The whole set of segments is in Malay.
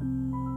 thank you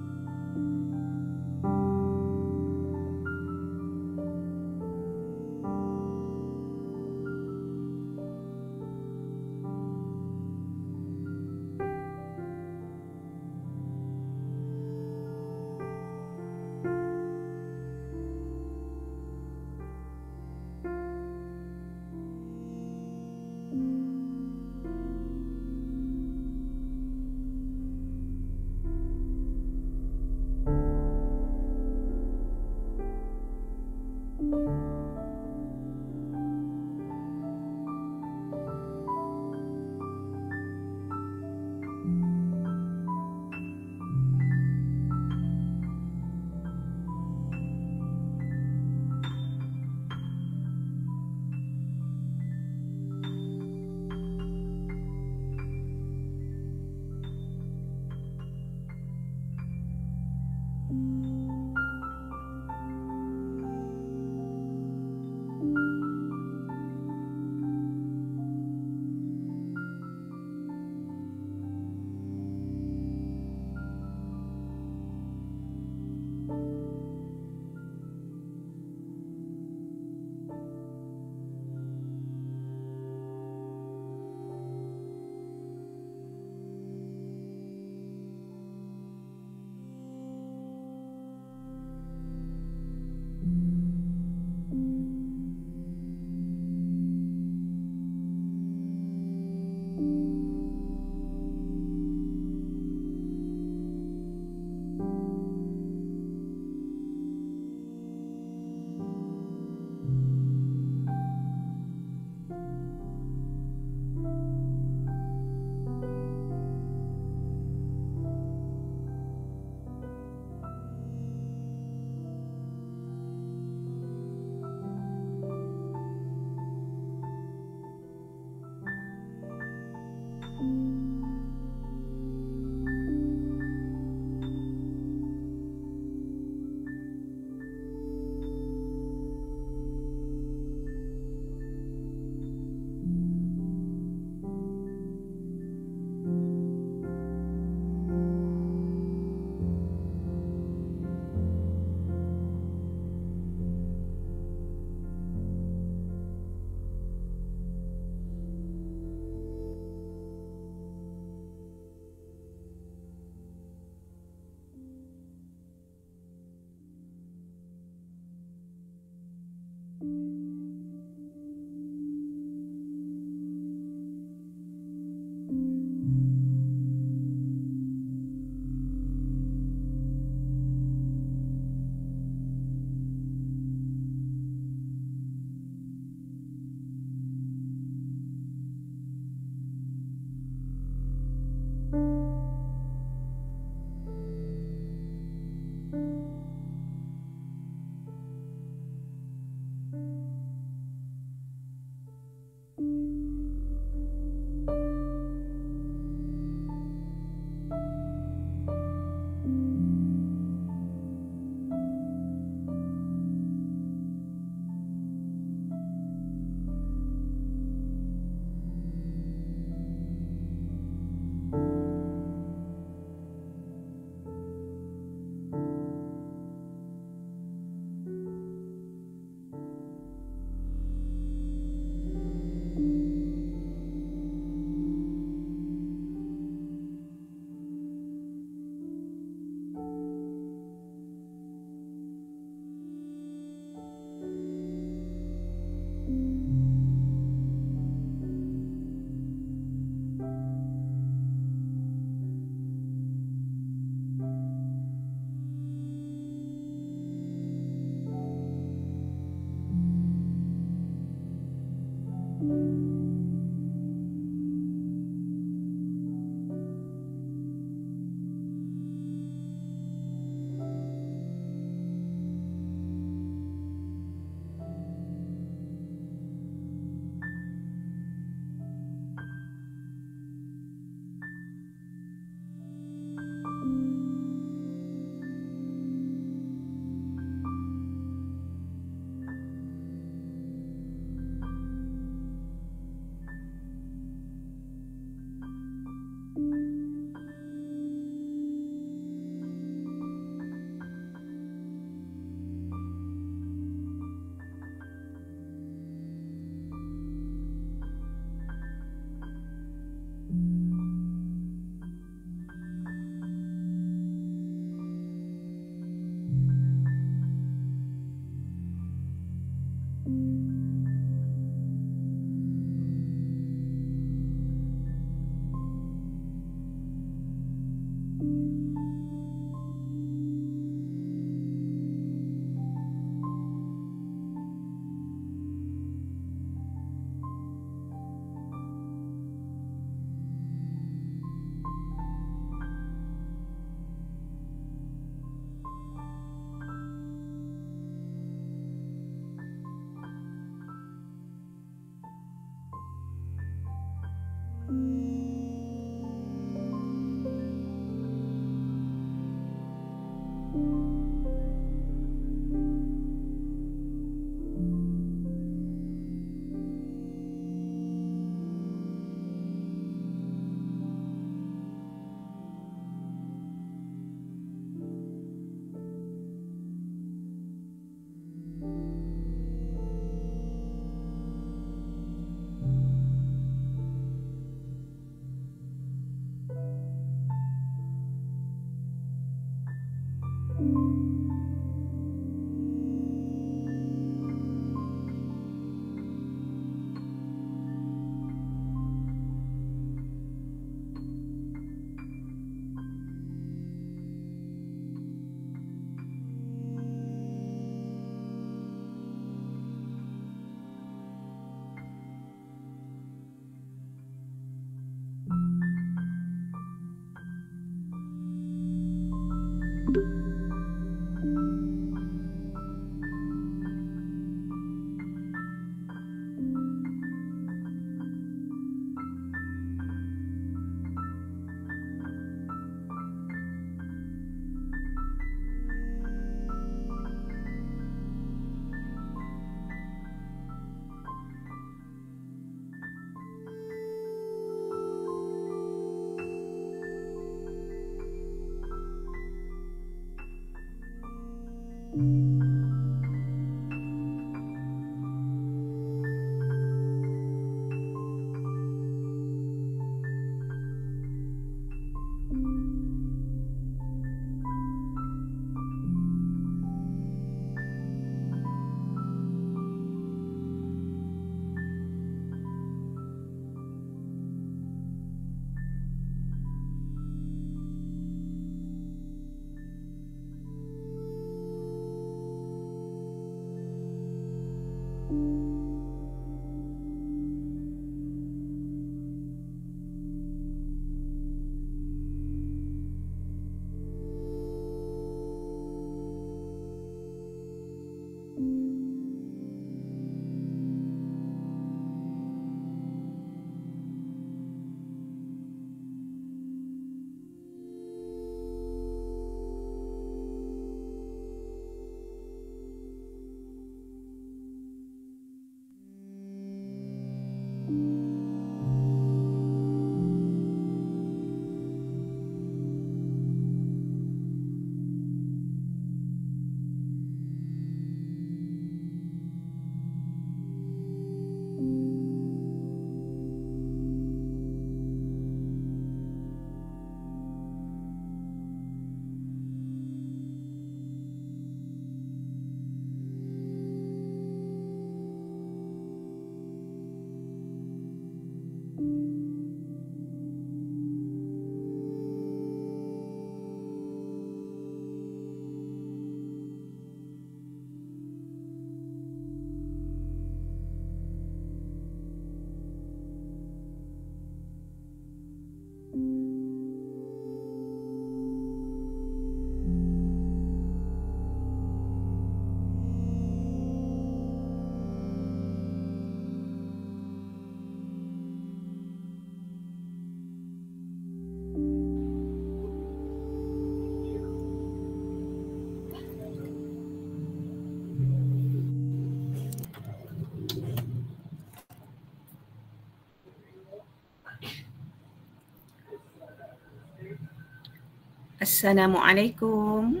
Assalamualaikum.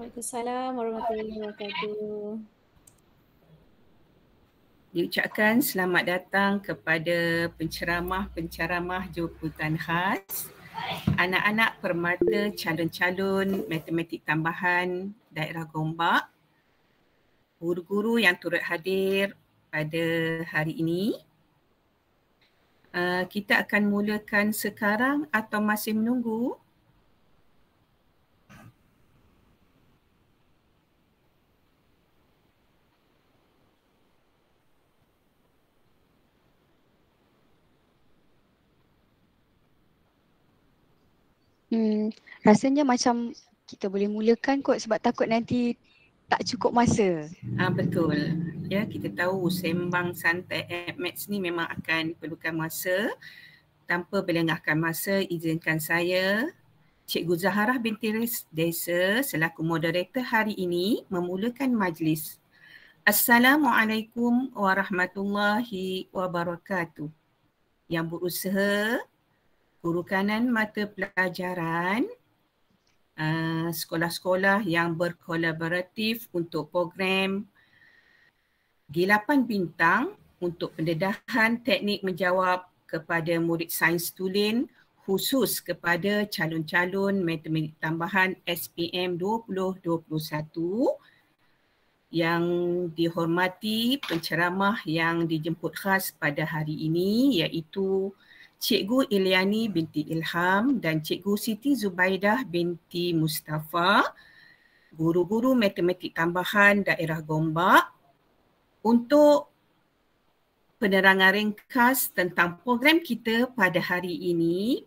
Waalaikumsalam warahmatullahi wabarakatuh. Diucapkan selamat datang kepada penceramah-penceramah jemputan khas anak-anak permata calon-calon matematik tambahan daerah Gombak. Guru-guru yang turut hadir pada hari ini. Uh, kita akan mulakan sekarang atau masih menunggu? Hmm, rasanya macam kita boleh mulakan kot sebab takut nanti tak cukup masa. ha, betul. Ya, kita tahu sembang santai at maths ni memang akan perlukan masa. Tanpa belengahkan masa, izinkan saya Cikgu Zaharah binti Riz Desa selaku moderator hari ini memulakan majlis. Assalamualaikum warahmatullahi wabarakatuh. Yang berusaha guru kanan mata pelajaran uh, sekolah-sekolah yang berkolaboratif untuk program G8 Bintang untuk pendedahan teknik menjawab kepada murid sains tulen khusus kepada calon-calon matematik tambahan SPM 2021 yang dihormati penceramah yang dijemput khas pada hari ini iaitu Cikgu Ilyani binti Ilham dan Cikgu Siti Zubaidah binti Mustafa, guru-guru matematik tambahan daerah Gombak untuk penerangan ringkas tentang program kita pada hari ini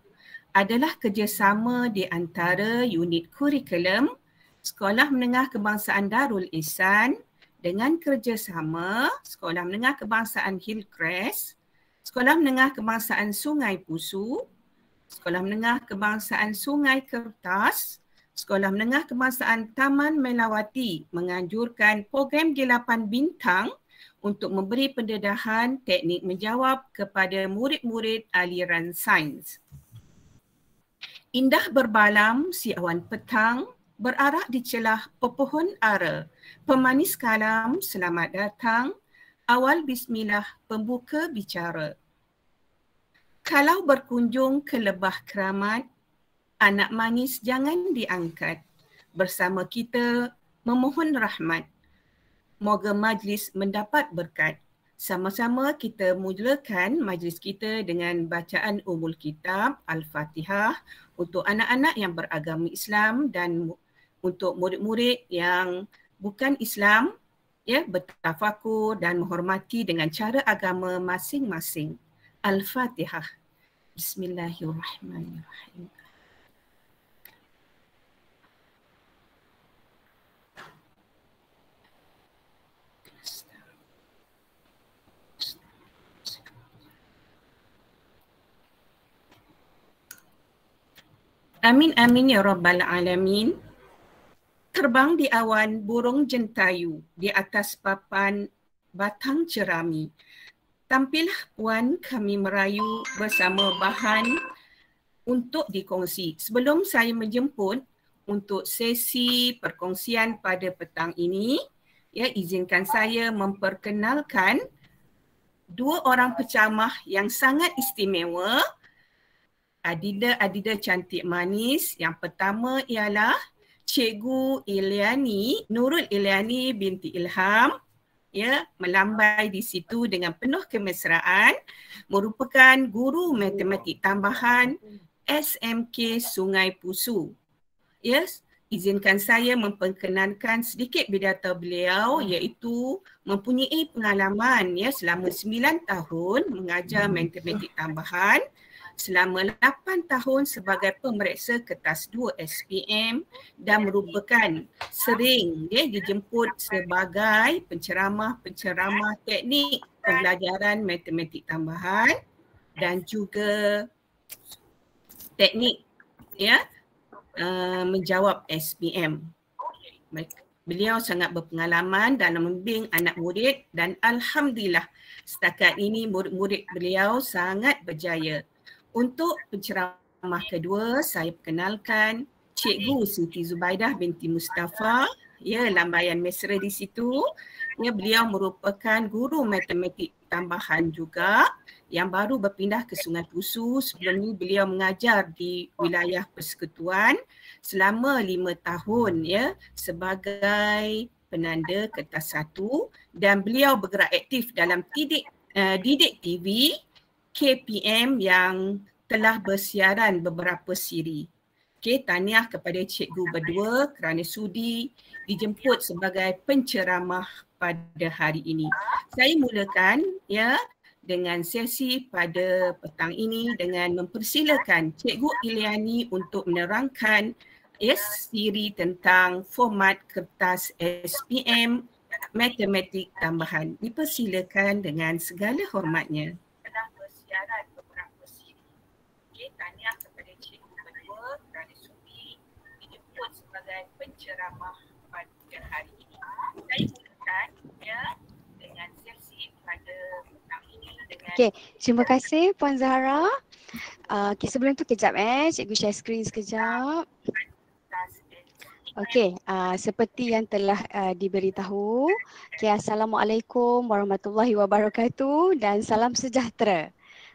adalah kerjasama di antara unit kurikulum Sekolah Menengah Kebangsaan Darul Ihsan dengan kerjasama Sekolah Menengah Kebangsaan Hillcrest Sekolah Menengah Kebangsaan Sungai Pusu, Sekolah Menengah Kebangsaan Sungai Kertas, Sekolah Menengah Kebangsaan Taman Melawati menganjurkan program G8 Bintang untuk memberi pendedahan teknik menjawab kepada murid-murid aliran sains. Indah berbalam si awan petang berarak di celah pepohon ara. Pemanis kalam selamat datang Awal bismillah pembuka bicara. Kalau berkunjung ke lebah keramat, anak manis jangan diangkat. Bersama kita memohon rahmat. Moga majlis mendapat berkat. Sama-sama kita mulakan majlis kita dengan bacaan umul kitab Al-Fatihah untuk anak-anak yang beragama Islam dan untuk murid-murid yang bukan Islam ya bertafakur dan menghormati dengan cara agama masing-masing. Al-Fatihah. Bismillahirrahmanirrahim. Amin amin ya rabbal alamin. Terbang di awan burung jentayu di atas papan batang jerami. Tampil puan kami merayu bersama bahan untuk dikongsi. Sebelum saya menjemput untuk sesi perkongsian pada petang ini, ya izinkan saya memperkenalkan dua orang pecamah yang sangat istimewa. Adida Adida cantik manis. Yang pertama ialah Cikgu Ilyani, Nurul Ilyani binti Ilham ya melambai di situ dengan penuh kemesraan merupakan guru matematik tambahan SMK Sungai Pusu. Yes, ya, izinkan saya memperkenankan sedikit bidata beliau iaitu mempunyai pengalaman ya selama 9 tahun mengajar matematik tambahan selama 8 tahun sebagai pemeriksa kertas 2 SPM dan merupakan sering ya, dijemput sebagai penceramah-penceramah teknik pembelajaran matematik tambahan dan juga teknik ya uh, menjawab SPM. Beliau sangat berpengalaman dalam membimbing anak murid dan alhamdulillah setakat ini murid-murid beliau sangat berjaya untuk penceramah kedua, saya perkenalkan Cikgu Siti Zubaidah binti Mustafa. Ya, lambaian mesra di situ. Ya, beliau merupakan guru matematik tambahan juga yang baru berpindah ke Sungai Pusu. Sebelum ini beliau mengajar di wilayah persekutuan selama lima tahun ya sebagai penanda kertas satu dan beliau bergerak aktif dalam eh, didik uh, didik TV KPM yang telah bersiaran beberapa siri. Okey, tahniah kepada cikgu berdua kerana sudi dijemput sebagai penceramah pada hari ini. Saya mulakan ya dengan sesi pada petang ini dengan mempersilakan cikgu Iliani untuk menerangkan yes, siri tentang format kertas SPM matematik tambahan. Dipersilakan dengan segala hormatnya. penceramah pada hari ini. Saya mulakan ya, dengan sesi pada petang ini. Lah okey, terima kasih Puan Zahara. Uh, ah, okay, sebelum tu kejap eh, cikgu share screen sekejap. Okey, uh, seperti yang telah uh, diberitahu, okay, Assalamualaikum warahmatullahi wabarakatuh dan salam sejahtera.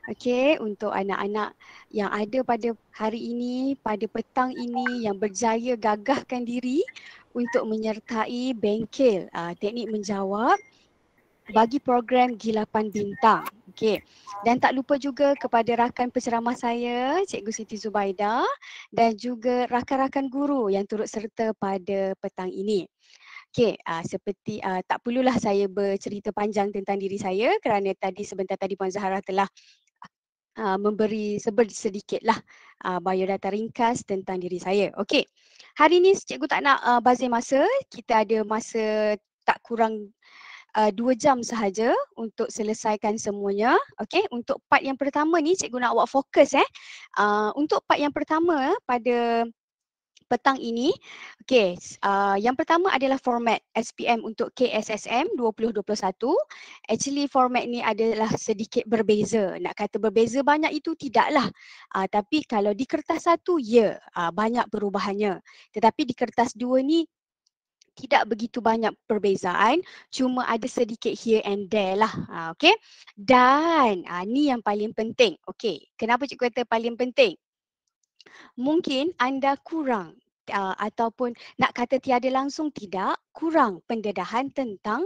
Okay, untuk anak-anak yang ada pada hari ini, pada petang ini yang berjaya gagahkan diri untuk menyertai bengkel uh, teknik menjawab bagi program Gilapan Bintang. Okay, Dan tak lupa juga kepada rakan penceramah saya, Cikgu Siti Zubaida dan juga rakan-rakan guru yang turut serta pada petang ini. Okay, uh, ah, seperti uh, tak perlulah saya bercerita panjang tentang diri saya kerana tadi sebentar tadi Puan Zahara telah Ah, memberi sedikit lah uh, ah, biodata ringkas tentang diri saya. Okey. Hari ni cikgu tak nak uh, bazir masa. Kita ada masa tak kurang dua jam sahaja untuk selesaikan semuanya. Okey, untuk part yang pertama ni cikgu nak awak fokus eh. Uh, untuk part yang pertama pada petang ini. Okay, uh, yang pertama adalah format SPM untuk KSSM 2021. Actually format ni adalah sedikit berbeza. Nak kata berbeza banyak itu tidaklah. Uh, tapi kalau di kertas satu, ya yeah, uh, banyak perubahannya. Tetapi di kertas dua ni tidak begitu banyak perbezaan, cuma ada sedikit here and there lah. Uh, okay. Dan uh, ni yang paling penting. Okay. Kenapa cikgu kata paling penting? mungkin anda kurang uh, ataupun nak kata tiada langsung tidak kurang pendedahan tentang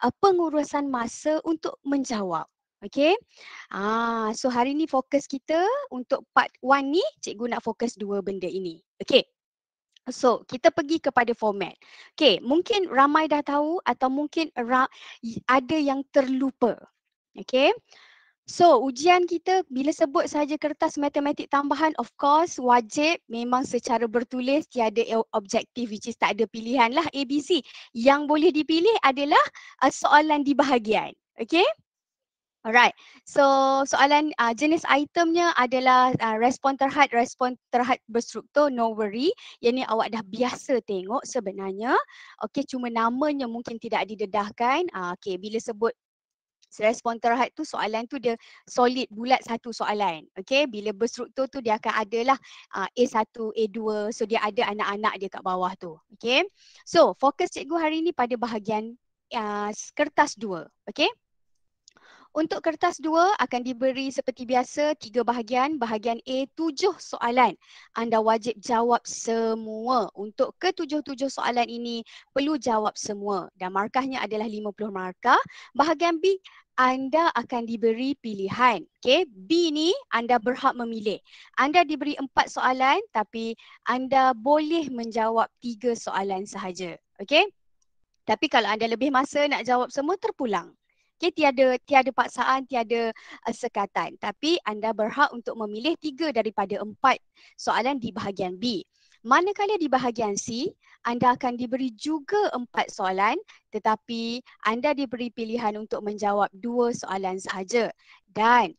uh, pengurusan masa untuk menjawab Okay. Ah, so hari ni fokus kita untuk part one ni, cikgu nak fokus dua benda ini. Okay. So kita pergi kepada format. Okay, mungkin ramai dah tahu atau mungkin ada yang terlupa. Okay. So ujian kita bila sebut sahaja kertas matematik tambahan of course wajib memang secara bertulis tiada objektif which is tak ada pilihan lah ABC. Yang boleh dipilih adalah uh, soalan di bahagian. Okay. Alright. So soalan uh, jenis itemnya adalah uh, respon terhad, respon terhad berstruktur, no worry. Yang ni awak dah biasa tengok sebenarnya. Okay, cuma namanya mungkin tidak didedahkan. Uh, okay, bila sebut respon terhad tu soalan tu dia solid bulat satu soalan. Okay bila berstruktur tu dia akan adalah uh, A1, A2 so dia ada anak-anak dia kat bawah tu. Okay so fokus cikgu hari ni pada bahagian uh, kertas dua. Okay untuk kertas dua akan diberi seperti biasa tiga bahagian. Bahagian A tujuh soalan. Anda wajib jawab semua. Untuk ketujuh-tujuh soalan ini perlu jawab semua. Dan markahnya adalah lima puluh markah. Bahagian B anda akan diberi pilihan. Okay. B ni anda berhak memilih. Anda diberi empat soalan tapi anda boleh menjawab tiga soalan sahaja. Okay. Tapi kalau anda lebih masa nak jawab semua terpulang. Okey tiada tiada paksaan, tiada uh, sekatan. Tapi anda berhak untuk memilih tiga daripada empat soalan di bahagian B. Manakala di bahagian C, anda akan diberi juga empat soalan tetapi anda diberi pilihan untuk menjawab dua soalan sahaja. Dan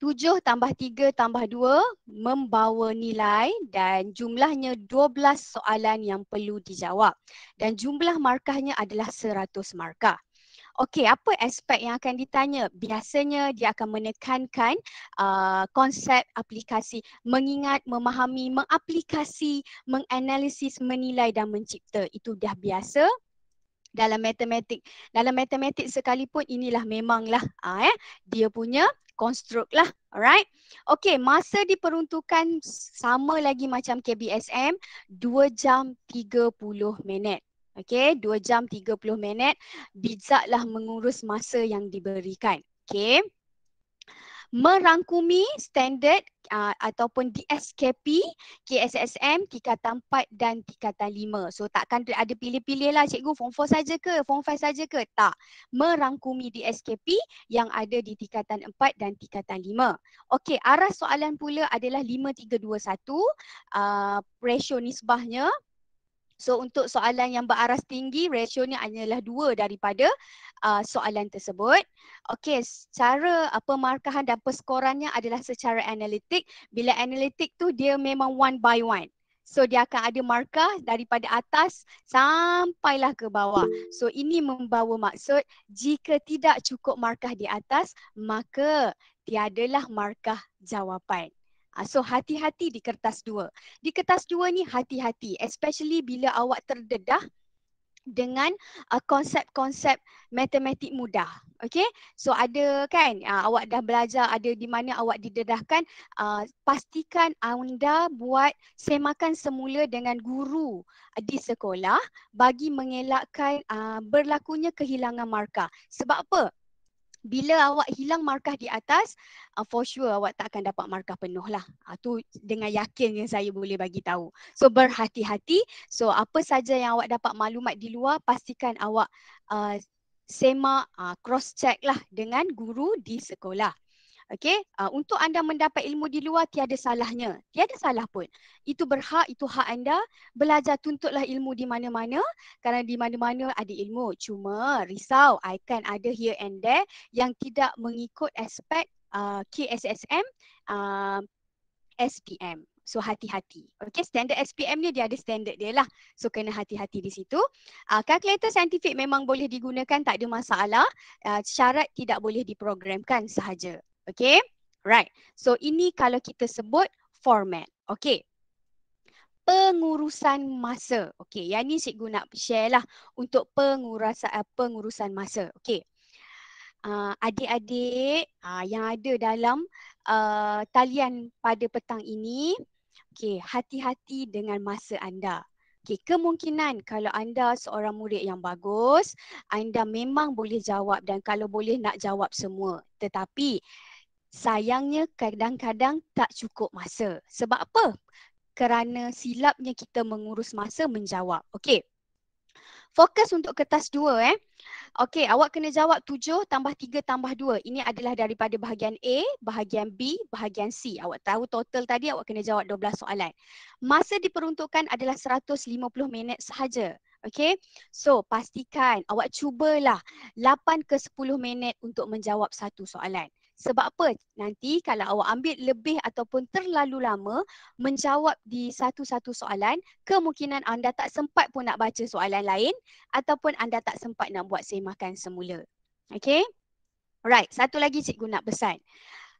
tujuh tambah tiga tambah dua membawa nilai dan jumlahnya dua belas soalan yang perlu dijawab. Dan jumlah markahnya adalah seratus markah okey apa aspek yang akan ditanya biasanya dia akan menekankan uh, konsep aplikasi mengingat memahami mengaplikasi menganalisis menilai dan mencipta itu dah biasa dalam matematik dalam matematik sekalipun inilah memanglah uh, eh dia punya construct lah alright okey masa diperuntukkan sama lagi macam KBSM 2 jam 30 minit Okay, dua jam tiga puluh minit bijaklah mengurus masa yang diberikan. Okay, Merangkumi standard Uh, ataupun DSKP, KSSM, tingkatan 4 dan tingkatan 5. So takkan ada pilih-pilih lah cikgu form 4 saja ke, form 5 saja ke? Tak. Merangkumi DSKP yang ada di tingkatan 4 dan tingkatan 5. Okey, arah soalan pula adalah 5321. Uh, ratio nisbahnya, So untuk soalan yang beraras tinggi, rasionya hanyalah dua daripada uh, soalan tersebut. Okey, cara uh, pemarkahan dan perskorannya adalah secara analitik. Bila analitik tu dia memang one by one. So dia akan ada markah daripada atas sampailah ke bawah. So ini membawa maksud jika tidak cukup markah di atas, maka tiadalah markah jawapan. Ah, so hati-hati di kertas dua. Di kertas dua ni hati-hati especially bila awak terdedah dengan uh, konsep-konsep matematik mudah. Okay, so ada kan uh, awak dah belajar ada di mana awak didedahkan uh, pastikan anda buat semakan semula dengan guru di sekolah bagi mengelakkan uh, berlakunya kehilangan markah. Sebab apa? bila awak hilang markah di atas uh, for sure awak tak akan dapat markah penuh lah uh, tu dengan yakin yang saya boleh bagi tahu so berhati-hati so apa saja yang awak dapat maklumat di luar pastikan awak uh, semak uh, cross check lah dengan guru di sekolah Okay, uh, ah, untuk anda mendapat ilmu di luar tiada salahnya. Tiada salah pun. Itu berhak, itu hak anda. Belajar tuntutlah ilmu di mana-mana. Kerana di mana-mana ada ilmu. Cuma risau, I can ada here and there yang tidak mengikut aspek uh, ah, KSSM, uh, ah, SPM. So hati-hati. Okay, standard SPM ni dia ada standard dia lah. So kena hati-hati di situ. Uh, calculator saintifik memang boleh digunakan tak ada masalah. Uh, syarat tidak boleh diprogramkan sahaja. Okay, right. So ini kalau kita sebut format. Okay. Pengurusan masa. Okay, yang ni cikgu nak share lah untuk pengurusan, eh, pengurusan masa. Okay. Uh, adik-adik uh, yang ada dalam uh, talian pada petang ini, okay, hati-hati dengan masa anda. Okay, kemungkinan kalau anda seorang murid yang bagus, anda memang boleh jawab dan kalau boleh nak jawab semua. Tetapi Sayangnya kadang-kadang tak cukup masa. Sebab apa? Kerana silapnya kita mengurus masa menjawab. Okey. Fokus untuk kertas dua, eh. Okey, awak kena jawab tujuh tambah tiga tambah dua. Ini adalah daripada bahagian A, bahagian B, bahagian C. Awak tahu total tadi awak kena jawab dua belas soalan. Masa diperuntukkan adalah seratus lima puluh minit sahaja. Okey. so pastikan awak cubalah lapan ke sepuluh minit untuk menjawab satu soalan. Sebab apa? Nanti kalau awak ambil lebih ataupun terlalu lama menjawab di satu-satu soalan, kemungkinan anda tak sempat pun nak baca soalan lain ataupun anda tak sempat nak buat semakan semula. Okay? Alright, satu lagi cikgu nak pesan.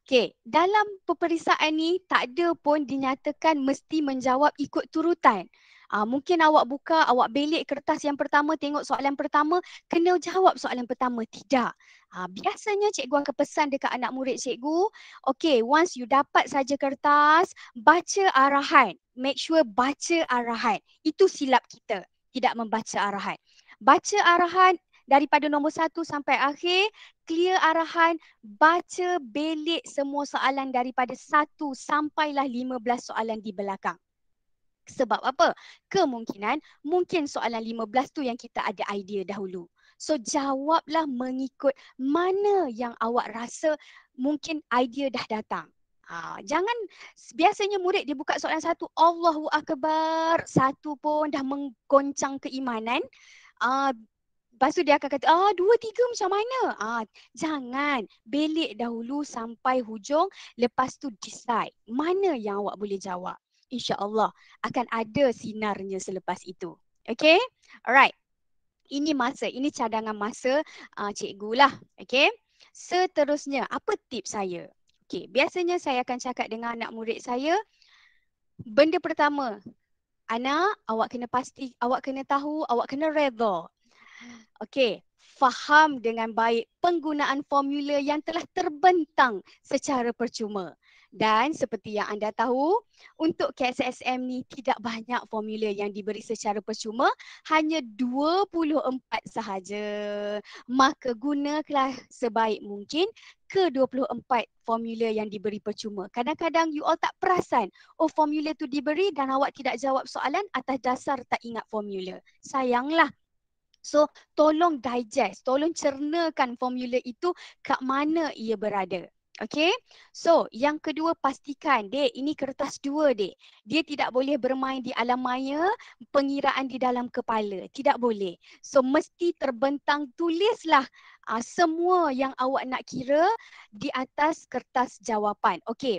Okay, dalam peperiksaan ni tak ada pun dinyatakan mesti menjawab ikut turutan. Uh, mungkin awak buka, awak belik kertas yang pertama, tengok soalan pertama, kena jawab soalan pertama. Tidak. Uh, biasanya cikgu akan pesan dekat anak murid cikgu, okay, once you dapat saja kertas, baca arahan. Make sure baca arahan. Itu silap kita. Tidak membaca arahan. Baca arahan daripada nombor satu sampai akhir, clear arahan, baca belik semua soalan daripada satu sampailah lima belas soalan di belakang. Sebab apa? Kemungkinan mungkin soalan 15 tu yang kita ada idea dahulu. So jawablah mengikut mana yang awak rasa mungkin idea dah datang. Ha, jangan biasanya murid dia buka soalan satu Allahu Akbar satu pun dah menggoncang keimanan. Ah lepas tu dia akan kata ah dua tiga macam mana? Ah jangan belik dahulu sampai hujung lepas tu decide mana yang awak boleh jawab. Insyaallah akan ada sinarnya selepas itu. Okay? Alright. Ini masa, ini cadangan masa uh, cikgu lah. Okay? Seterusnya, apa tip saya? Okay, biasanya saya akan cakap dengan anak murid saya, benda pertama, anak awak kena pasti, awak kena tahu, awak kena redha. Okay, faham dengan baik penggunaan formula yang telah terbentang secara percuma. Dan seperti yang anda tahu, untuk KSSM ni tidak banyak formula yang diberi secara percuma, hanya 24 sahaja. Maka gunakanlah sebaik mungkin ke 24 formula yang diberi percuma. Kadang-kadang you all tak perasan, oh formula tu diberi dan awak tidak jawab soalan atas dasar tak ingat formula. Sayanglah. So, tolong digest, tolong cernakan formula itu kat mana ia berada. Okay. So yang kedua pastikan dek ini kertas dua dek. Dia tidak boleh bermain di alam maya pengiraan di dalam kepala. Tidak boleh. So mesti terbentang tulislah uh, semua yang awak nak kira di atas kertas jawapan. Okay.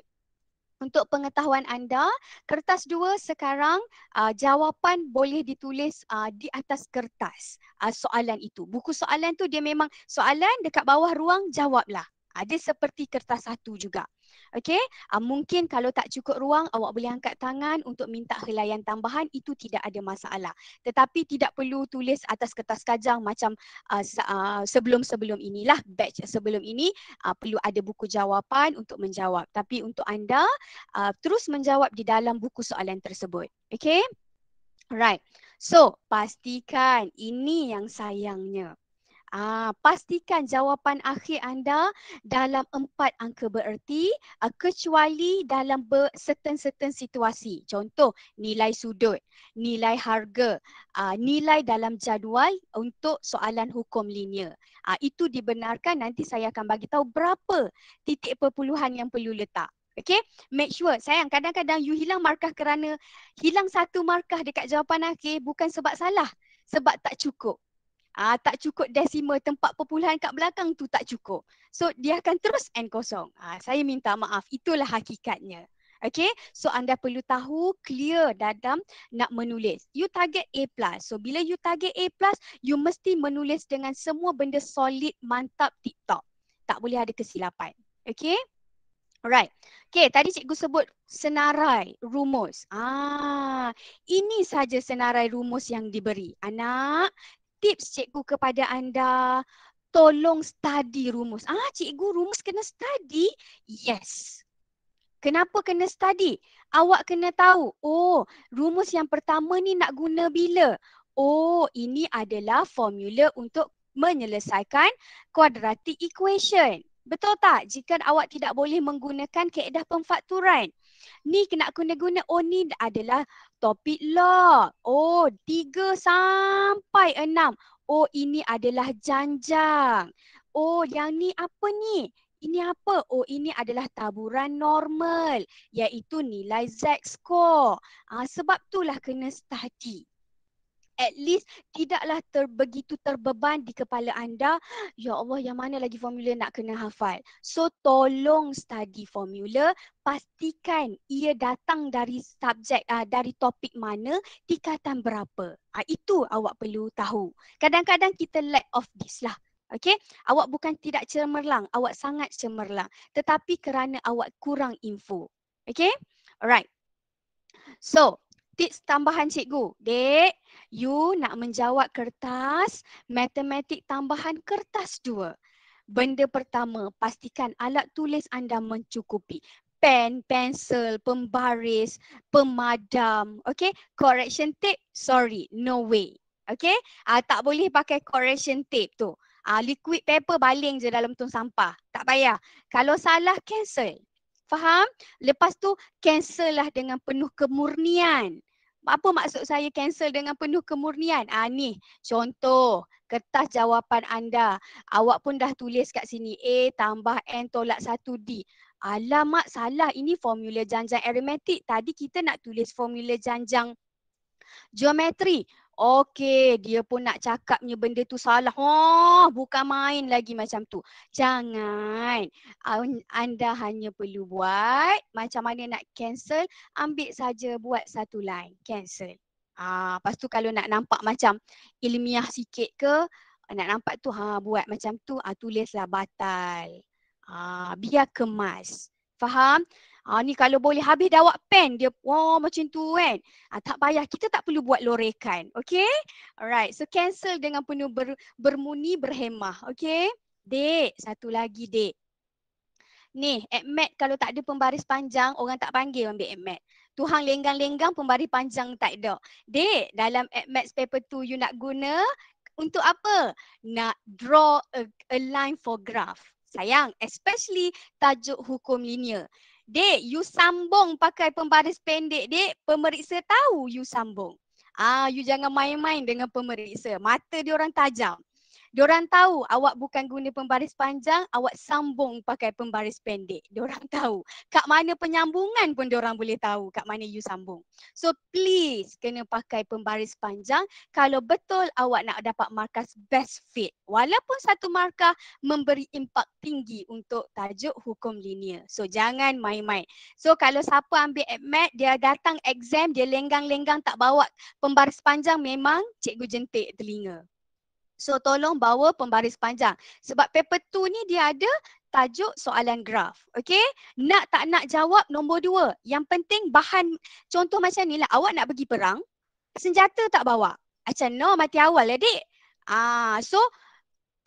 Untuk pengetahuan anda, kertas dua sekarang uh, jawapan boleh ditulis uh, di atas kertas uh, soalan itu. Buku soalan tu dia memang soalan dekat bawah ruang jawablah. Ada seperti kertas satu juga. Okey, uh, mungkin kalau tak cukup ruang awak boleh angkat tangan untuk minta helaian tambahan itu tidak ada masalah. Tetapi tidak perlu tulis atas kertas kajang macam uh, sebelum-sebelum inilah batch sebelum ini uh, perlu ada buku jawapan untuk menjawab. Tapi untuk anda uh, terus menjawab di dalam buku soalan tersebut. Okey? Right. So, pastikan ini yang sayangnya. Ah, pastikan jawapan akhir anda dalam empat angka bererti uh, kecuali dalam certain-certain situasi. Contoh, nilai sudut, nilai harga, uh, nilai dalam jadual untuk soalan hukum linear. Uh, itu dibenarkan nanti saya akan bagi tahu berapa titik perpuluhan yang perlu letak. Okay, make sure. Sayang, kadang-kadang you hilang markah kerana hilang satu markah dekat jawapan akhir bukan sebab salah, sebab tak cukup. Ah uh, tak cukup desimal tempat perpuluhan kat belakang tu tak cukup. So dia akan terus n kosong. Ah uh, saya minta maaf itulah hakikatnya. Okay, so anda perlu tahu clear dalam nak menulis. You target A+. plus. So bila you target A+, plus, you mesti menulis dengan semua benda solid, mantap, tip-top. Tak boleh ada kesilapan. Okay, Alright. Okay, tadi cikgu sebut senarai rumus. Ah, ini saja senarai rumus yang diberi. Anak, tips cikgu kepada anda tolong study rumus. Ah cikgu rumus kena study? Yes. Kenapa kena study? Awak kena tahu. Oh, rumus yang pertama ni nak guna bila? Oh, ini adalah formula untuk menyelesaikan kuadratik equation. Betul tak? Jika awak tidak boleh menggunakan kaedah pemfakturan. Ni kena guna guna oh ni adalah topik law. Oh, tiga sampai enam. Oh, ini adalah janjang. Oh, yang ni apa ni? Ini apa? Oh, ini adalah taburan normal iaitu nilai Z-score. Ha, ah, sebab itulah kena study at least tidaklah ter, begitu terbeban di kepala anda ya Allah yang mana lagi formula nak kena hafal so tolong study formula pastikan ia datang dari subjek uh, dari topik mana tingkatan berapa uh, itu awak perlu tahu kadang-kadang kita lack of this lah Okay, awak bukan tidak cemerlang, awak sangat cemerlang Tetapi kerana awak kurang info Okay, alright So, tips tambahan cikgu. Dek, you nak menjawab kertas matematik tambahan kertas dua. Benda pertama, pastikan alat tulis anda mencukupi. Pen, pensel, pembaris, pemadam. Okay, correction tape, sorry, no way. Okay, uh, ah, tak boleh pakai correction tape tu. Uh, liquid paper baling je dalam tong sampah. Tak payah. Kalau salah, cancel. Faham? Lepas tu, cancel lah dengan penuh kemurnian apa maksud saya cancel dengan penuh kemurnian? Ah ni, contoh kertas jawapan anda. Awak pun dah tulis kat sini A tambah N tolak 1 D. Alamak salah ini formula janjang aritmetik. Tadi kita nak tulis formula janjang geometri. Okey, dia pun nak cakapnya benda tu salah. Oh, bukan main lagi macam tu. Jangan. Anda hanya perlu buat macam mana nak cancel, ambil saja buat satu line. Cancel. Ah, ha, lepas tu kalau nak nampak macam ilmiah sikit ke, nak nampak tu ha buat macam tu, ah tulislah batal. Ah, biar kemas. Faham? Ah ni kalau boleh habis dawat pen dia wah macam tu kan. Ah tak payah kita tak perlu buat lorekan. Okay. Alright. So cancel dengan penuh ber, bermuni berhemah. Okay. Dek. Satu lagi dek. Ni admit kalau tak ada pembaris panjang orang tak panggil ambil admit. tuhang lenggang-lenggang pembaris panjang tak ada. Dek dalam admit paper tu you nak guna untuk apa? Nak draw a, a line for graph. Sayang, especially tajuk hukum linear. Dek, you sambung pakai pembaris pendek, dek. Pemeriksa tahu you sambung. Ah, you jangan main-main dengan pemeriksa. Mata dia orang tajam. Diorang tahu awak bukan guna pembaris panjang, awak sambung pakai pembaris pendek. Diorang tahu. Kat mana penyambungan pun diorang boleh tahu kat mana you sambung. So please kena pakai pembaris panjang kalau betul awak nak dapat markas best fit. Walaupun satu markah memberi impak tinggi untuk tajuk hukum linear. So jangan main-main. So kalau siapa ambil admit, dia datang exam, dia lenggang-lenggang tak bawa pembaris panjang memang cikgu jentik telinga. So tolong bawa pembaris panjang. Sebab paper 2 ni dia ada tajuk soalan graf. Okay. Nak tak nak jawab nombor 2. Yang penting bahan contoh macam ni lah. Awak nak pergi perang. Senjata tak bawa. Macam no mati awal lah dik. Ah, so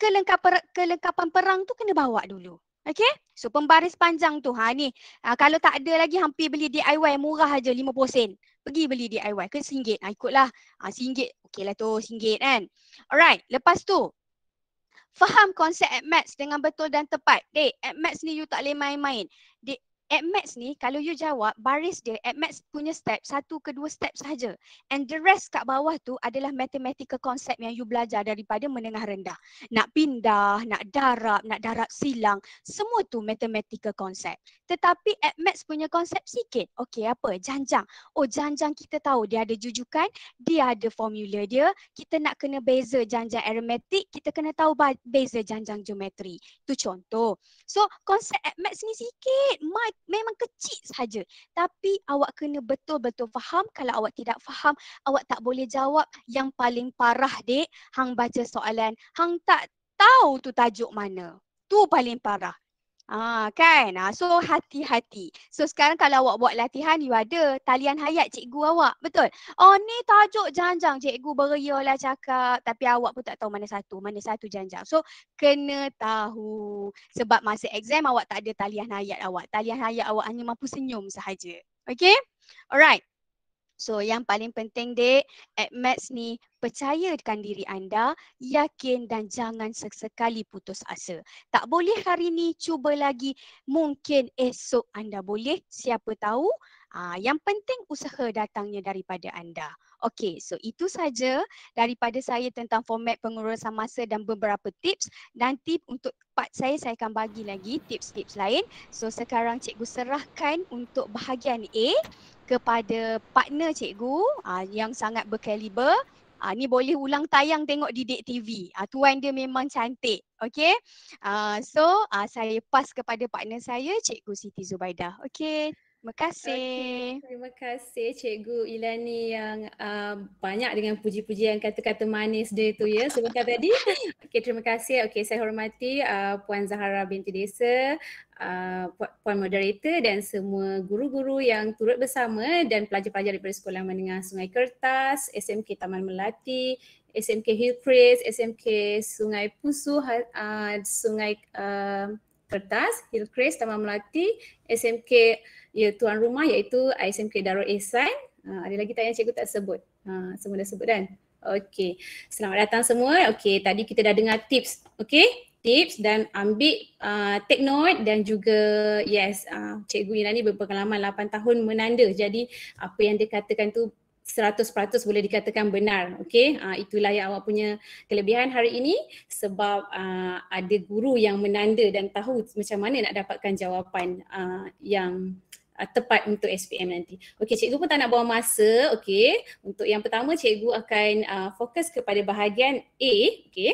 kelengkapan, kelengkapan perang tu kena bawa dulu. Okay. So pembaris panjang tu. Ha ni. Ha, kalau tak ada lagi hampir beli DIY murah aja 50 sen pergi beli DIY ke RM1. Ha, ah, ikutlah RM1. Ah, ha, Okeylah tu RM1 kan. Alright, lepas tu faham konsep AdMaths dengan betul dan tepat. Dek, AdMaths ni you tak boleh main-main. Dek, At maths ni kalau you jawab baris dia at maths punya step satu ke dua step saja. And the rest kat bawah tu adalah mathematical concept yang you belajar daripada menengah rendah. Nak pindah, nak darab, nak darab silang, semua tu mathematical concept. Tetapi at maths punya konsep sikit. okay apa? Janjang. Oh, janjang kita tahu dia ada jujukan, dia ada formula dia. Kita nak kena beza janjang aritmetik, kita kena tahu beza janjang geometri. Itu contoh. So, konsep at maths ni sikit. My memang kecil saja tapi awak kena betul-betul faham kalau awak tidak faham awak tak boleh jawab yang paling parah dek hang baca soalan hang tak tahu tu tajuk mana tu paling parah Ah kan. Ah, so hati-hati. So sekarang kalau awak buat latihan you ada talian hayat cikgu awak. Betul. Oh ni tajuk janjang cikgu lah cakap tapi awak pun tak tahu mana satu. Mana satu janjang. So kena tahu sebab masa exam awak tak ada talian hayat awak. Talian hayat awak hanya mampu senyum sahaja. Okay. Alright. So yang paling penting dek at maths ni percayakan diri anda, yakin dan jangan sesekali putus asa. Tak boleh hari ni cuba lagi, mungkin esok anda boleh, siapa tahu. Uh, yang penting usaha datangnya daripada anda. Okay, so itu saja daripada saya tentang format pengurusan masa dan beberapa tips. Nanti untuk part saya, saya akan bagi lagi tips-tips lain. So sekarang cikgu serahkan untuk bahagian A kepada partner cikgu uh, yang sangat berkaliber. Uh, ni boleh ulang tayang tengok di Dek TV. Uh, tuan dia memang cantik. Okay. Uh, so uh, saya pas kepada partner saya, Cikgu Siti Zubaidah. Okay. Terima kasih. Okay. Terima kasih Cikgu Ilani yang uh, banyak dengan puji-pujian kata-kata manis dia tu ya sebentar tadi. Okay, terima kasih. Okay, saya hormati uh, Puan Zahara binti Desa, uh, Puan Moderator dan semua guru-guru yang turut bersama dan pelajar-pelajar daripada Sekolah Menengah Sungai Kertas, SMK Taman Melati, SMK Hillcrest, SMK Sungai Pusu, ha, uh, Sungai uh, Kertas, Hillcrest, Taman Melati, SMK ya tuan rumah iaitu ISMK Darul Ehsan. Ha, ah, ada lagi tak yang cikgu tak sebut? Ha, semua dah sebut kan? Okey. Selamat datang semua. Okey, tadi kita dah dengar tips. Okey? Tips dan ambil uh, take note dan juga yes, uh, cikgu Ina ni berpengalaman 8 tahun menanda. Jadi apa yang dia katakan tu 100% boleh dikatakan benar. Okey, uh, itulah yang awak punya kelebihan hari ini sebab uh, ada guru yang menanda dan tahu macam mana nak dapatkan jawapan uh, yang uh, tepat untuk SPM nanti. Okey, cikgu pun tak nak buang masa. Okey, untuk yang pertama cikgu akan uh, fokus kepada bahagian A. Okey,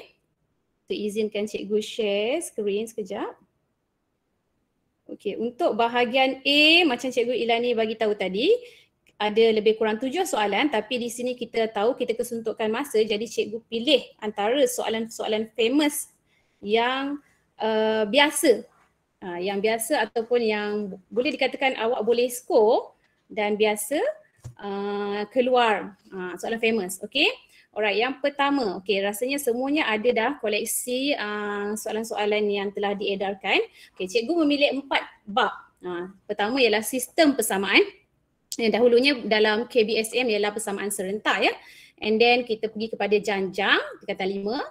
so izinkan cikgu share screen sekejap. Okey, untuk bahagian A macam cikgu Ilani bagi tahu tadi, ada lebih kurang tujuh soalan tapi di sini kita tahu kita kesuntukkan masa jadi cikgu pilih antara soalan-soalan famous yang uh, biasa Ha, yang biasa ataupun yang boleh dikatakan awak boleh skor dan biasa uh, keluar uh, soalan famous. Okay. Alright, yang pertama. Okay, rasanya semuanya ada dah koleksi uh, soalan-soalan yang telah diedarkan. Okay, cikgu memilih empat bab. Uh, pertama ialah sistem persamaan. Yang dahulunya dalam KBSM ialah persamaan serentak ya. And then kita pergi kepada janjang, kata lima.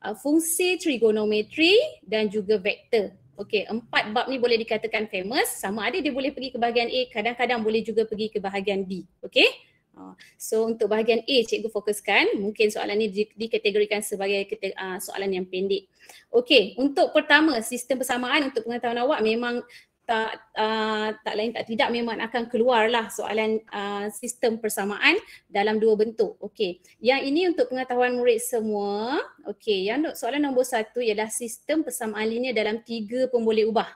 Uh, fungsi trigonometri dan juga vektor. Okey, empat bab ni boleh dikatakan famous. Sama ada dia boleh pergi ke bahagian A, kadang-kadang boleh juga pergi ke bahagian B. Okey? Ha, so untuk bahagian A cikgu fokuskan mungkin soalan ni dikategorikan sebagai ah, soalan yang pendek Okey untuk pertama sistem persamaan untuk pengetahuan awak memang tak uh, tak lain tak tidak memang akan keluarlah soalan uh, sistem persamaan dalam dua bentuk. Okey. Yang ini untuk pengetahuan murid semua. Okey, yang soalan nombor satu ialah sistem persamaan linear dalam tiga pemboleh ubah.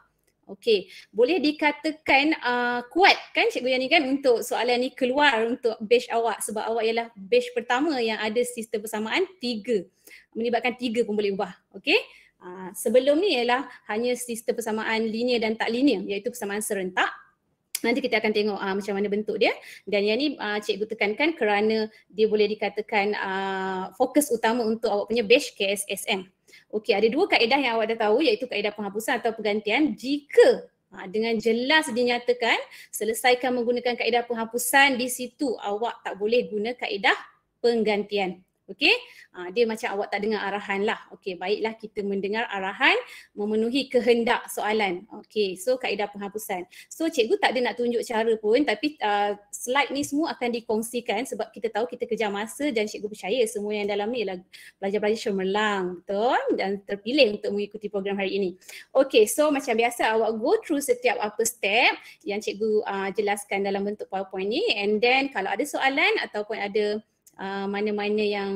Okey, boleh dikatakan uh, kuat kan Cikgu Yani kan untuk soalan ni keluar untuk batch awak sebab awak ialah batch pertama yang ada sistem persamaan tiga. Melibatkan tiga pemboleh ubah. Okey. Ah, sebelum ni ialah hanya sistem persamaan linear dan tak linear iaitu persamaan serentak nanti kita akan tengok uh, macam mana bentuk dia dan yang ni uh, cikgu tekankan kerana dia boleh dikatakan uh, fokus utama untuk awak punya batch KSSM Okey, ada dua kaedah yang awak dah tahu iaitu kaedah penghapusan atau pergantian jika ha, dengan jelas dinyatakan selesaikan menggunakan kaedah penghapusan di situ awak tak boleh guna kaedah penggantian Okey, ha, dia macam awak tak dengar arahan lah. Okey, baiklah kita mendengar arahan memenuhi kehendak soalan. Okey, so kaedah penghapusan. So cikgu tak ada nak tunjuk cara pun tapi uh, slide ni semua akan dikongsikan sebab kita tahu kita kejar masa dan cikgu percaya semua yang dalam ni ialah pelajar-pelajar cemerlang betul dan terpilih untuk mengikuti program hari ini. Okey, so macam biasa awak go through setiap apa step yang cikgu uh, jelaskan dalam bentuk PowerPoint ni and then kalau ada soalan ataupun ada Uh, mana-mana uh, yang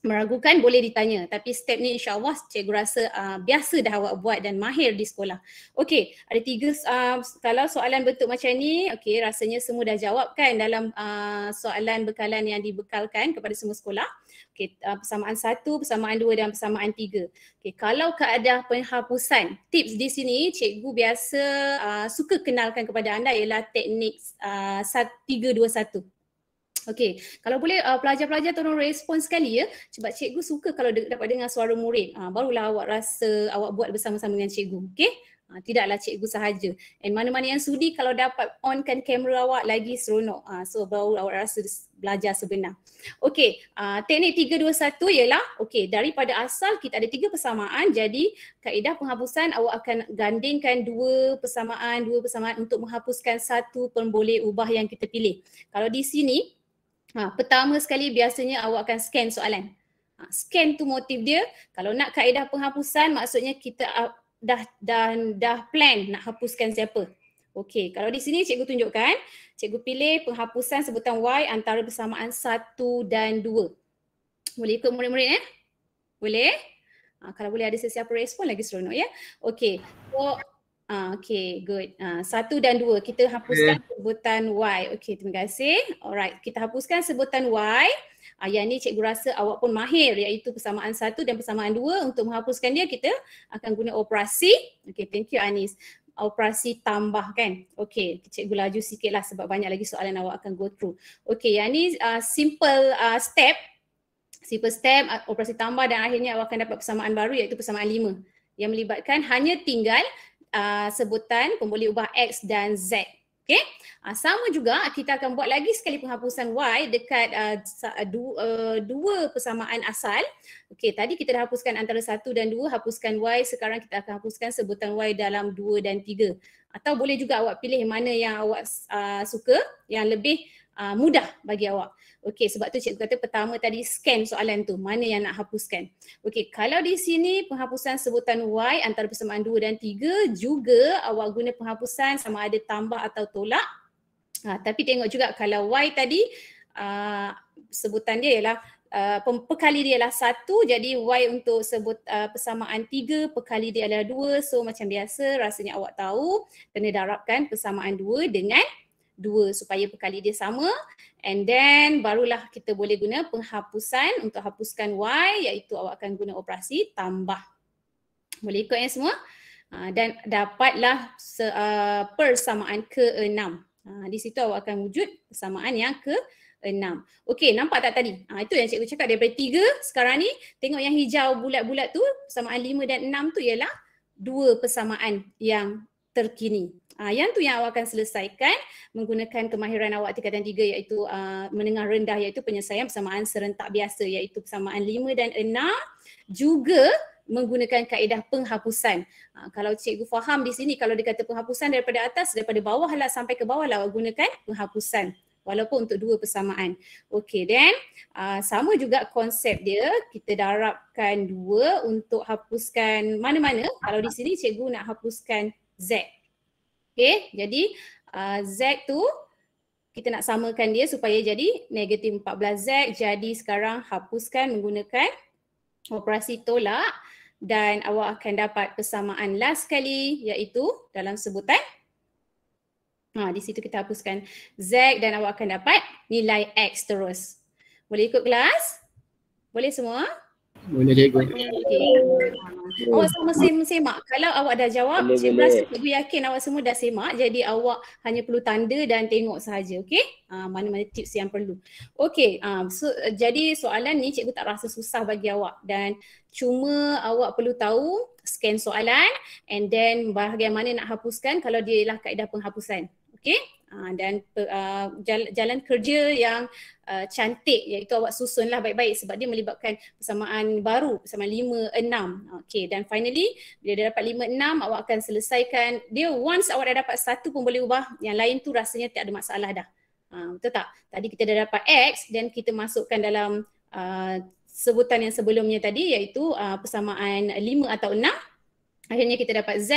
meragukan boleh ditanya tapi step ni insyaallah cikgu rasa uh, biasa dah awak buat dan mahir di sekolah. Okey, ada tiga uh, kalau soalan bentuk macam ni, okey rasanya semua dah jawab kan dalam uh, soalan bekalan yang dibekalkan kepada semua sekolah. Okey, uh, persamaan satu, persamaan dua dan persamaan tiga. Okey, kalau keadaan penghapusan, tips di sini cikgu biasa uh, suka kenalkan kepada anda ialah teknik uh, 321. Okey, kalau boleh uh, pelajar-pelajar tolong respon sekali ya. Sebab cikgu suka kalau de- dapat dengar suara murid. Uh, barulah awak rasa awak buat bersama-sama dengan cikgu. Okey? Ha, tidaklah cikgu sahaja. And mana-mana yang sudi kalau dapat onkan kamera awak lagi seronok. Ha, so baru awak rasa belajar sebenar. Okey, uh, teknik 321 ialah okey daripada asal kita ada tiga persamaan jadi kaedah penghapusan awak akan gandingkan dua persamaan, dua persamaan untuk menghapuskan satu pemboleh ubah yang kita pilih. Kalau di sini Ha, pertama sekali biasanya awak akan scan soalan. Ha, scan tu motif dia. Kalau nak kaedah penghapusan maksudnya kita dah dah dah plan nak hapuskan siapa. Okey, kalau di sini cikgu tunjukkan, cikgu pilih penghapusan sebutan Y antara persamaan 1 dan 2. Boleh ikut murid-murid ya? Boleh? Ha, kalau boleh ada sesiapa respon lagi seronok ya. Okey. So, Ah, okay, good. Ah, satu dan dua, kita hapuskan okay. sebutan Y. Okay, terima kasih. Alright, kita hapuskan sebutan Y. Ah, yang ni cikgu rasa awak pun mahir iaitu persamaan satu dan persamaan dua. Untuk menghapuskan dia, kita akan guna operasi. Okay, thank you Anis. Operasi tambah kan. Okay, cikgu laju sikit lah sebab banyak lagi soalan awak akan go through. Okay, yang ni uh, simple uh, step. Simple step, uh, operasi tambah dan akhirnya awak akan dapat persamaan baru iaitu persamaan lima. Yang melibatkan hanya tinggal uh, sebutan pemboleh ubah X dan Z. okey. Uh, sama juga kita akan buat lagi sekali penghapusan Y dekat uh, uh, du, uh, dua persamaan asal. Okey, tadi kita dah hapuskan antara satu dan dua hapuskan Y. Sekarang kita akan hapuskan sebutan Y dalam dua dan tiga. Atau boleh juga awak pilih mana yang awak uh, suka yang lebih uh, mudah bagi awak. Okey sebab tu cikgu kata pertama tadi scan soalan tu mana yang nak hapuskan. Okey kalau di sini penghapusan sebutan Y antara persamaan 2 dan 3 juga awak guna penghapusan sama ada tambah atau tolak. Uh, tapi tengok juga kalau Y tadi uh, sebutan dia ialah Uh, pekali dia adalah satu jadi Y untuk sebut uh, persamaan tiga pekali dia adalah dua so macam biasa rasanya awak tahu kena darabkan persamaan dua dengan dua supaya perkali dia sama and then barulah kita boleh guna penghapusan untuk hapuskan Y iaitu awak akan guna operasi tambah. Boleh ikut ya semua? Aa, ah, dan dapatlah se, uh, persamaan ke-6. Ah, di situ awak akan wujud persamaan yang ke enam. Okey nampak tak tadi? Aa, itu yang cikgu cakap daripada tiga. sekarang ni tengok yang hijau bulat-bulat tu persamaan lima dan enam tu ialah dua persamaan yang terkini. Uh, yang tu yang awak akan selesaikan menggunakan kemahiran awak dan tiga iaitu uh, menengah rendah iaitu penyelesaian persamaan serentak biasa iaitu persamaan lima dan enam juga menggunakan kaedah penghapusan. Ha, kalau cikgu faham di sini kalau dikata penghapusan daripada atas daripada bawah lah sampai ke bawah lah gunakan penghapusan walaupun untuk dua persamaan. Okey then uh, sama juga konsep dia kita darabkan dua untuk hapuskan mana-mana kalau di sini cikgu nak hapuskan Z. Okey, jadi uh, Z tu kita nak samakan dia supaya jadi negatif 14Z. Jadi sekarang hapuskan menggunakan operasi tolak dan awak akan dapat persamaan last sekali iaitu dalam sebutan. Ha, di situ kita hapuskan Z dan awak akan dapat nilai X terus. Boleh ikut kelas? Boleh semua? Terima kasih cikgu. Awak semua sem- semak. Kalau awak dah jawab, cikgu rasa cikgu yakin awak semua dah semak. Jadi awak hanya perlu tanda dan tengok sahaja. okey? Uh, mana-mana tips yang perlu. Okey, Uh, so, uh, jadi soalan ni cikgu tak rasa susah bagi awak. Dan cuma awak perlu tahu scan soalan and then bagaimana nak hapuskan kalau dia ialah kaedah penghapusan. okey? Ah, dan uh, ah, jalan, jalan kerja yang uh, cantik iaitu awak susunlah baik-baik sebab dia melibatkan persamaan baru persamaan lima enam. okey dan finally bila dia dapat lima enam, awak akan selesaikan dia once awak dah dapat satu pun boleh ubah yang lain tu rasanya tak ada masalah dah uh, betul tak tadi kita dah dapat x dan kita masukkan dalam uh, sebutan yang sebelumnya tadi iaitu uh, persamaan lima atau enam, akhirnya kita dapat z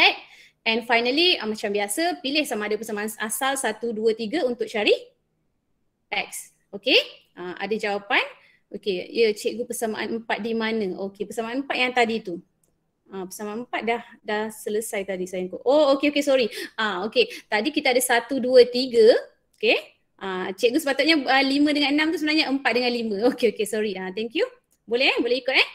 And finally, uh, macam biasa, pilih sama ada persamaan asal 1, 2, 3 untuk cari X. Okay, uh, ah, ada jawapan. Okay, ya yeah, cikgu persamaan 4 di mana? Okay, persamaan 4 yang tadi tu. Uh, persamaan 4 dah dah selesai tadi sayangku. Oh, okay, okay, sorry. Ah, uh, okay, tadi kita ada 1, 2, 3. Okay, Ah, uh, cikgu sepatutnya uh, 5 dengan 6 tu sebenarnya 4 dengan 5. Okay, okay, sorry. Ah, uh, thank you. Boleh eh? Boleh ikut eh?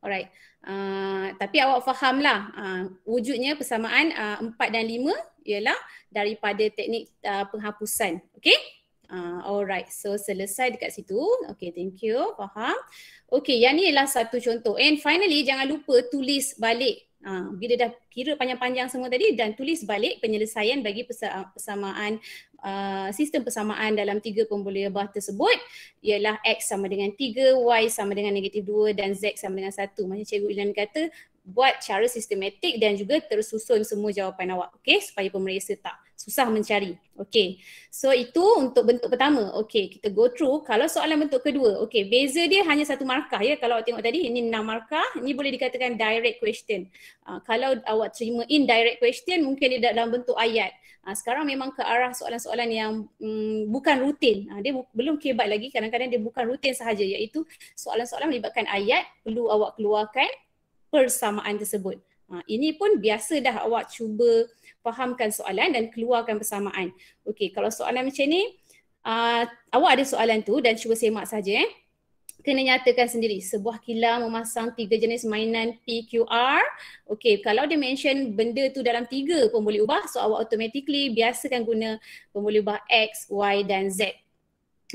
Alright. Uh, tapi awak fahamlah uh, wujudnya persamaan uh, ah, 4 dan 5 ialah daripada teknik uh, penghapusan. Okay? Uh, alright, so selesai dekat situ. Okay, thank you. Faham. Okay, yang ni ialah satu contoh. And finally, jangan lupa tulis balik Ha, bila dah kira panjang-panjang semua tadi dan tulis balik penyelesaian bagi ah, persamaan uh, sistem persamaan dalam tiga pembuluh lebah tersebut ialah X sama dengan 3, Y sama dengan negatif 2 dan Z sama dengan 1. Macam Cikgu Ilan kata, buat cara sistematik dan juga tersusun semua jawapan awak okey supaya pemeriksa tak susah mencari okey so itu untuk bentuk pertama okey kita go through kalau soalan bentuk kedua okey beza dia hanya satu markah ya kalau awak tengok tadi ini enam markah ini boleh dikatakan direct question uh, kalau awak terima indirect question mungkin dia dalam bentuk ayat ah, sekarang memang ke arah soalan-soalan yang mm, bukan rutin. Ah, dia bu- belum kebat lagi kadang-kadang dia bukan rutin sahaja iaitu soalan-soalan melibatkan ayat perlu awak keluarkan persamaan tersebut. Ha, ini pun biasa dah awak cuba fahamkan soalan dan keluarkan persamaan. Okey, kalau soalan macam ni, uh, awak ada soalan tu dan cuba semak saja eh. Kena nyatakan sendiri sebuah kilang memasang tiga jenis mainan PQR. Okey, kalau dia mention benda tu dalam tiga pun boleh ubah. So awak automatically biasakan guna pun boleh ubah X, Y dan Z.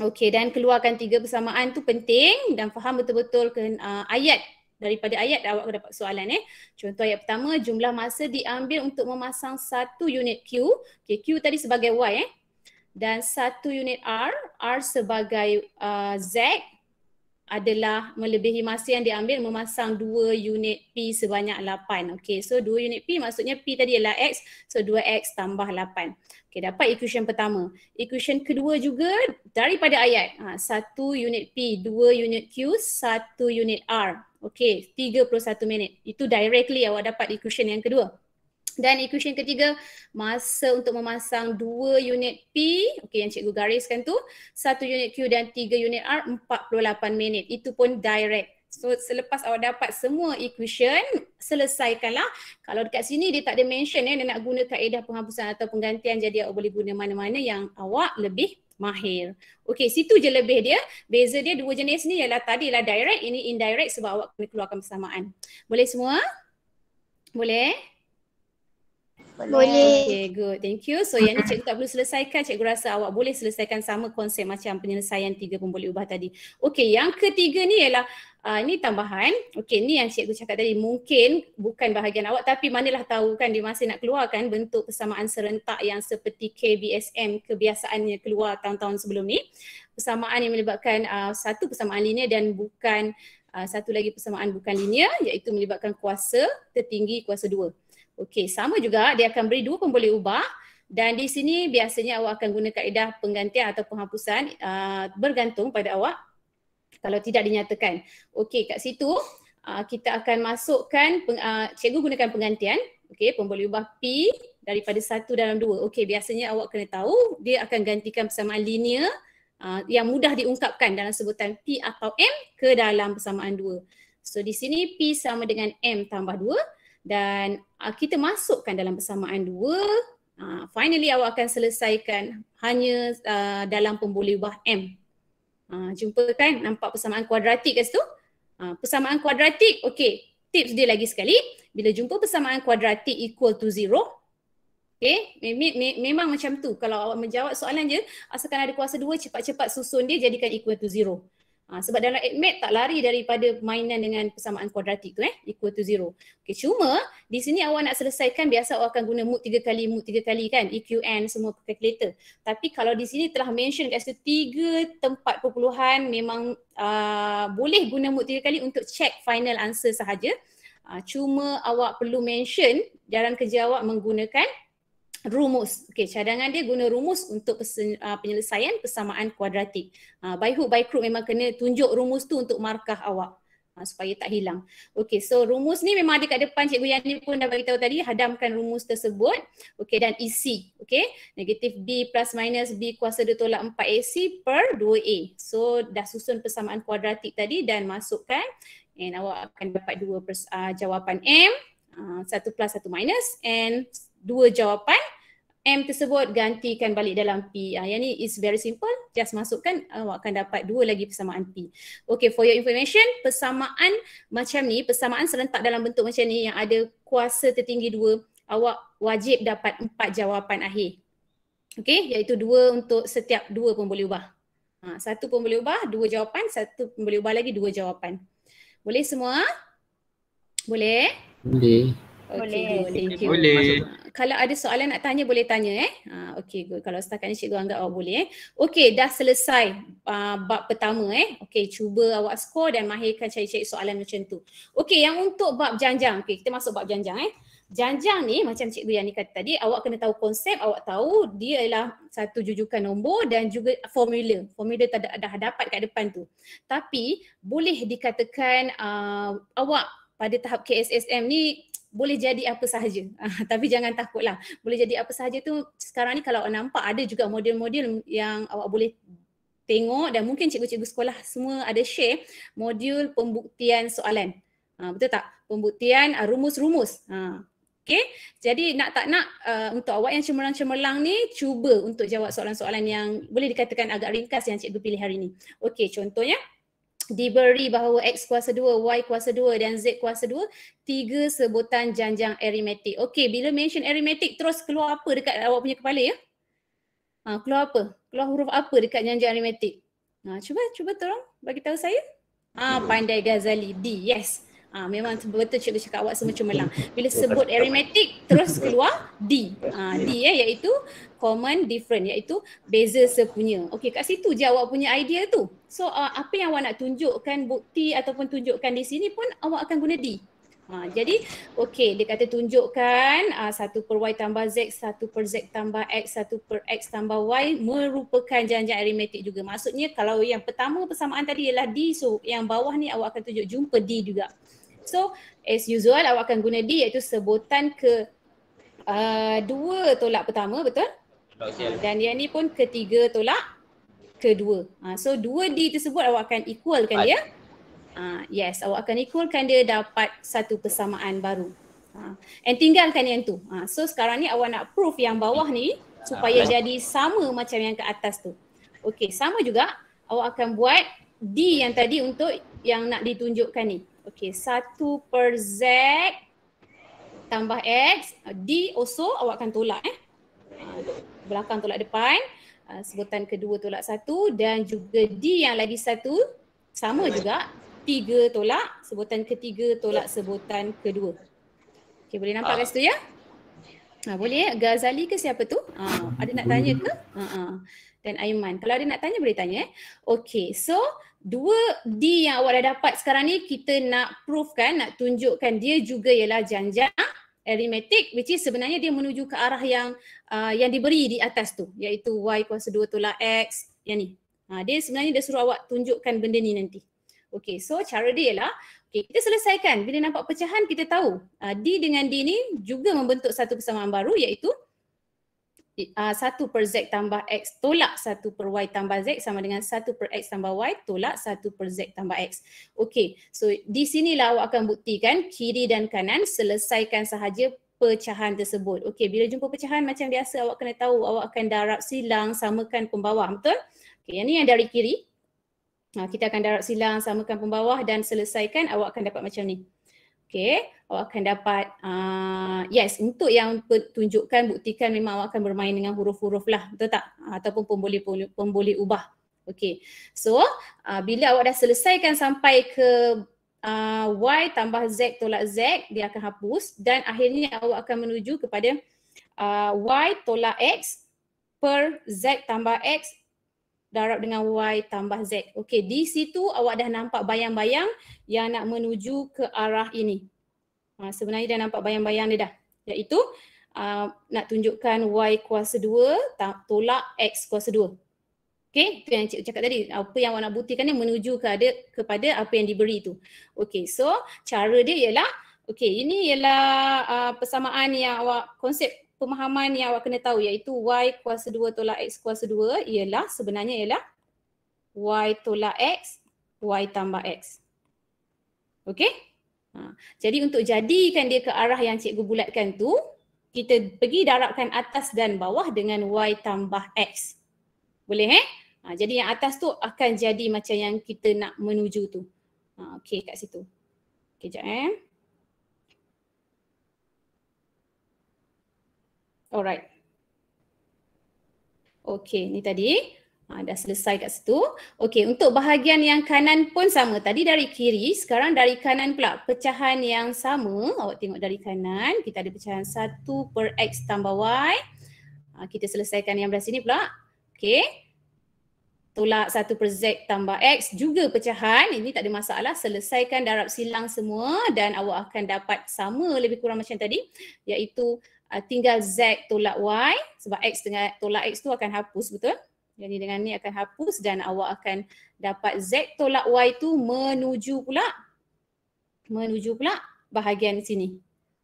Okey, dan keluarkan tiga persamaan tu penting dan faham betul-betul ke, uh, ah, ayat daripada ayat awak dapat soalan eh. Contoh ayat pertama, jumlah masa diambil untuk memasang satu unit Q. Okay, Q tadi sebagai Y eh. Dan satu unit R, R sebagai uh, Z adalah melebihi masa yang diambil memasang dua unit P sebanyak 8. okay, so dua unit P maksudnya P tadi ialah X, so 2X tambah 8. okay, dapat equation pertama. Equation kedua juga daripada ayat. Ha, satu unit P, dua unit Q, satu unit R. Okey, 31 minit. Itu directly awak dapat equation yang kedua. Dan equation ketiga, masa untuk memasang dua unit P, okay yang cikgu gariskan tu, satu unit Q dan tiga unit R, 48 minit. Itu pun direct. So selepas awak dapat semua equation, selesaikanlah. Kalau dekat sini dia tak ada mention ya, dia nak guna kaedah penghapusan atau penggantian jadi awak boleh guna mana-mana yang awak lebih mahir. Okay situ je lebih dia. Beza dia dua jenis ni ialah tadi lah direct, ini indirect sebab awak kena keluarkan persamaan. Boleh semua? Boleh? Boleh. Okay, good. Thank you. So yang ni cikgu tak perlu selesaikan, cikgu rasa awak boleh selesaikan sama konsep macam penyelesaian tiga pun boleh ubah tadi. Okay, yang ketiga ni ialah Uh, ni tambahan. okay ni yang cikgu cakap tadi mungkin bukan bahagian awak tapi manalah tahu kan dia masih nak keluarkan bentuk persamaan serentak yang seperti KBSM kebiasaannya keluar tahun-tahun sebelum ni. Persamaan yang melibatkan uh, satu persamaan linear dan bukan uh, satu lagi persamaan bukan linear iaitu melibatkan kuasa tertinggi kuasa dua. Okey, sama juga dia akan beri dua pun boleh ubah dan di sini biasanya awak akan guna kaedah penggantian atau penghapusan uh, bergantung pada awak kalau tidak dinyatakan. Okey, kat situ uh, kita akan masukkan peng, uh, cikgu gunakan penggantian, okey, pemboleh ubah P daripada satu dalam dua. Okey, biasanya awak kena tahu dia akan gantikan persamaan linear uh, yang mudah diungkapkan dalam sebutan P atau M ke dalam persamaan dua. So di sini P sama dengan M tambah dua dan uh, kita masukkan dalam persamaan dua uh, finally awak akan selesaikan hanya uh, dalam pemboleh ubah M. Uh, jumpa kan nampak persamaan kuadratik kat situ? Uh, persamaan kuadratik, okey tips dia lagi sekali. Bila jumpa persamaan kuadratik equal to zero, Okay, me- me- me- memang macam tu. Kalau awak menjawab soalan je, asalkan ada kuasa dua, cepat-cepat susun dia jadikan equal to zero. Ha, sebab dalam admit tak lari daripada permainan dengan persamaan kuadratik tu eh equal to zero. Okay, cuma di sini awak nak selesaikan biasa awak akan guna mood tiga kali, mood tiga kali kan EQN semua calculator. Tapi kalau di sini telah mention kat situ tiga tempat perpuluhan memang uh, boleh guna mood tiga kali untuk check final answer sahaja. Uh, cuma awak perlu mention jalan kerja awak menggunakan rumus. Okey, cadangan dia guna rumus untuk ah, penyelesaian persamaan kuadratik. Uh, by hook, by crook memang kena tunjuk rumus tu untuk markah awak uh, supaya tak hilang. Okey, so rumus ni memang ada kat depan Cikgu Yani pun dah beritahu tadi, hadamkan rumus tersebut. Okey, dan isi. E okey, negatif B plus minus B kuasa dia tolak 4AC per 2A. So, dah susun persamaan kuadratik tadi dan masukkan and awak akan dapat dua uh, jawapan M. Uh, satu plus satu minus and dua jawapan M tersebut gantikan balik dalam P. Uh, yang ni is very simple. Just masukkan awak akan dapat dua lagi persamaan P. Okay for your information persamaan macam ni, persamaan serentak dalam bentuk macam ni yang ada kuasa tertinggi dua awak wajib dapat empat jawapan akhir. Okay iaitu dua untuk setiap dua pun boleh ubah. Ha, satu pun boleh ubah, dua jawapan. Satu pun boleh ubah lagi, dua jawapan. Boleh semua? Boleh? Boleh. Okay, boleh. Thank you. Boleh kalau ada soalan nak tanya boleh tanya eh. Ha, okay good. Kalau setakat ni cikgu anggap awak oh, boleh eh. Okay dah selesai uh, bab pertama eh. Okay cuba awak skor dan mahirkan cari-cari soalan macam tu. Okay yang untuk bab janjang. Okay kita masuk bab janjang eh. Janjang ni macam cikgu Yani kata tadi awak kena tahu konsep awak tahu dia ialah satu jujukan nombor dan juga formula. Formula tak dah, dah dapat kat depan tu. Tapi boleh dikatakan uh, awak pada tahap KSSM ni boleh jadi apa sahaja. Ah, tapi jangan takutlah. Boleh jadi apa sahaja tu sekarang ni kalau nampak ada juga model-model yang awak boleh tengok dan mungkin cikgu-cikgu sekolah semua ada share modul pembuktian soalan. Ha, betul tak? Pembuktian ah, rumus-rumus. Ha. Okay. Jadi nak tak nak uh, untuk awak yang cemerlang-cemerlang ni cuba untuk jawab soalan-soalan yang boleh dikatakan agak ringkas yang cikgu pilih hari ni. Okey contohnya diberi bahawa X kuasa 2, Y kuasa 2 dan Z kuasa 2 tiga sebutan janjang aritmetik. Okey, bila mention aritmetik terus keluar apa dekat awak punya kepala ya? Ha, keluar apa? Keluar huruf apa dekat janjang aritmetik? Ha, ah, cuba, cuba tolong bagi tahu saya. Ah, ha, pandai Ghazali D. Yes. Ah ha, memang betul cikgu cakap awak semua cemerlang. Hmm. Bila sebut arithmetic terus keluar D. Ha, D ya. eh iaitu common different iaitu beza sepunya. Okey kat situ je awak punya idea tu. So uh, apa yang awak nak tunjukkan bukti ataupun tunjukkan di sini pun awak akan guna D. Ha, jadi okey dia kata tunjukkan uh, 1 per y tambah z, 1 per z tambah x, 1 per x tambah y merupakan janjian aritmetik juga. Maksudnya kalau yang pertama persamaan tadi ialah D so yang bawah ni awak akan tunjuk jumpa D juga. So as usual awak akan guna D iaitu sebutan ke uh, dua tolak pertama betul? Okay. Dan yang ni pun ketiga tolak kedua. Uh, so dua D tersebut awak akan equalkan Ad. dia. Uh, yes awak akan equalkan dia dapat satu persamaan baru. Uh, and tinggalkan yang tu. Uh, so sekarang ni awak nak proof yang bawah ni supaya uh, jadi sama macam yang ke atas tu. Okay sama juga awak akan buat D yang tadi untuk yang nak ditunjukkan ni. Okay, satu per Z tambah X. Uh, d also awak akan tolak eh. Uh, belakang tolak depan. Uh, sebutan kedua tolak satu dan juga D yang lagi satu sama juga. Tiga tolak sebutan ketiga tolak sebutan kedua. Okay, boleh nampak ah. kat ah. situ ya? Ha, boleh. Eh? Ghazali ke siapa tu? Ha, ada nak tanya ke? Ha, ha. Dan Aiman. Kalau ada nak tanya boleh tanya eh. Okay, so Dua D yang awak dah dapat sekarang ni kita nak prove kan, nak tunjukkan dia juga ialah janjang arithmetic which is sebenarnya dia menuju ke arah yang uh, yang diberi di atas tu iaitu y kuasa 2 tolak x yang ni. Ha, dia sebenarnya dia suruh awak tunjukkan benda ni nanti. Okay so cara dia ialah okay, kita selesaikan bila nampak pecahan kita tahu uh, D dengan D ni juga membentuk satu persamaan baru iaitu Ah, satu per Z tambah X tolak satu per Y tambah Z sama dengan satu per X tambah Y tolak satu per Z tambah X. Okey, so di sinilah awak akan buktikan kiri dan kanan selesaikan sahaja pecahan tersebut. Okey, bila jumpa pecahan macam biasa awak kena tahu awak akan darab silang samakan pembawah, betul? Okey, yang ni yang dari kiri. Ah, kita akan darab silang samakan pembawah dan selesaikan awak akan dapat macam ni. Okey, awak akan dapat uh, yes untuk yang tunjukkan buktikan memang awak akan bermain dengan huruf-huruf lah betul tak ah, ataupun pemboleh pemboleh ubah okey so uh, bila awak dah selesaikan sampai ke uh, y tambah z tolak z dia akan hapus dan akhirnya awak akan menuju kepada uh, y tolak x per z tambah x darab dengan y tambah z. Okey, di situ awak dah nampak bayang-bayang yang nak menuju ke arah ini. Ha, sebenarnya dah nampak bayang-bayang dia dah. Iaitu uh, nak tunjukkan Y kuasa 2 tolak X kuasa 2. Okay, tu yang cikgu cakap tadi. Apa yang awak nak buktikan ni menuju ke ada, kepada apa yang diberi tu. Okay, so cara dia ialah, okay, ini ialah uh, persamaan yang awak, konsep pemahaman yang awak kena tahu iaitu Y kuasa 2 tolak X kuasa 2 ialah sebenarnya ialah Y tolak X, Y tambah X. Okay, Ha. Jadi untuk jadikan dia ke arah yang cikgu bulatkan tu, kita pergi darabkan atas dan bawah dengan Y tambah X. Boleh eh? Ha. Jadi yang atas tu akan jadi macam yang kita nak menuju tu. Ha. Okey kat situ. Kejap eh. Alright. Okey ni tadi. Ha, dah selesai kat situ. Okey, untuk bahagian yang kanan pun sama. Tadi dari kiri, sekarang dari kanan pula. Pecahan yang sama. Awak tengok dari kanan. Kita ada pecahan 1 per X tambah Y. Ha, kita selesaikan yang belah sini pula. Okey. Tolak 1 per Z tambah X. Juga pecahan. Ini tak ada masalah. Selesaikan darab silang semua. Dan awak akan dapat sama lebih kurang macam tadi. Iaitu uh, tinggal Z tolak Y. Sebab X dengan tolak X tu akan hapus betul. Jadi dengan ni akan hapus dan awak akan dapat Z tolak Y tu menuju pula menuju pula bahagian sini.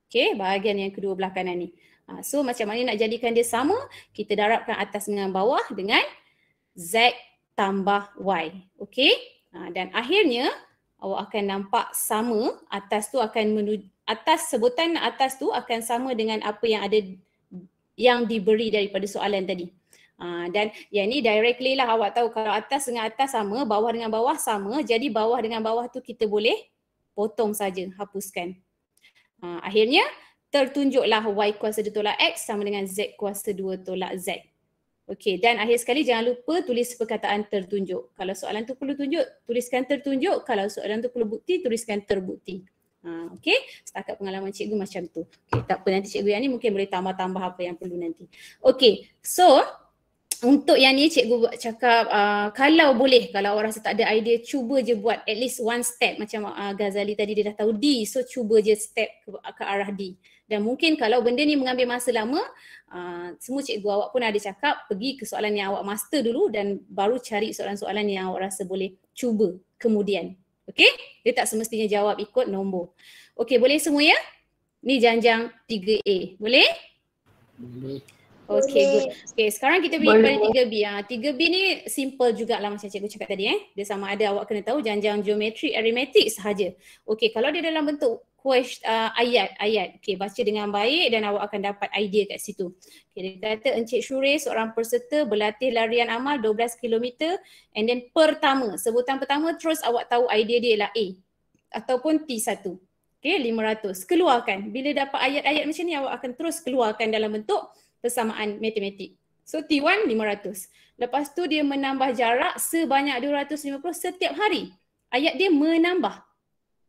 Okay bahagian yang kedua belah kanan ni. Ha, so macam mana nak jadikan dia sama? Kita darabkan atas dengan bawah dengan Z tambah Y. Okay ha, dan akhirnya awak akan nampak sama atas tu akan menuju atas sebutan atas tu akan sama dengan apa yang ada yang diberi daripada soalan tadi. Ha, dan yang ni directly lah awak tahu kalau atas dengan atas sama, bawah dengan bawah sama. Jadi bawah dengan bawah tu kita boleh potong saja, hapuskan. Ha, akhirnya tertunjuklah Y kuasa 2 tolak X sama dengan Z kuasa 2 tolak Z. Okey dan akhir sekali jangan lupa tulis perkataan tertunjuk. Kalau soalan tu perlu tunjuk, tuliskan tertunjuk. Kalau soalan tu perlu bukti, tuliskan terbukti. Ha, Okey, setakat pengalaman cikgu macam tu. Okay, tak apa nanti cikgu yang ni mungkin boleh tambah-tambah apa yang perlu nanti. Okey, so untuk yang ni cikgu cakap uh, kalau boleh kalau orang rasa tak ada idea cuba je buat at least one step macam uh, Ghazali tadi dia dah tahu D so cuba je step ke, ke arah D dan mungkin kalau benda ni mengambil masa lama uh, semua cikgu awak pun ada cakap pergi ke soalan yang awak master dulu dan baru cari soalan-soalan yang awak rasa boleh cuba kemudian okey dia tak semestinya jawab ikut nombor okey boleh semua ya ni janjang 3A boleh boleh Okay, good. Okay, sekarang kita pergi kepada 3B. Ha. 3B ni simple jugalah macam cikgu cakap tadi. Eh. Dia sama ada awak kena tahu janjang geometri, arithmetik sahaja. Okay, kalau dia dalam bentuk uh, ayat, ayat. Okay, baca dengan baik dan awak akan dapat idea kat situ. Okay, dia kata Encik Shure seorang peserta berlatih larian amal 12 km and then pertama, sebutan pertama terus awak tahu idea dia ialah A ataupun T1. Okay, 500. Keluarkan. Bila dapat ayat-ayat macam ni awak akan terus keluarkan dalam bentuk persamaan matematik. So T1 500. Lepas tu dia menambah jarak sebanyak 250 setiap hari. Ayat dia menambah.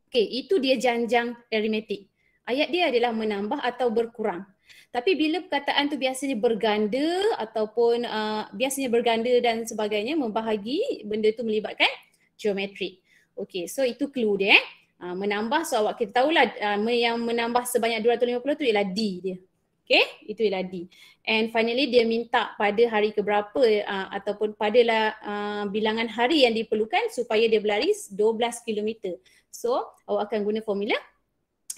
Okay, itu dia janjang aritmetik. Ayat dia adalah menambah atau berkurang. Tapi bila perkataan tu biasanya berganda ataupun uh, biasanya berganda dan sebagainya membahagi benda tu melibatkan geometrik. Okay, so itu clue dia eh. Uh, menambah so awak kita tahulah uh, yang menambah sebanyak 250 tu ialah D dia. Okay, itu itulah D. And finally dia minta pada hari keberapa uh, ataupun pada uh, bilangan hari yang diperlukan supaya dia berlari 12 km. So awak akan guna formula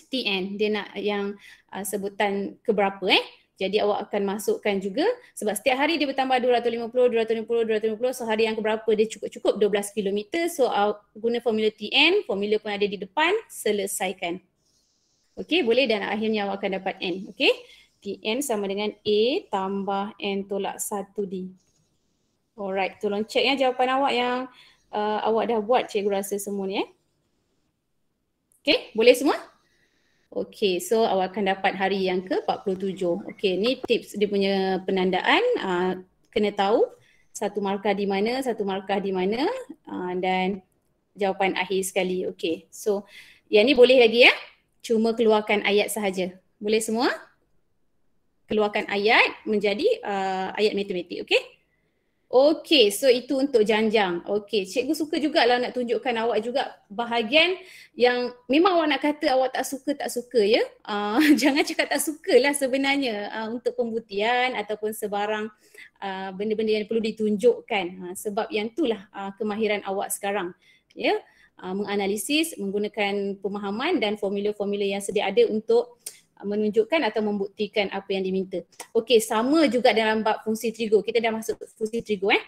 TN. Dia nak yang uh, sebutan keberapa eh. Jadi awak akan masukkan juga sebab setiap hari dia bertambah 250, 250, 250 so hari yang keberapa dia cukup-cukup 12 km. So awak guna formula TN, formula pun ada di depan, selesaikan. Okay boleh dan akhirnya awak akan dapat N. Okay. Tn sama dengan A tambah N tolak 1D. Alright, tolong check ya jawapan awak yang uh, awak dah buat cikgu rasa semua ni eh. Okay, boleh semua? Okay, so awak akan dapat hari yang ke-47. Okay, ni tips dia punya penandaan. Uh, kena tahu satu markah di mana, satu markah di mana uh, dan jawapan akhir sekali. Okay, so yang ni boleh lagi ya. Cuma keluarkan ayat sahaja. Boleh semua? keluarkan ayat menjadi uh, ayat matematik okey okey so itu untuk janjang okey cikgu suka jugalah nak tunjukkan awak juga bahagian yang memang awak nak kata awak tak suka tak suka ya uh, jangan cakap tak lah sebenarnya uh, untuk pembuktian ataupun sebarang uh, benda-benda yang perlu ditunjukkan uh, sebab yang itulah uh, kemahiran awak sekarang ya yeah? uh, menganalisis menggunakan pemahaman dan formula-formula yang sedia ada untuk menunjukkan atau membuktikan apa yang diminta. Okey, sama juga dalam bab fungsi trigo Kita dah masuk fungsi trigo, eh.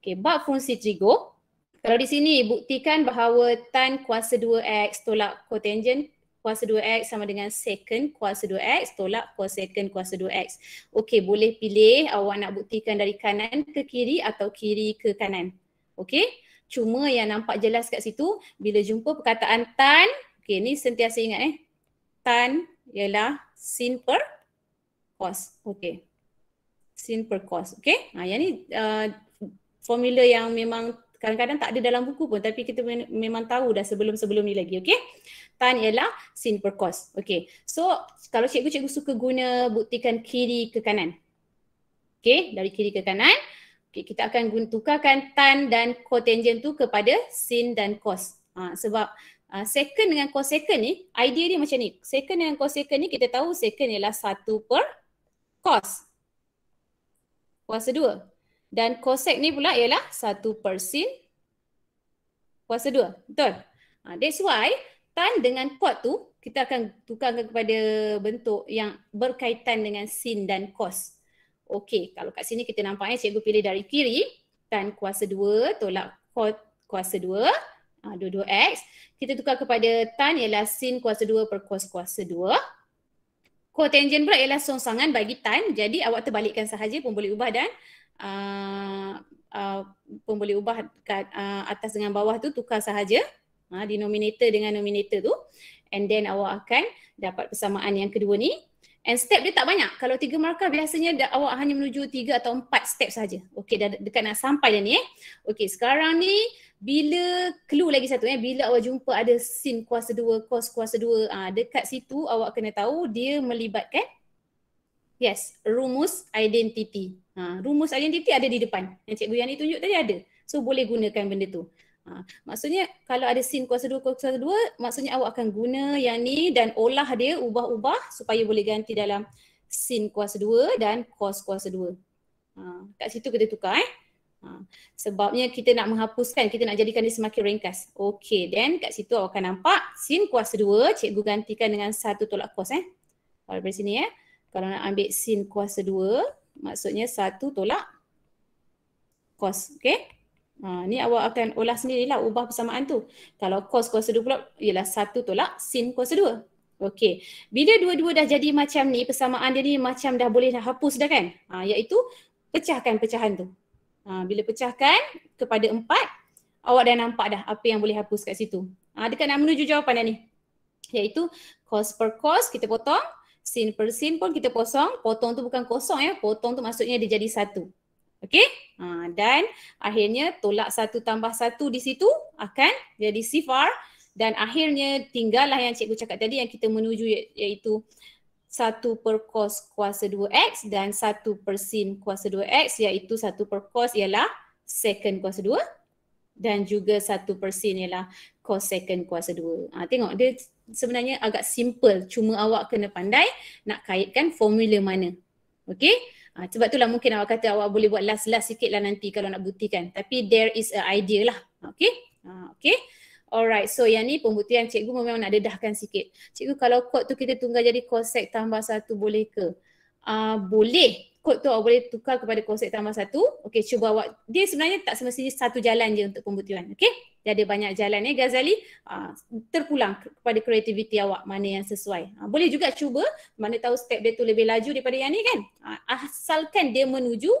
Okey, bab fungsi trigo. Kalau di sini buktikan bahawa tan kuasa 2x tolak cotangent kuasa 2x sama dengan second kuasa 2x tolak cosecant kuasa 2x. Okey, boleh pilih awak nak buktikan dari kanan ke kiri atau kiri ke kanan. Okey? Cuma yang nampak jelas kat situ bila jumpa perkataan tan, okey ni sentiasa ingat eh. Tan ialah sin per cos. Okey. Sin per cos. Okey. Ha, yang ni uh, formula yang memang kadang-kadang tak ada dalam buku pun tapi kita memang tahu dah sebelum-sebelum ni lagi. Okey. Tan ialah sin per cos. Okey. So kalau cikgu-cikgu suka guna buktikan kiri ke kanan. Okey. Dari kiri ke kanan. Okay, kita akan guna tukarkan tan dan cotangent tu kepada sin dan cos. Ha, sebab Uh, second dengan cosecant ni, idea dia macam ni. Second dengan cosecant ni kita tahu second ialah satu per cos. Kuasa dua. Dan cosec ni pula ialah satu per sin. Kuasa dua. Betul? Uh, that's why tan dengan cot tu kita akan tukarkan kepada bentuk yang berkaitan dengan sin dan cos. Okey, kalau kat sini kita nampaknya eh, cikgu pilih dari kiri. Tan kuasa dua tolak cot kuasa dua uh, ah, 22x. Kita tukar kepada tan ialah sin kuasa 2 per kuasa kuasa 2. Kotangen pula ialah songsangan bagi tan. Jadi awak terbalikkan sahaja pun boleh ubah dan uh, uh, pun boleh ubah kat, uh, atas dengan bawah tu tukar sahaja. Ha, uh, denominator dengan nominator tu. And then awak akan dapat persamaan yang kedua ni. And step dia tak banyak. Kalau tiga markah biasanya awak hanya menuju tiga atau empat step saja. Okey dah dekat nak sampai dah ni eh. Okey sekarang ni bila clue lagi satu eh bila awak jumpa ada sin kuasa dua cos kuasa dua ah dekat situ awak kena tahu dia melibatkan yes rumus identity. ha ah, rumus identity ada di depan yang cikgu yang tunjuk tadi ada so boleh gunakan benda tu ha maksudnya kalau ada sin kuasa dua cos kuasa dua maksudnya awak akan guna yang ni dan olah dia ubah-ubah supaya boleh ganti dalam sin kuasa dua dan cos kuasa dua ha kat situ kita tukar eh Ha. Sebabnya kita nak menghapuskan, kita nak jadikan dia semakin ringkas. Okey, then kat situ awak akan nampak sin kuasa dua, cikgu gantikan dengan satu tolak kos eh. Kalau dari sini eh. Kalau nak ambil sin kuasa dua, maksudnya satu tolak kos. Okey. Ha, ni awak akan olah lah ubah persamaan tu. Kalau kos kuasa 2 pula ialah satu tolak sin kuasa 2. Okey. Bila dua-dua dah jadi macam ni, persamaan dia ni macam dah boleh dah hapus dah kan? Ha, iaitu pecahkan pecahan tu. Ha, bila pecahkan kepada empat, awak dah nampak dah apa yang boleh hapus kat situ. Ha, dekat nak menuju jawapan dah ni. Iaitu cost per cost kita potong, sin per sin pun kita kosong. Potong tu bukan kosong ya, potong tu maksudnya dia jadi satu. okay? Ha, dan akhirnya tolak satu tambah satu di situ akan jadi sifar. Dan akhirnya tinggallah yang cikgu cakap tadi yang kita menuju iaitu satu per cos kuasa 2x dan satu per sin kuasa 2x iaitu satu per cos ialah second kuasa 2 dan juga satu per sin ialah cos second kuasa 2. Ha, tengok dia sebenarnya agak simple cuma awak kena pandai nak kaitkan formula mana. Okay? Ha, sebab itulah mungkin awak kata awak boleh buat last-last sikit lah nanti kalau nak buktikan. Tapi there is a idea lah. Okay? Ha, okay? Alright, so yang ni pembuktian cikgu memang nak dedahkan sikit. Cikgu kalau kod tu kita tunggal jadi cosec tambah satu boleh ke? Uh, boleh. Kod tu awak boleh tukar kepada cosec tambah satu. Okay, cuba awak. Dia sebenarnya tak semestinya satu jalan je untuk pembuktian. Okay? Dia ada banyak jalan ni eh, Ghazali. Uh, terpulang kepada kreativiti awak mana yang sesuai. Uh, boleh juga cuba. Mana tahu step dia tu lebih laju daripada yang ni kan? Uh, asalkan dia menuju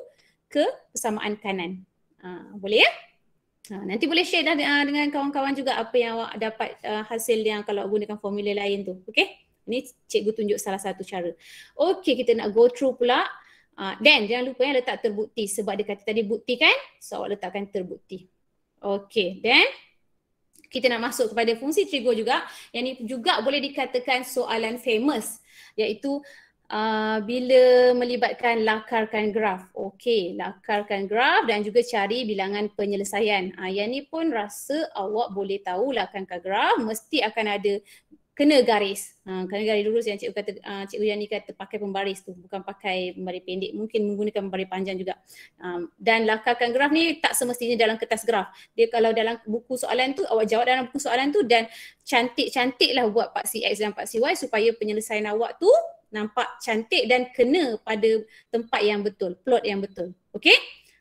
ke persamaan kanan. Uh, boleh ya? Ha, nanti boleh share dah uh, dengan kawan-kawan juga apa yang awak dapat uh, hasil yang kalau gunakan formula lain tu. Okay. Ni cikgu tunjuk salah satu cara. Okay kita nak go through pula. Uh, ah, then jangan lupa ya letak terbukti sebab dia kata tadi bukti kan. So awak letakkan terbukti. Okay then kita nak masuk kepada fungsi trigo juga. Yang ni juga boleh dikatakan soalan famous iaitu Ah, bila melibatkan lakarkan graf. Okey, lakarkan graf dan juga cari bilangan penyelesaian. Uh, yang ni pun rasa awak boleh tahu lakarkan graf mesti akan ada kena garis. Uh, kena garis lurus yang cikgu kata, uh, cikgu Yani kata pakai pembaris tu. Bukan pakai pembaris pendek. Mungkin menggunakan pembaris panjang juga. Um, dan lakarkan graf ni tak semestinya dalam kertas graf. Dia kalau dalam buku soalan tu, awak jawab dalam buku soalan tu dan cantik-cantiklah buat paksi X dan paksi Y supaya penyelesaian awak tu nampak cantik dan kena pada tempat yang betul, plot yang betul. Okey?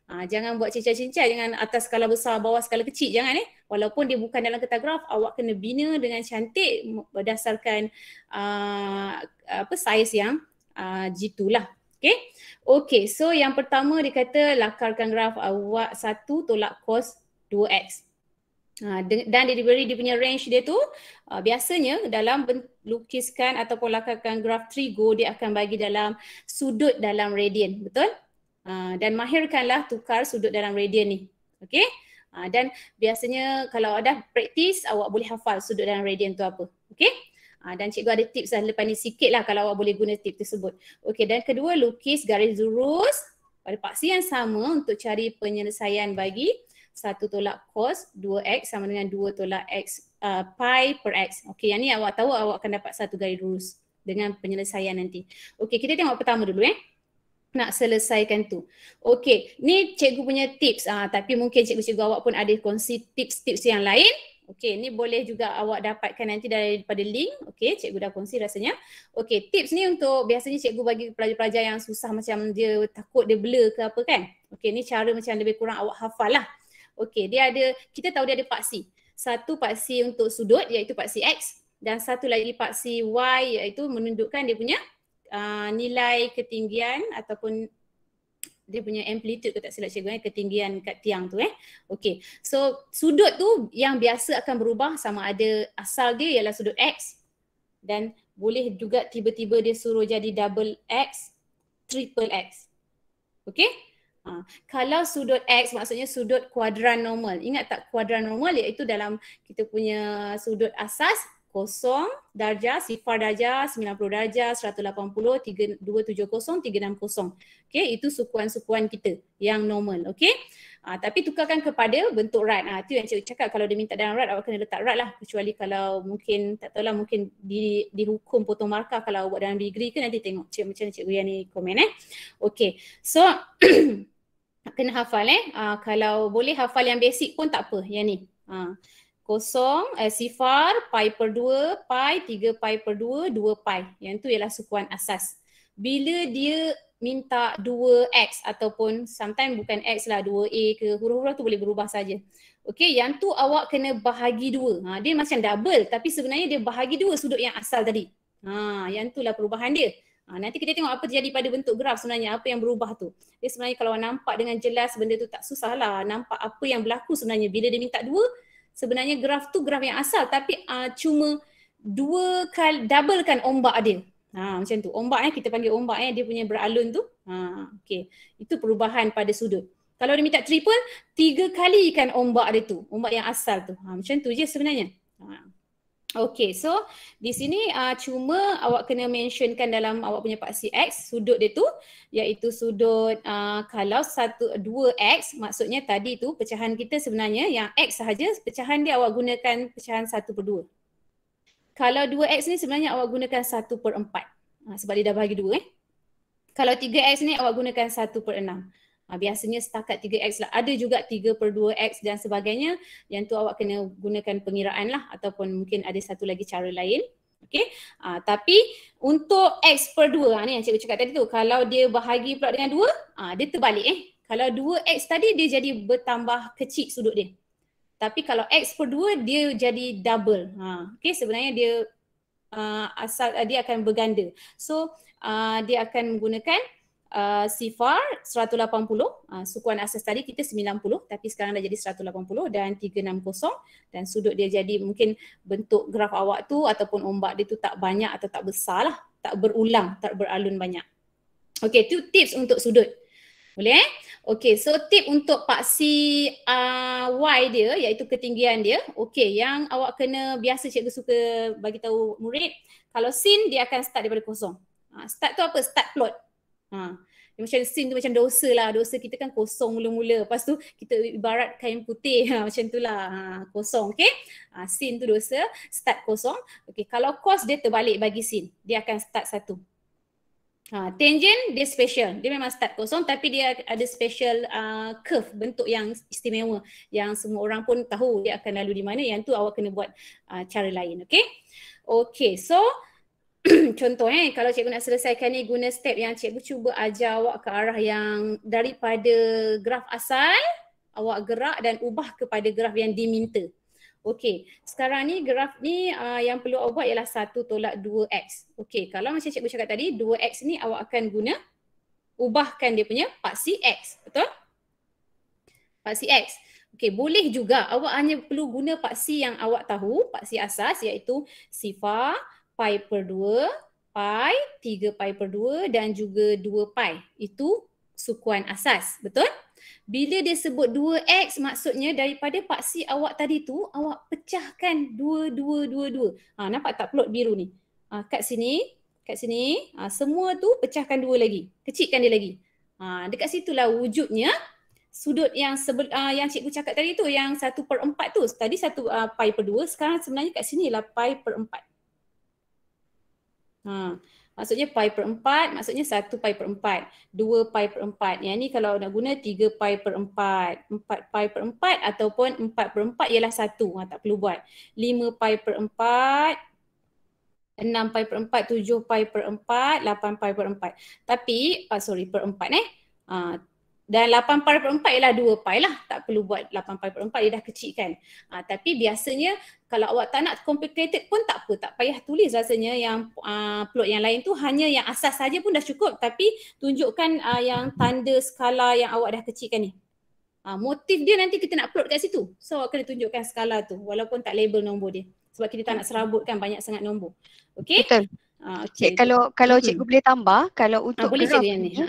Ha, ah, jangan buat cincin-cincin, jangan atas skala besar, bawah skala kecil, jangan eh. Walaupun dia bukan dalam kertas graf, awak kena bina dengan cantik berdasarkan uh, apa saiz yang jitu ah, lah. Okay, okay. so yang pertama dia kata lakarkan graf awak satu tolak kos 2x. Ha, dan dia diberi dia punya range dia tu uh, biasanya dalam lukiskan ataupun lakarkan graf trigo dia akan bagi dalam sudut dalam radian betul uh, dan mahirkanlah tukar sudut dalam radian ni okey uh, dan biasanya kalau ada praktis awak boleh hafal sudut dalam radian tu apa okey uh, dan cikgu ada tips dah lepas ni sikit lah kalau awak boleh guna tips tersebut okey dan kedua lukis garis lurus pada paksi yang sama untuk cari penyelesaian bagi 1 tolak cos 2x sama dengan 2 tolak x uh, pi per x. Okey, yang ni awak tahu awak akan dapat satu garis lurus dengan penyelesaian nanti. Okey, kita tengok pertama dulu eh. Nak selesaikan tu. Okey, ni cikgu punya tips. Uh, tapi mungkin cikgu-cikgu awak pun ada kongsi tips-tips yang lain. Okey, ni boleh juga awak dapatkan nanti daripada link. Okey, cikgu dah kongsi rasanya. Okey, tips ni untuk biasanya cikgu bagi pelajar-pelajar yang susah macam dia takut dia blur ke apa kan. Okey, ni cara macam lebih kurang awak hafal lah. Okey, dia ada, kita tahu dia ada paksi. Satu paksi untuk sudut iaitu paksi X dan satu lagi paksi Y iaitu menunjukkan dia punya uh, nilai ketinggian ataupun dia punya amplitude kalau tak silap cikgu eh, ketinggian kat tiang tu eh. Okey. So sudut tu yang biasa akan berubah sama ada asal dia ialah sudut X dan boleh juga tiba-tiba dia suruh jadi double X, triple X. Okey? Ha, kalau sudut X maksudnya sudut kuadran normal. Ingat tak kuadran normal iaitu dalam kita punya sudut asas kosong darjah, sifar darjah, 90 darjah, 180, 3, 270, 360. Okay, itu sukuan-sukuan kita yang normal. Okay, ha, tapi tukarkan kepada bentuk rad. Ha, itu yang cikgu cakap kalau dia minta dalam rad, awak kena letak rad lah. Kecuali kalau mungkin, tak tahu lah mungkin di, dihukum potong markah kalau awak buat dalam degree ke nanti tengok cik, macam mana cikgu yang ni komen eh. Okey, so kena hafal eh. Uh, kalau boleh hafal yang basic pun tak apa. Yang ni. Ha. Kosong, uh, sifar, pi per dua pi, tiga pi per dua dua pi. Yang tu ialah sukuan asas. Bila dia minta dua x ataupun sometimes bukan x lah dua a ke huruf-huruf tu boleh berubah saja. Okay, yang tu awak kena bahagi dua. Ha, dia macam double tapi sebenarnya dia bahagi dua sudut yang asal tadi. Ha, yang tu lah perubahan dia. Ha, nanti kita tengok apa terjadi pada bentuk graf sebenarnya, apa yang berubah tu. Jadi sebenarnya kalau nampak dengan jelas benda tu tak susah lah. Nampak apa yang berlaku sebenarnya. Bila dia minta dua, sebenarnya graf tu graf yang asal tapi uh, cuma dua kali, doublekan ombak dia. Ha, macam tu. Ombak eh, kita panggil ombak eh, dia punya beralun tu. Ha, okay. Itu perubahan pada sudut. Kalau dia minta triple, tiga kali kan ombak dia tu. Ombak yang asal tu. Ha, macam tu je sebenarnya. Ha. Okay, so di sini uh, cuma awak kena mentionkan dalam awak punya paksi X sudut dia tu iaitu sudut uh, kalau satu dua X maksudnya tadi tu pecahan kita sebenarnya yang X sahaja pecahan dia awak gunakan pecahan satu per dua. Kalau dua X ni sebenarnya awak gunakan satu per empat ah, sebab dia dah bahagi dua eh. Kalau tiga X ni awak gunakan satu per enam. Ha, biasanya setakat 3x lah. Ada juga 3 per 2x dan sebagainya. Yang tu awak kena gunakan pengiraan lah ataupun mungkin ada satu lagi cara lain. Okay. Ha, tapi untuk x per 2, ha, ni yang cikgu cakap tadi tu. Kalau dia bahagi pula dengan 2, ha, dia terbalik eh. Kalau 2x tadi dia jadi bertambah kecil sudut dia. Tapi kalau x per 2 dia jadi double. Ha, okay sebenarnya dia uh, asal uh, dia akan berganda. So uh, dia akan menggunakan uh, CIFAR 180, uh, sukuan asas tadi kita 90 tapi sekarang dah jadi 180 dan 360 dan sudut dia jadi mungkin bentuk graf awak tu ataupun ombak dia tu tak banyak atau tak besar lah, tak berulang, tak beralun banyak. Okay, tu tips untuk sudut. Boleh eh? Okay, so tip untuk paksi uh, Y dia iaitu ketinggian dia. Okay, yang awak kena biasa cikgu suka bagi tahu murid, kalau sin dia akan start daripada kosong. Ah, start tu apa? Start plot. Ha. Dia macam sin tu macam dosa lah. Dosa kita kan kosong mula-mula. Lepas tu kita ibarat kain putih ha. macam tu lah. Ha. Kosong. Okay. Ha. Sin tu dosa. Start kosong. Okay. Kalau kos dia terbalik bagi sin. Dia akan start satu. Ha, tangent dia special. Dia memang start kosong tapi dia ada special uh, curve bentuk yang istimewa yang semua orang pun tahu dia akan lalu di mana yang tu awak kena buat uh, cara lain okey. Okey so contoh eh kalau cikgu nak selesaikan ni guna step yang cikgu cuba ajar awak ke arah yang daripada graf asal awak gerak dan ubah kepada graf yang diminta. Okey, sekarang ni graf ni uh, yang perlu awak buat ialah 1 tolak 2x. Okey, kalau macam cikgu cakap tadi 2x ni awak akan guna ubahkan dia punya paksi x, betul? Paksi x. Okey, boleh juga awak hanya perlu guna paksi yang awak tahu, paksi asas iaitu sifar pi per 2, pi, 3 pi per 2 dan juga 2 pi. Itu sukuan asas, betul? Bila dia sebut 2x maksudnya daripada paksi awak tadi tu, awak pecahkan 2, 2, 2, 2. Ha, nampak tak plot biru ni? Ha, kat sini, kat sini, ha, semua tu pecahkan 2 lagi. Kecilkan dia lagi. Ha, dekat situlah wujudnya sudut yang sebel, uh, yang cikgu cakap tadi tu yang 1 per 4 tu tadi 1 uh, ha, pi per 2 sekarang sebenarnya kat sini lah pi per 4 Ha. Maksudnya pi per empat, maksudnya satu pi per empat, dua pi per empat. Yang ni kalau nak guna tiga pi per empat, empat pi per 4 ataupun empat per empat ialah satu. Ha, tak perlu buat. lima pi per empat, enam pi per empat, tujuh pi per empat, lapan pi per empat. Tapi, uh, sorry, per empat eh. Uh, dan 8 pi per 4 ialah 2 pi lah. Tak perlu buat 8 pi per 4, dia dah kecil kan. Ha, ah, tapi biasanya kalau awak tak nak complicated pun tak apa. Tak payah tulis rasanya yang uh, plot yang lain tu hanya yang asas saja pun dah cukup. Tapi tunjukkan uh, yang tanda skala yang awak dah kecilkan ni. Ha, motif dia nanti kita nak plot kat situ. So awak kena tunjukkan skala tu walaupun tak label nombor dia. Sebab kita tak nak serabutkan banyak sangat nombor. Okay? Betul. Ah, okay. Kalau kalau hmm. cikgu boleh tambah, kalau ah, untuk ah, boleh ni,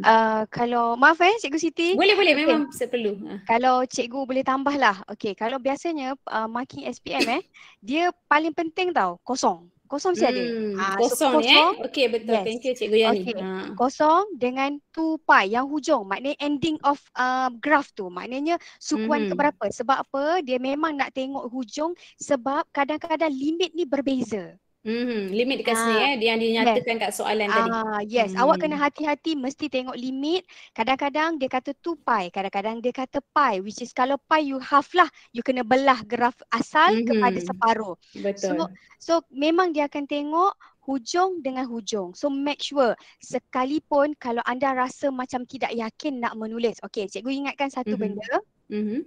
uh, kalau maaf eh cikgu Siti. Boleh boleh okay. memang perlu. Ah. Kalau cikgu boleh tambah lah. Okay, kalau biasanya uh, marking SPM eh, dia paling penting tau kosong. Kosong mesti hmm, ada. kosong, so, kosong eh. Okay betul. Yes. Thank you cikgu Yani. Okay. Ha. Kosong dengan 2 pi yang hujung. Maknanya ending of uh, graph tu. Maknanya sukuan hmm. keberapa. Sebab apa dia memang nak tengok hujung sebab kadang-kadang limit ni berbeza. Hmm, limit dekat ah, sini eh yang dinyatakan yes. kat soalan tadi. Ah, yes. Hmm. Awak kena hmm. hati-hati mesti tengok limit. Kadang-kadang dia kata 2 pi, kadang-kadang dia kata pi which is kalau pi you half lah, you kena belah graf asal mm-hmm. kepada separuh. Betul. So so memang dia akan tengok hujung dengan hujung. So make sure sekalipun kalau anda rasa macam tidak yakin nak menulis. Okay, cikgu ingatkan satu mm-hmm. benda. hmm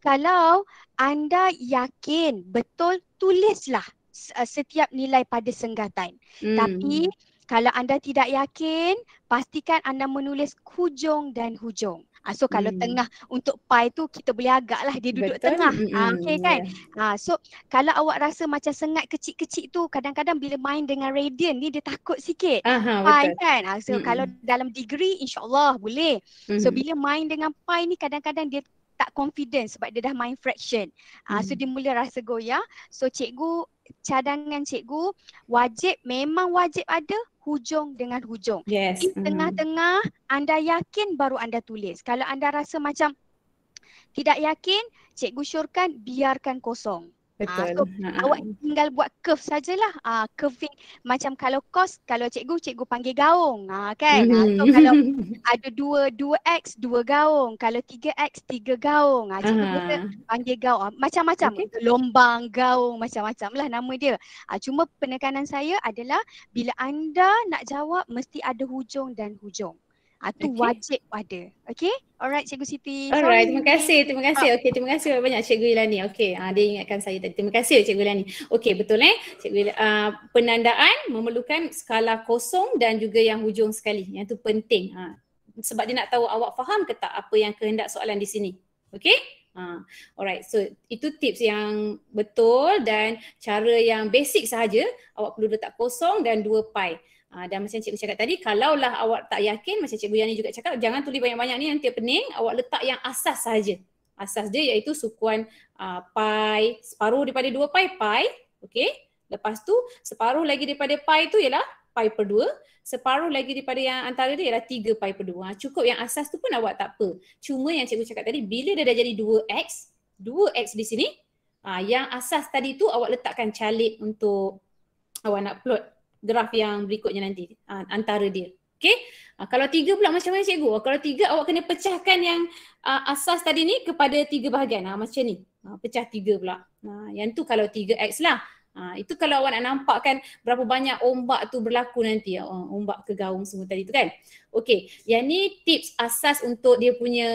Kalau anda yakin betul tulislah. Uh, setiap nilai pada senggatan. Hmm. Tapi kalau anda tidak yakin, pastikan anda menulis hujung dan hujung. Uh, so kalau hmm. tengah untuk pi tu kita boleh agaklah dia duduk Betul. tengah. Uh, hmm, ah, okay ya. kan? Yeah. Uh, so kalau awak rasa macam sengat kecil-kecil tu kadang-kadang bila main dengan radian ni dia takut sikit. Aha, pi kan? Uh, so hmm kalau dalam degree insyaAllah boleh. hmm So bila main dengan pi ni kadang-kadang dia tak confident sebab dia dah main fraction. Uh, hmm So dia mula rasa goyah. So cikgu cadangan cikgu wajib memang wajib ada hujung dengan hujung. Yes. Di mm. tengah-tengah anda yakin baru anda tulis. Kalau anda rasa macam tidak yakin, cikgu syorkan biarkan kosong. Ah, Betul. Uh, so awak tinggal buat curve sajalah. Uh, curving macam kalau kos kalau cikgu cikgu panggil gaung. Uh, kan? mm Uh, so mm-hmm. kalau ada dua dua x dua gaung. Kalau tiga x tiga gaung. Uh, cikgu uh-huh. kata panggil gaung. Uh, macam-macam. Okay. Lombang gaung macam-macam lah nama dia. Uh, cuma penekanan saya adalah bila anda nak jawab mesti ada hujung dan hujung. Itu okay. wajib ada. Okay? Alright Cikgu Siti. Alright. Terima kasih. Terima kasih. Okay. Terima kasih banyak Cikgu Ilani. Okay. Uh, dia ingatkan saya tadi. Terima kasih Cikgu Ilani. Okay. Betul eh. Cikgu uh, Penandaan memerlukan skala kosong dan juga yang hujung sekali. Yang tu penting. Uh, sebab dia nak tahu awak faham ke tak apa yang kehendak soalan di sini. Okay? Uh, alright. So itu tips yang betul dan cara yang basic sahaja. Awak perlu letak kosong dan dua pi. Ah, dan macam cikgu cakap tadi, kalaulah awak tak yakin macam cikgu Yani juga cakap, jangan tulis banyak-banyak ni nanti pening, awak letak yang asas saja. Asas dia iaitu sukuan uh, ah, pi, separuh daripada dua pi, pi. okay? Lepas tu separuh lagi daripada pi tu ialah pi per 2. Separuh lagi daripada yang antara dia ialah tiga pi per 2. Ah, cukup yang asas tu pun awak tak apa. Cuma yang cikgu cakap tadi, bila dia dah jadi dua x dua x di sini, ha, yang asas tadi tu awak letakkan calik untuk awak nak plot Draft yang berikutnya nanti uh, antara dia. Okay. Uh, ah, kalau tiga pula macam mana cikgu? Uh, kalau tiga awak kena pecahkan yang uh, asas tadi ni kepada tiga bahagian. Uh, macam ni. Uh, pecah tiga pula. Uh, yang tu kalau tiga X lah. Uh, itu kalau awak nak nampak kan berapa banyak ombak tu berlaku nanti. Uh, ombak ke gaung semua tadi tu kan. Okay. Yang ni tips asas untuk dia punya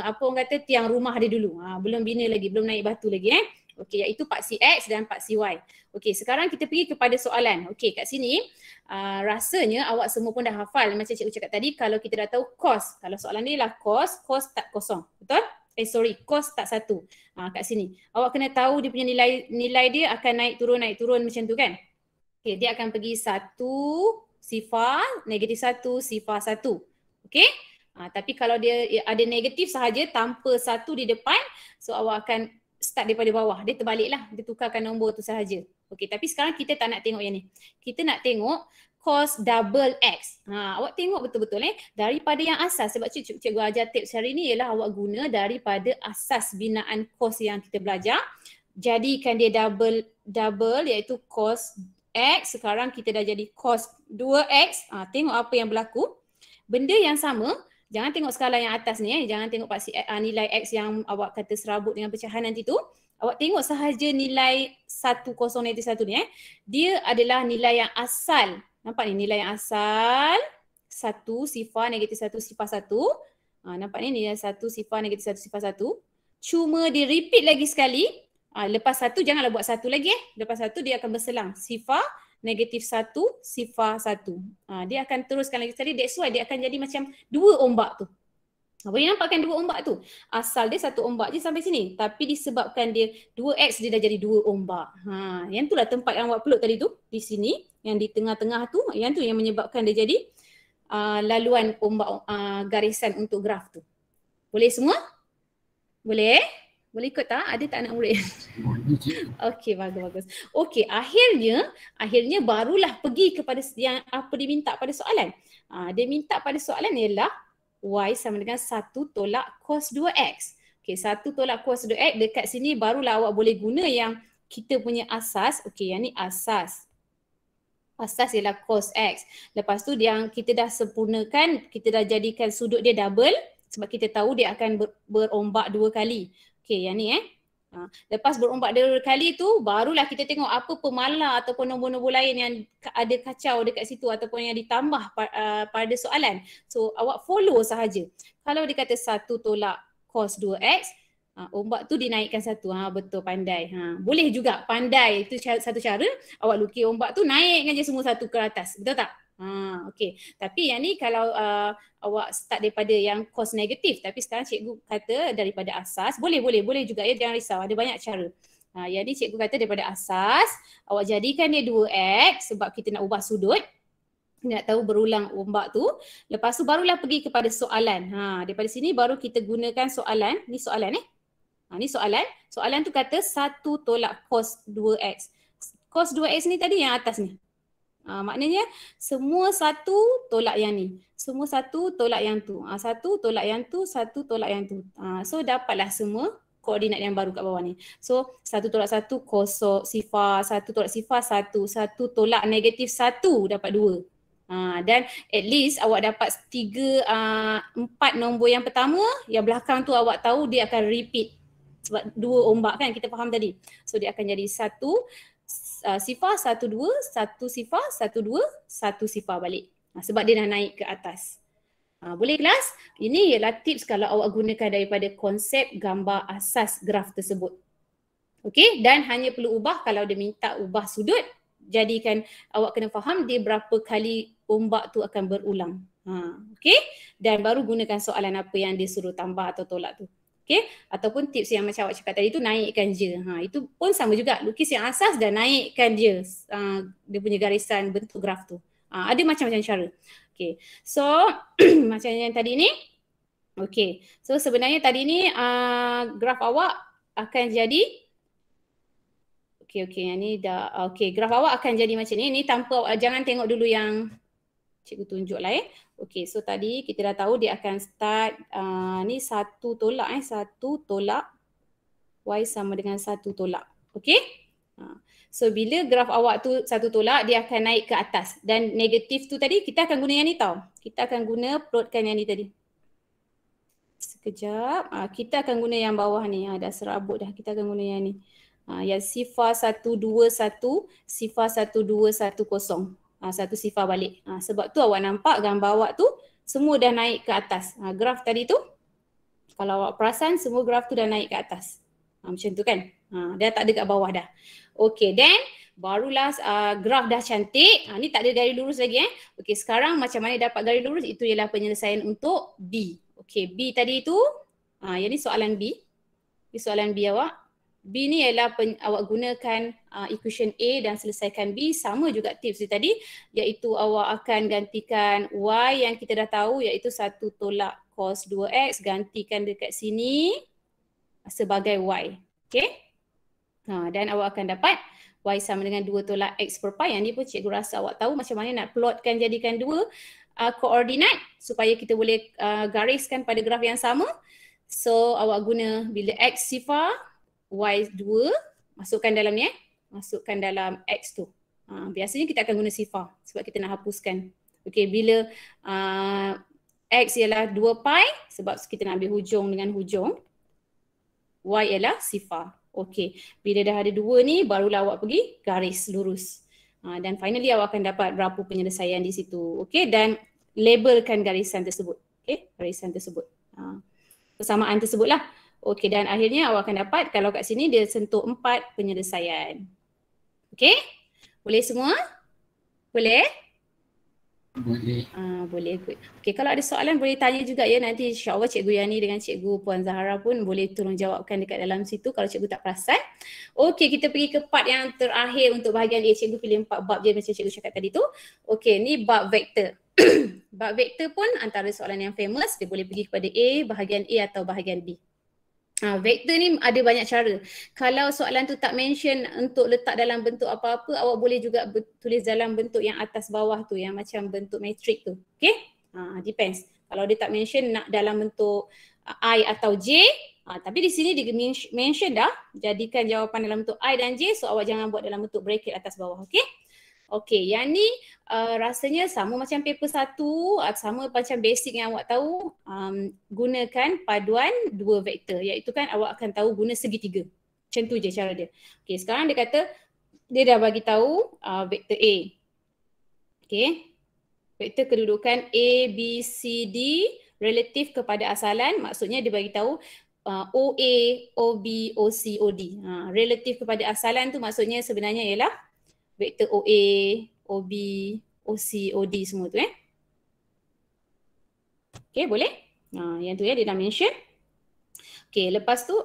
apa orang kata tiang rumah dia dulu. Uh, belum bina lagi. Belum naik batu lagi eh. Okey iaitu paksi X dan paksi Y. Okey sekarang kita pergi kepada soalan. Okey kat sini uh, rasanya awak semua pun dah hafal macam cikgu cakap tadi kalau kita dah tahu cos. Kalau soalan ni lah cos, cos tak kosong. Betul? Eh sorry, cos tak satu. uh, kat sini. Awak kena tahu dia punya nilai nilai dia akan naik turun naik turun macam tu kan? Okey dia akan pergi satu sifar negatif satu sifar satu. Okey? Ha, tapi kalau dia eh, ada negatif sahaja tanpa satu di depan so awak akan start daripada bawah. Dia terbaliklah. Dia tukarkan nombor tu sahaja. Okey, tapi sekarang kita tak nak tengok yang ni. Kita nak tengok cos double x. Ha, awak tengok betul-betul eh daripada yang asas sebab cik, cikgu ajar tips hari ni ialah awak guna daripada asas binaan cos yang kita belajar. Jadikan dia double double iaitu cos x. Sekarang kita dah jadi cos 2x. Ha, tengok apa yang berlaku. Benda yang sama jangan tengok skala yang atas ni eh. Jangan tengok paksi uh, eh, ah, nilai X yang awak kata serabut dengan pecahan nanti tu. Awak tengok sahaja nilai negatif 1.01 ni eh. Dia adalah nilai yang asal. Nampak ni nilai yang asal 1 sifar negatif 1 sifar 1. Ha, ah, nampak ni nilai 1 sifar negatif 1 sifar 1. Cuma dia repeat lagi sekali. Ha, lepas 1 janganlah buat 1 lagi eh. Lepas 1 dia akan berselang. Sifar negatif satu, sifar satu. Ha, dia akan teruskan lagi tadi. That's why dia akan jadi macam dua ombak tu. Ha, boleh nampakkan dua ombak tu. Asal dia satu ombak je sampai sini. Tapi disebabkan dia dua X dia dah jadi dua ombak. Ha, yang lah tempat yang awak peluk tadi tu. Di sini. Yang di tengah-tengah tu. Yang tu yang menyebabkan dia jadi uh, laluan ombak uh, garisan untuk graf tu. Boleh semua? Boleh? Boleh ikut tak? Ada tak nak murid? Okey, bagus-bagus. Okey, akhirnya, akhirnya barulah pergi kepada yang apa dia minta pada soalan. Uh, dia minta pada soalan ialah Y sama dengan 1 tolak cos 2X. Okey, 1 tolak cos 2X dekat sini barulah awak boleh guna yang kita punya asas. Okey, yang ni asas. Asas ialah cos X. Lepas tu yang kita dah sempurnakan, kita dah jadikan sudut dia double sebab kita tahu dia akan ber- berombak dua kali. Okay, yang ni eh. Ha. Lepas berombak dua kali tu, barulah kita tengok apa pemala ataupun nombor-nombor lain yang ada kacau dekat situ ataupun yang ditambah pa- uh, pada soalan. So, awak follow sahaja. Kalau dia kata satu tolak kos dua x ha, ombak tu dinaikkan satu. Ha, betul, pandai. Ha. Boleh juga, pandai. Itu satu cara. Awak lukis ombak tu, naikkan je semua satu ke atas. Betul tak? Ha, okay. Tapi yang ni kalau uh, awak start daripada yang kos negatif tapi sekarang cikgu kata daripada asas, boleh boleh boleh juga ya jangan risau ada banyak cara. Ha, yang ni cikgu kata daripada asas awak jadikan dia 2x sebab kita nak ubah sudut nak tahu berulang ombak tu. Lepas tu barulah pergi kepada soalan. Ha, daripada sini baru kita gunakan soalan. Ni soalan eh. Ha, ni soalan. Soalan tu kata satu tolak kos 2x. kos 2x ni tadi yang atas ni. Ha, maknanya semua satu tolak yang ni. Semua satu tolak yang tu. Ha, satu tolak yang tu, satu tolak yang tu. Ha, so dapatlah semua koordinat yang baru kat bawah ni. So satu tolak satu kosok sifar, satu tolak sifar satu, satu tolak negatif satu dapat dua. Ha, dan at least awak dapat tiga, uh, empat nombor yang pertama yang belakang tu awak tahu dia akan repeat. Sebab dua ombak kan kita faham tadi. So dia akan jadi satu, uh, ah, sifar satu dua, satu sifar satu dua, satu sifar balik. Uh, sebab dia dah naik ke atas. Uh, boleh kelas? Ini ialah tips kalau awak gunakan daripada konsep gambar asas graf tersebut. Okey dan hanya perlu ubah kalau dia minta ubah sudut jadikan awak kena faham dia berapa kali ombak tu akan berulang. Ha, okay? Dan baru gunakan soalan apa yang dia suruh tambah atau tolak tu. Okay. Ataupun tips yang macam awak cakap tadi tu naikkan je. Ha, itu pun sama juga. Lukis yang asas dan naikkan dia. Uh, dia punya garisan bentuk graf tu. Ha, ada macam-macam cara. Okay. So macam yang tadi ni. Okay. So sebenarnya tadi ni uh, graf awak akan jadi Okay, okay. Yang ni dah. Okay, graf awak akan jadi macam ni. Ni tanpa, ah, jangan tengok dulu yang cikgu tunjuk lah eh. Okay, so tadi kita dah tahu dia akan start uh, ni satu tolak eh. Satu tolak Y sama dengan satu tolak. Okay. Ha. So bila graf awak tu satu tolak dia akan naik ke atas dan negatif tu tadi kita akan guna yang ni tau. Kita akan guna plotkan yang ni tadi. Sekejap. Uh, kita akan guna yang bawah ni. Ha, dah serabut dah. Kita akan guna yang ni. Uh, yang sifar satu dua satu. Sifar satu dua satu kosong uh, satu sifar balik. Uh, sebab tu awak nampak gambar awak tu semua dah naik ke atas. Uh, graf tadi tu kalau awak perasan semua graf tu dah naik ke atas. Uh, macam tu kan? Uh, dia tak ada kat bawah dah. Okay then barulah uh, graf dah cantik. Uh, ni tak ada garis lurus lagi eh. Okay sekarang macam mana dapat garis lurus itu ialah penyelesaian untuk B. Okay B tadi tu uh, yang ni soalan B. Ini soalan B awak. B ni ialah pen, awak gunakan uh, equation A dan selesaikan B sama juga tips dia tadi iaitu awak akan gantikan Y yang kita dah tahu iaitu 1 tolak cos 2X gantikan dekat sini sebagai Y. Okay. Ha, dan awak akan dapat Y sama dengan 2 tolak X per pi yang ni pun cikgu rasa awak tahu macam mana nak plotkan jadikan dua uh, koordinat supaya kita boleh uh, gariskan pada graf yang sama. So awak guna bila X sifar y2 masukkan dalam ni eh masukkan dalam x tu ha, biasanya kita akan guna sifar sebab kita nak hapuskan okey bila uh, x ialah 2 pi sebab kita nak ambil hujung dengan hujung y ialah sifar okey bila dah ada dua ni barulah awak pergi garis lurus ha, dan finally awak akan dapat berapa penyelesaian di situ okey dan labelkan garisan tersebut okey garisan tersebut ha, persamaan tersebutlah Okey dan akhirnya awak akan dapat kalau kat sini dia sentuh empat penyelesaian. Okey? Boleh semua? Boleh? Boleh. Ah, boleh. Okey kalau ada soalan boleh tanya juga ya nanti insyaAllah Cikgu Yani dengan Cikgu Puan Zahara pun boleh tolong jawabkan dekat dalam situ kalau Cikgu tak perasan. Okey kita pergi ke part yang terakhir untuk bahagian dia. Cikgu pilih empat bab je macam Cikgu cakap tadi tu. Okey ni bab vektor. bab vektor pun antara soalan yang famous dia boleh pergi kepada A, bahagian A atau bahagian B. Uh, ha, vektor ni ada banyak cara. Kalau soalan tu tak mention untuk letak dalam bentuk apa-apa, awak boleh juga tulis dalam bentuk yang atas bawah tu, yang macam bentuk matrix tu. Okay? Uh, ha, depends. Kalau dia tak mention nak dalam bentuk uh, I atau J, uh, tapi di sini dia mention dah, jadikan jawapan dalam bentuk I dan J, so awak jangan buat dalam bentuk bracket atas bawah. Okay? Okey, yang ni uh, rasanya sama macam paper satu, uh, sama macam basic yang awak tahu, um, gunakan paduan dua vektor iaitu kan awak akan tahu guna segitiga. Macam tu je cara dia. Okey, sekarang dia kata dia dah bagi tahu uh, vektor A. Okey. Vektor kedudukan A, B, C, D relatif kepada asalan maksudnya dia bagi tahu uh, OA, OB, OC, OD. Ha, relatif kepada asalan tu maksudnya sebenarnya ialah vector OA, OB, OC, OD semua tu eh. Okay boleh? Ha, yang tu ya dia dah mention. Okay lepas tu,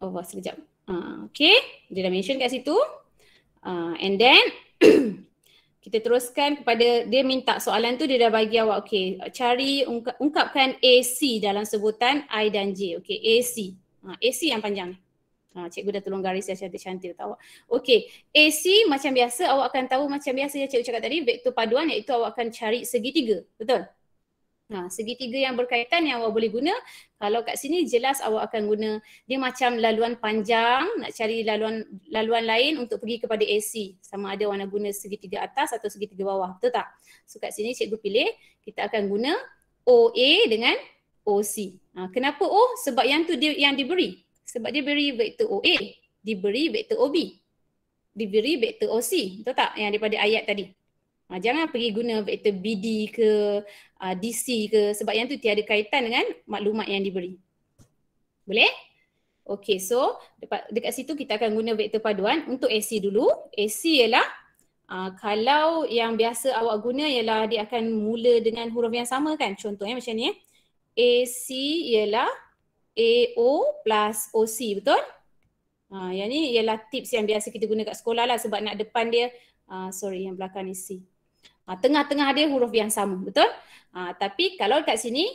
oh wah sekejap. Ha, okay dia dah mention kat situ. Ha, and then kita teruskan kepada dia minta soalan tu dia dah bagi awak okay cari ungkapkan AC dalam sebutan I dan J. Okay AC. Ha, AC yang panjang. Ha, cikgu dah tolong garis yang cantik-cantik tahu. Okey, AC macam biasa awak akan tahu macam biasa yang cikgu cakap tadi vektor paduan iaitu awak akan cari segitiga. Betul? Ha, segitiga yang berkaitan yang awak boleh guna kalau kat sini jelas awak akan guna dia macam laluan panjang nak cari laluan laluan lain untuk pergi kepada AC sama ada awak nak guna segitiga atas atau segitiga bawah betul tak? So kat sini cikgu pilih kita akan guna OA dengan OC. Ha, kenapa O? Sebab yang tu dia yang diberi sebab dia beri vektor OA, diberi vektor OB, diberi vektor OC. Betul tak yang daripada ayat tadi? Ha, jangan pergi guna vektor BD ke uh, ah, DC ke sebab yang tu tiada kaitan dengan maklumat yang diberi. Boleh? Okay so dekat, dekat situ kita akan guna vektor paduan untuk AC dulu. AC ialah uh, kalau yang biasa awak guna ialah dia akan mula dengan huruf yang sama kan? Contohnya eh, macam ni. Eh? AC ialah AO plus OC betul? Ha, yang ni ialah tips yang biasa kita guna kat sekolah lah sebab nak depan dia uh, sorry yang belakang ni C. Ha, tengah-tengah dia huruf yang sama betul? Ha, tapi kalau kat sini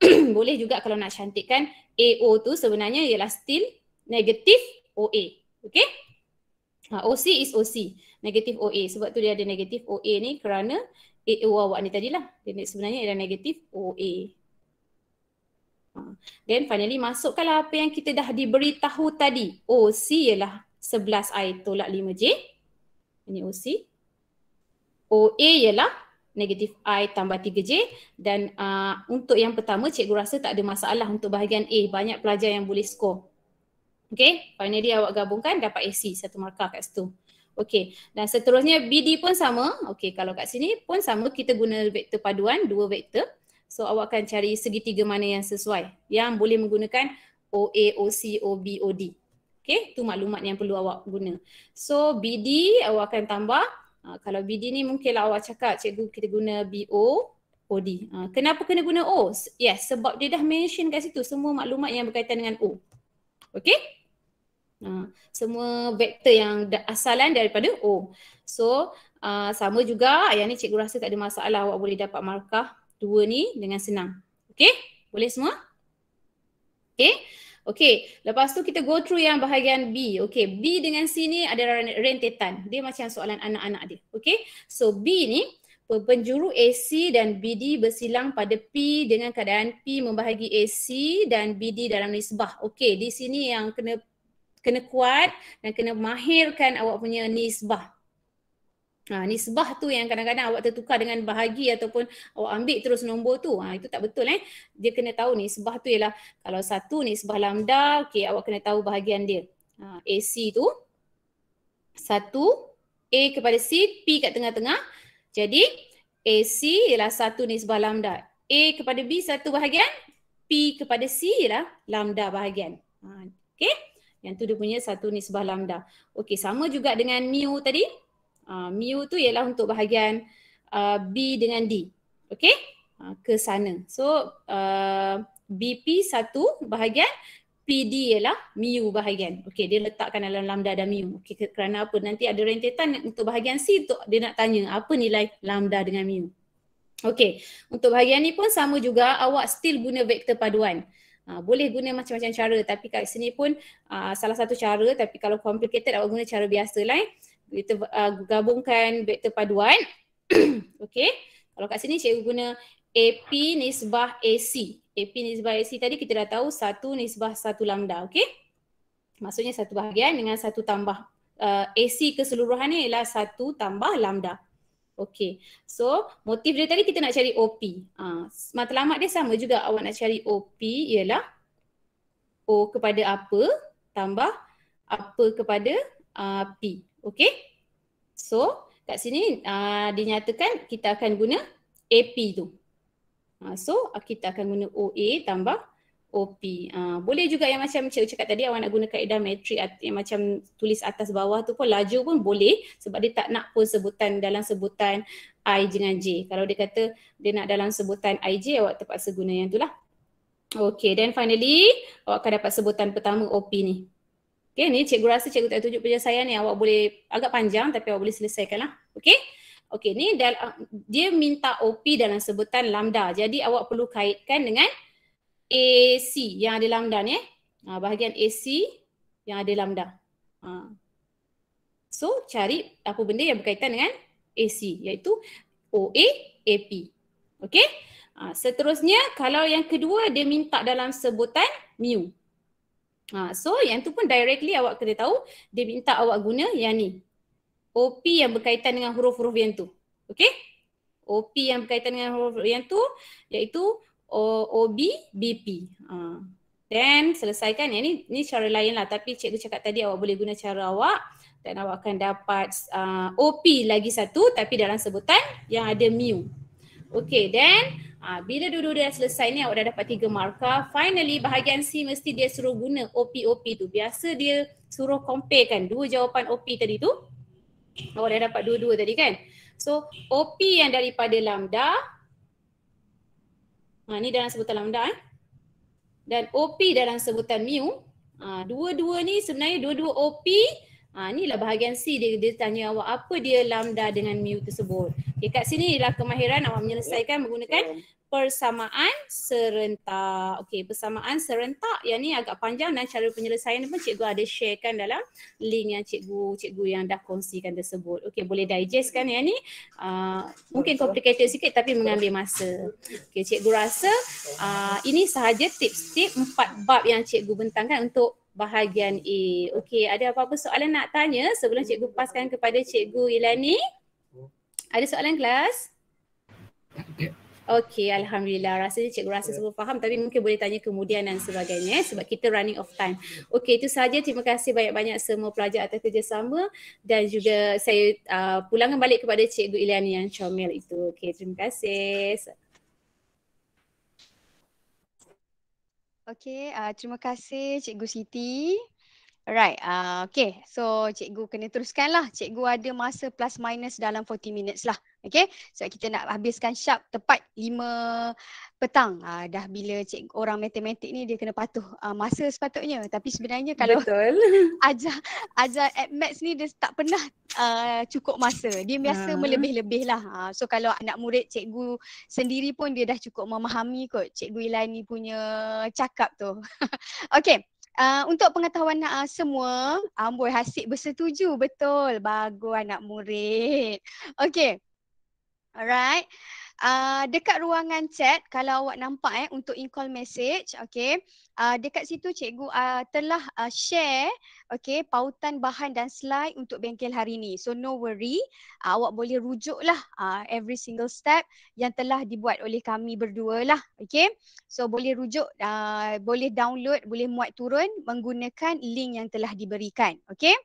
boleh juga kalau nak cantikkan AO tu sebenarnya ialah still negative OA. Okay? Ha, OC is OC. negative OA. Sebab tu dia ada negative OA ni kerana AO awak ni tadilah. Dia sebenarnya ialah negative OA. Ha. Then finally masukkanlah apa yang kita dah diberitahu tadi. OC ialah 11I tolak 5J. Ini OC. OA ialah negatif I tambah 3J. Dan uh, untuk yang pertama cikgu rasa tak ada masalah untuk bahagian A. Banyak pelajar yang boleh skor. Okay, finally awak gabungkan dapat AC satu markah kat situ. Okay, dan seterusnya BD pun sama. Okay, kalau kat sini pun sama kita guna vektor paduan, dua vektor. So awak akan cari segitiga mana yang sesuai yang boleh menggunakan OA, OC, OB, OD. Okay, tu maklumat yang perlu awak guna. So BD awak akan tambah. Uh, kalau BD ni mungkinlah awak cakap cikgu kita guna BO, OD. Uh, ha, kenapa kena guna O? Yes, sebab dia dah mention kat situ semua maklumat yang berkaitan dengan O. Okay? Uh, ha, semua vektor yang da- asalan daripada O. So uh, sama juga yang ni cikgu rasa tak ada masalah awak boleh dapat markah dua ni dengan senang. Okay? Boleh semua? Okay? Okay. Lepas tu kita go through yang bahagian B. Okay. B dengan C ni adalah rentetan. Dia macam soalan anak-anak dia. Okay? So B ni penjuru AC dan BD bersilang pada P dengan keadaan P membahagi AC dan BD dalam nisbah. Okay. Di sini yang kena kena kuat dan kena mahirkan awak punya nisbah. Ha, nisbah tu yang kadang-kadang awak tertukar dengan bahagi ataupun awak ambil terus nombor tu. Ha, itu tak betul eh. Dia kena tahu nisbah tu ialah kalau satu nisbah lambda, okay? awak kena tahu bahagian dia. Ha, AC tu satu A kepada C, P kat tengah-tengah. Jadi AC ialah satu nisbah lambda. A kepada B satu bahagian, P kepada C ialah lambda bahagian. Ha, okey. Yang tu dia punya satu nisbah lambda. Okey, sama juga dengan mu tadi. Ah, mu tu ialah untuk bahagian uh, B dengan D. Okay? Uh, ah, ke sana. So uh, BP satu bahagian PD ialah mu bahagian. okay. dia letakkan dalam lambda dan mu. okay. kerana apa? Nanti ada rentetan untuk bahagian C untuk dia nak tanya apa nilai lambda dengan mu. okay. untuk bahagian ni pun sama juga awak still guna vektor paduan. Ha, boleh guna macam-macam cara tapi kat sini pun uh, salah satu cara tapi kalau complicated awak guna cara biasa lah. Eh vektor uh, gabungkan vektor paduan. Okey. Kalau kat sini cikgu guna AP nisbah AC. AP nisbah AC tadi kita dah tahu satu nisbah satu lambda. Okey. Maksudnya satu bahagian dengan satu tambah uh, AC keseluruhannya ialah satu tambah lambda. Okey. So motif dia tadi kita nak cari OP. Ha, matlamat dia sama juga awak nak cari OP ialah O kepada apa tambah apa kepada uh, P. Okay. So kat sini uh, dinyatakan kita akan guna AP tu. Uh, so kita akan guna OA tambah OP. Uh, ah, boleh juga yang macam cikgu cakap tadi awak nak guna kaedah metrik yang macam tulis atas bawah tu pun laju pun boleh sebab dia tak nak pun sebutan dalam sebutan I dengan J. Kalau dia kata dia nak dalam sebutan IJ awak terpaksa guna yang tu lah. Okay then finally awak akan dapat sebutan pertama OP ni. Okay, ni cikgu rasa cikgu tak tunjuk penyelesaian ni awak boleh agak panjang tapi awak boleh selesaikan lah. Okay, okay ni dal- ah, dia minta OP dalam sebutan lambda. Jadi awak perlu kaitkan dengan AC yang ada lambda ni eh. Ha, bahagian AC yang ada lambda. Ha. So cari apa benda yang berkaitan dengan AC iaitu OA, AP. Okay, ha, seterusnya kalau yang kedua dia minta dalam sebutan mu. Ha, so yang tu pun directly awak kena tahu dia minta awak guna yang ni. OP yang berkaitan dengan huruf-huruf yang tu. Okay? OP yang berkaitan dengan huruf yang tu iaitu OB BP. Ha. Then selesaikan yang ni, ni cara lain lah tapi cikgu cakap tadi awak boleh guna cara awak dan awak akan dapat uh, OP lagi satu tapi dalam sebutan yang ada mu. Okay then Ah ha, bila dulu dia selesai ni awak dah dapat tiga markah, finally bahagian C mesti dia suruh guna OP-OP tu. Biasa dia suruh compare kan dua jawapan OP tadi tu. Awak dah dapat dua-dua tadi kan. So OP yang daripada lambda ha, ah, ni dalam sebutan lambda eh. Dan OP dalam sebutan mu, ha, ah, dua-dua ni sebenarnya dua-dua OP Ha, lah bahagian C dia, dia tanya awak apa dia lambda dengan mu tersebut. Okay, kat sini ialah kemahiran awak menyelesaikan menggunakan persamaan serentak. Okey, persamaan serentak yang ni agak panjang dan cara penyelesaian pun cikgu ada sharekan dalam link yang cikgu cikgu yang dah kongsikan tersebut. Okey, boleh digest kan yang ni? Uh, mungkin complicated sikit tapi mengambil masa. Okey, cikgu rasa uh, ini sahaja tips-tips empat bab yang cikgu bentangkan untuk bahagian A. Okey, ada apa-apa soalan nak tanya sebelum cikgu paskan kepada cikgu Ilani? Ada soalan kelas? Okey, Alhamdulillah. Rasa cikgu rasa ya. semua faham tapi mungkin boleh tanya kemudian dan sebagainya eh, sebab kita running of time. Okey, itu saja. Terima kasih banyak-banyak semua pelajar atas kerjasama dan juga saya uh, pulangkan balik kepada cikgu Ilani yang comel itu. Okey, terima kasih. Okay, uh, terima kasih Cikgu Siti. Alright, uh, okay. So, Cikgu kena teruskan lah. Cikgu ada masa plus minus dalam 40 minutes lah. Okay, so kita nak habiskan sharp tepat 5 petang uh, dah bila cik orang matematik ni dia kena patuh uh, masa sepatutnya tapi sebenarnya kalau betul ajar ajar at maths ni dia tak pernah uh, cukup masa dia biasa uh. melebih-lebih lah uh, so kalau anak murid cikgu sendiri pun dia dah cukup memahami kot cikgu ni punya cakap tu okey Uh, untuk pengetahuan uh, semua, amboi hasik bersetuju. Betul. Bagus anak murid. Okay. Alright. Ah, dekat ruangan chat kalau awak nampak eh untuk in-call message okay uh, ah, dekat situ cikgu uh, telah uh, share okay pautan bahan dan slide untuk bengkel hari ini so no worry uh, awak boleh rujuklah uh, every single step yang telah dibuat oleh kami berdua lah okay so boleh rujuk uh, boleh download boleh muat turun menggunakan link yang telah diberikan okay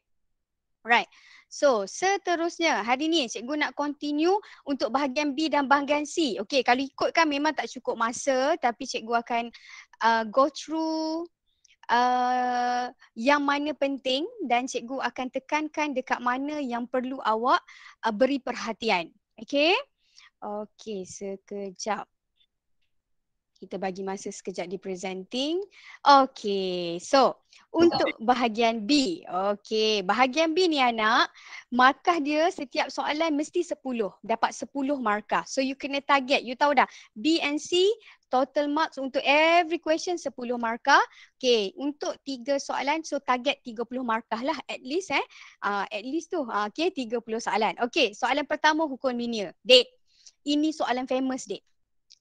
right So seterusnya hari ni cikgu nak continue untuk bahagian B dan bahagian C. Okey kalau ikutkan memang tak cukup masa tapi cikgu akan uh, go through uh, yang mana penting dan cikgu akan tekankan dekat mana yang perlu awak uh, beri perhatian. Okay, okay, sekejap kita bagi masa sekejap di presenting. Okay, So, untuk bahagian B. okay, bahagian B ni anak, markah dia setiap soalan mesti 10, dapat 10 markah. So you kena target. You tahu dah, B and C total marks untuk every question 10 markah. Okay, untuk tiga soalan so target 30 markah lah at least eh. Uh, at least tu. Uh, okey, 30 soalan. Okay, soalan pertama hukum linear. Date. Ini soalan famous date.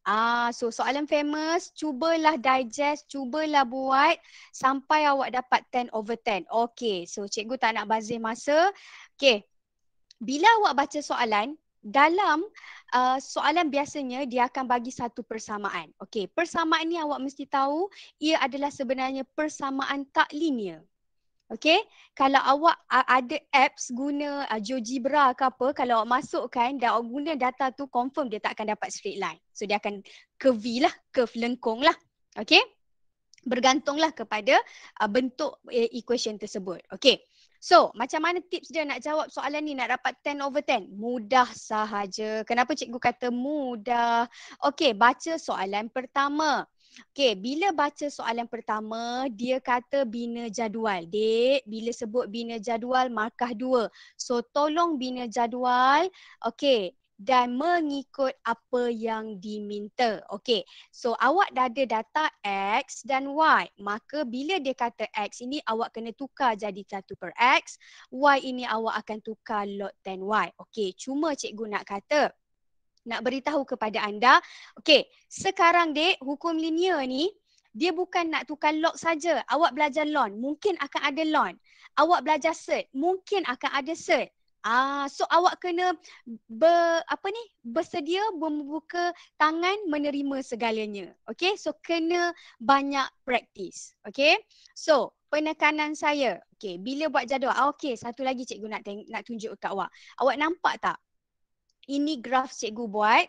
Ah, so soalan famous, cubalah digest, cubalah buat sampai awak dapat 10 over 10. Okay, so cikgu tak nak bazir masa. Okay, bila awak baca soalan, dalam uh, soalan biasanya dia akan bagi satu persamaan. Okey, persamaan ni awak mesti tahu ia adalah sebenarnya persamaan tak linear. Okay, kalau awak uh, ada apps guna uh, GeoGebra ke apa, kalau awak masukkan dan awak guna data tu confirm dia tak akan dapat straight line. So dia akan curvy lah, curve lengkung lah. Okay, bergantunglah kepada uh, bentuk uh, equation tersebut. Okay, so macam mana tips dia nak jawab soalan ni nak dapat 10 over 10? Mudah sahaja. Kenapa cikgu kata mudah? Okay, baca soalan pertama. Okay, bila baca soalan pertama, dia kata bina jadual. Dek, bila sebut bina jadual, markah dua. So, tolong bina jadual. Okay, dan mengikut apa yang diminta. Okay, so awak dah ada data X dan Y. Maka bila dia kata X ini awak kena tukar jadi satu per X. Y ini awak akan tukar log 10 Y. Okay, cuma cikgu nak kata, nak beritahu kepada anda. Okey, sekarang dek hukum linear ni dia bukan nak tukar log saja. Awak belajar ln, mungkin akan ada ln. Awak belajar set, mungkin akan ada set. Ah, so awak kena ber, apa ni? Bersedia membuka tangan menerima segalanya. Okey, so kena banyak praktis. Okey. So, penekanan saya. Okey, bila buat jadual. Ah, Okey, satu lagi cikgu nak teng- nak tunjuk kat awak. Awak nampak tak? ini graf cikgu buat.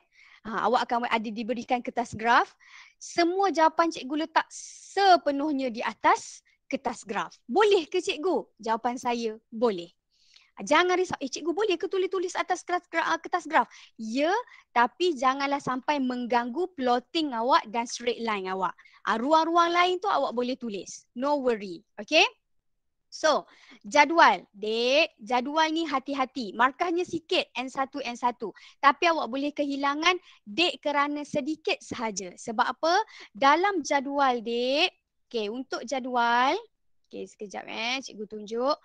Ha, awak akan ada diberikan kertas graf. Semua jawapan cikgu letak sepenuhnya di atas kertas graf. Boleh ke cikgu? Jawapan saya boleh. Ha, jangan risau, eh cikgu boleh ke tulis-tulis atas ah, kertas graf? Ya, tapi janganlah sampai mengganggu plotting awak dan straight line awak. Ah, ruang-ruang lain tu awak boleh tulis. No worry. Okay? So, jadual. Dek, jadual ni hati-hati. Markahnya sikit N1, N1. Tapi awak boleh kehilangan dek kerana sedikit sahaja. Sebab apa? Dalam jadual dek, okay, untuk jadual, okay, sekejap eh, cikgu tunjuk.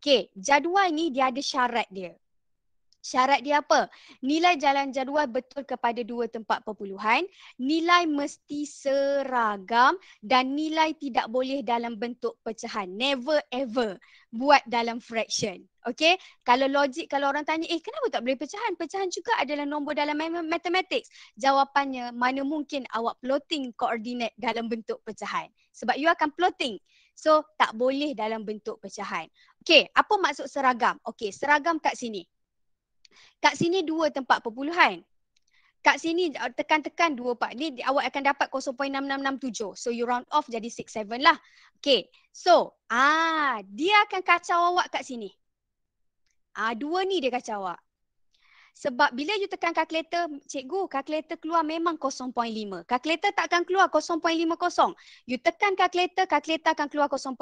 Okay, jadual ni dia ada syarat dia. Syarat dia apa? Nilai jalan jadual betul kepada dua tempat perpuluhan, nilai mesti seragam dan nilai tidak boleh dalam bentuk pecahan. Never ever buat dalam fraction. Okay? Kalau logik, kalau orang tanya, eh kenapa tak boleh pecahan? Pecahan juga adalah nombor dalam matematik. Jawapannya, mana mungkin awak plotting koordinat dalam bentuk pecahan? Sebab you akan plotting. So, tak boleh dalam bentuk pecahan. Okay, apa maksud seragam? Okay, seragam kat sini. Kat sini dua tempat perpuluhan. Kat sini uh, tekan-tekan dua part. Ni awak akan dapat 0.6667. So you round off jadi 67 lah. Okay. So ah dia akan kacau awak kat sini. Ah dua ni dia kacau awak. Sebab bila you tekan kalkulator, cikgu, kalkulator keluar memang 0.5. Kalkulator akan keluar 0.50. You tekan kalkulator, kalkulator akan keluar 0.50.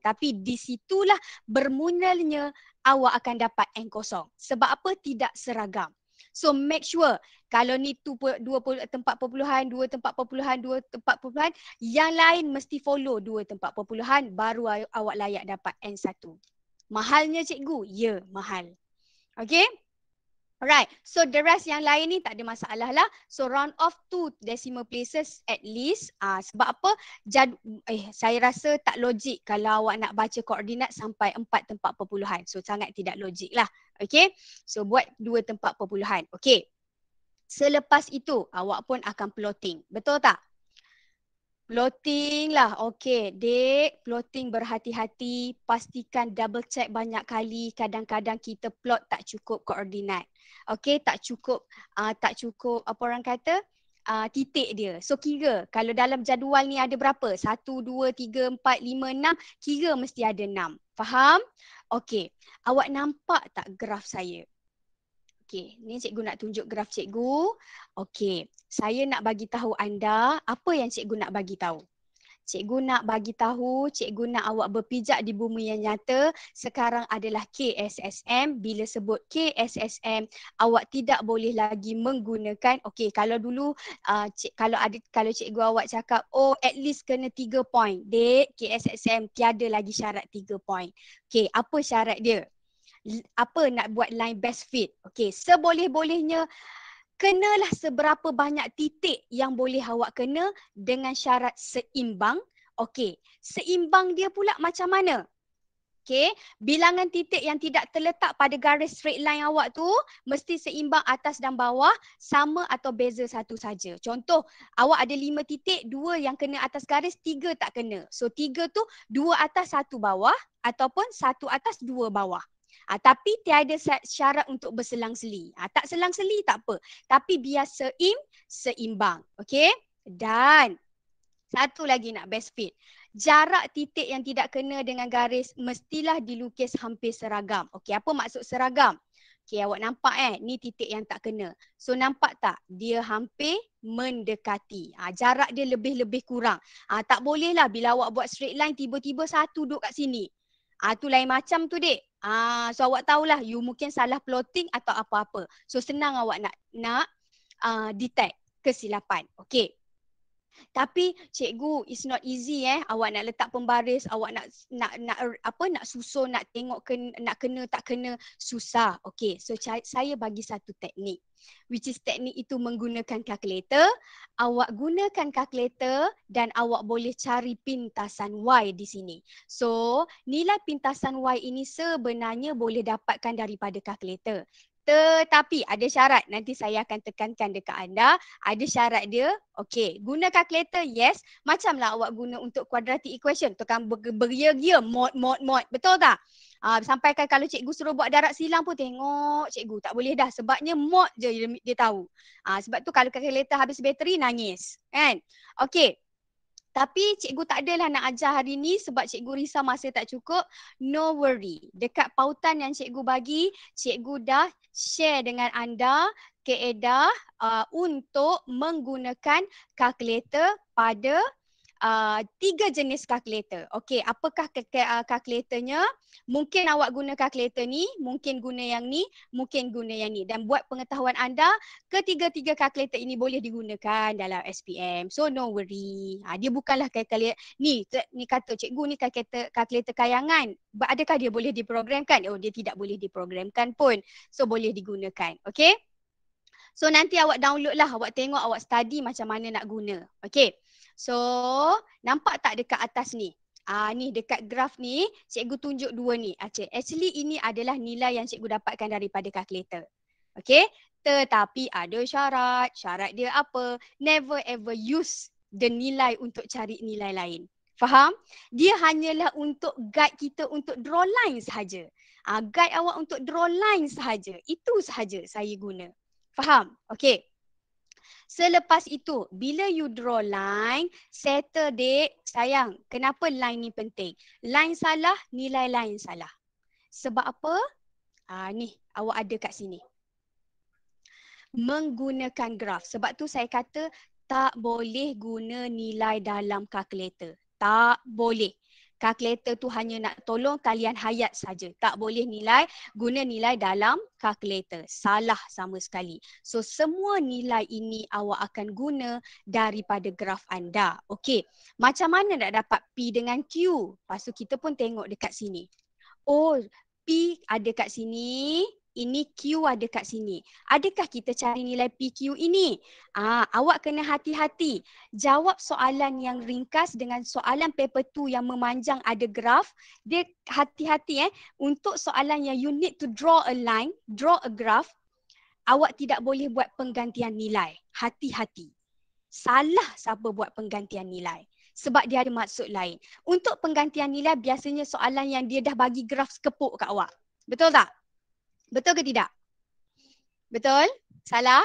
Tapi di situlah bermulanya awak akan dapat N kosong. Sebab apa? Tidak seragam. So make sure kalau ni tu dua tempat perpuluhan, dua tempat perpuluhan, dua tempat perpuluhan, yang lain mesti follow dua tempat perpuluhan baru awak layak dapat N1. Mahalnya cikgu? Ya, mahal. Okay? Alright, so the rest yang lain ni tak ada masalah lah. So round off two decimal places at least. Uh, sebab apa? Jad, eh, saya rasa tak logik kalau awak nak baca koordinat sampai empat tempat perpuluhan. So sangat tidak logik lah. Okay, so buat dua tempat perpuluhan. Okay, selepas itu awak pun akan plotting. Betul tak? Plotting lah. Okay. Dek, plotting berhati-hati. Pastikan double check banyak kali. Kadang-kadang kita plot tak cukup koordinat. Okay. Tak cukup, uh, tak cukup apa orang kata? Uh, titik dia. So kira kalau dalam jadual ni ada berapa? Satu, dua, tiga, empat, lima, enam. Kira mesti ada enam. Faham? Okay. Awak nampak tak graf saya? Okey, ni cikgu nak tunjuk graf cikgu. Okey, saya nak bagi tahu anda apa yang cikgu nak bagi tahu. Cikgu nak bagi tahu, cikgu nak awak berpijak di bumi yang nyata sekarang adalah KSSM. Bila sebut KSSM, awak tidak boleh lagi menggunakan. Okey, kalau dulu uh, cik, kalau ada kalau cikgu awak cakap oh at least kena 3 point. Dek, KSSM tiada lagi syarat 3 point. Okey, apa syarat dia? apa nak buat line best fit. Okay, seboleh-bolehnya kenalah seberapa banyak titik yang boleh awak kena dengan syarat seimbang. Okay, seimbang dia pula macam mana? Okay, bilangan titik yang tidak terletak pada garis straight line awak tu mesti seimbang atas dan bawah sama atau beza satu saja. Contoh, awak ada lima titik, dua yang kena atas garis, tiga tak kena. So, tiga tu dua atas satu bawah ataupun satu atas dua bawah. Ha, tapi tiada syarat untuk berselang-seli. Ha, ah, tak selang-seli tak apa. Tapi biar seim, seimbang. Okay? Dan satu lagi nak best fit. Jarak titik yang tidak kena dengan garis mestilah dilukis hampir seragam. Okay, apa maksud seragam? Okay, awak nampak eh? Ni titik yang tak kena. So, nampak tak? Dia hampir mendekati. Ha, jarak dia lebih-lebih kurang. Ha, tak bolehlah bila awak buat straight line tiba-tiba satu duduk kat sini. Ha, tu lain macam tu dek. Ah, so awak tahulah you mungkin salah plotting atau apa-apa. So senang awak nak nak uh, detect kesilapan. Okay tapi cikgu it's not easy eh awak nak letak pembaris awak nak nak nak apa nak susun nak tengok kena, nak kena tak kena susah okey so saya bagi satu teknik which is teknik itu menggunakan kalkulator awak gunakan kalkulator dan awak boleh cari pintasan y di sini so nilai pintasan y ini sebenarnya boleh dapatkan daripada kalkulator tetapi ada syarat nanti saya akan tekankan dekat anda. Ada syarat dia. Okey, guna kalkulator, yes. Macamlah awak guna untuk quadratic equation. Tekan beria-gia, mod, mod, mod. Betul tak? Uh, sampaikan kalau cikgu suruh buat darab silang pun tengok cikgu tak boleh dah sebabnya mod je dia, dia tahu. Uh, sebab tu kalau kalkulator habis bateri nangis kan. Okey, tapi cikgu tak adalah nak ajar hari ni sebab cikgu risau masa tak cukup. No worry. Dekat pautan yang cikgu bagi, cikgu dah share dengan anda keedah uh, untuk menggunakan kalkulator pada uh, tiga jenis kalkulator. Okey, apakah kalkulatornya? Uh, mungkin awak guna kalkulator ni, mungkin guna yang ni, mungkin guna yang ni. Dan buat pengetahuan anda, ketiga-tiga kalkulator ini boleh digunakan dalam SPM. So no worry. Ha, dia bukanlah kalkulator. Ni, ni kata cikgu ni kalkulator, kalkulator kayangan. Adakah dia boleh diprogramkan? Oh, dia tidak boleh diprogramkan pun. So boleh digunakan. Okay? So nanti awak download lah, awak tengok awak study macam mana nak guna. Okay. So, nampak tak dekat atas ni? Ah ni dekat graf ni, cikgu tunjuk dua ni. Acik, actually ini adalah nilai yang cikgu dapatkan daripada kalkulator. Okay? Tetapi ada syarat. Syarat dia apa? Never ever use the nilai untuk cari nilai lain. Faham? Dia hanyalah untuk guide kita untuk draw line sahaja. Ah, guide awak untuk draw line sahaja. Itu sahaja saya guna. Faham? Okay. Selepas itu, bila you draw line, settle dek, sayang, kenapa line ni penting? Line salah, nilai line salah. Sebab apa? Ah, ni, awak ada kat sini. Menggunakan graf. Sebab tu saya kata tak boleh guna nilai dalam kalkulator. Tak boleh kalkulator tu hanya nak tolong kalian hayat saja. Tak boleh nilai guna nilai dalam kalkulator. Salah sama sekali. So semua nilai ini awak akan guna daripada graf anda. Okey. Macam mana nak dapat P dengan Q? Lepas kita pun tengok dekat sini. Oh, P ada kat sini, ini Q ada kat sini. Adakah kita cari nilai PQ ini? Ah, awak kena hati-hati. Jawab soalan yang ringkas dengan soalan paper 2 yang memanjang ada graf. Dia hati-hati eh. Untuk soalan yang you need to draw a line, draw a graph, awak tidak boleh buat penggantian nilai. Hati-hati. Salah siapa buat penggantian nilai. Sebab dia ada maksud lain. Untuk penggantian nilai biasanya soalan yang dia dah bagi graf sekepuk kat awak. Betul tak? Betul ke tidak? Betul? Salah?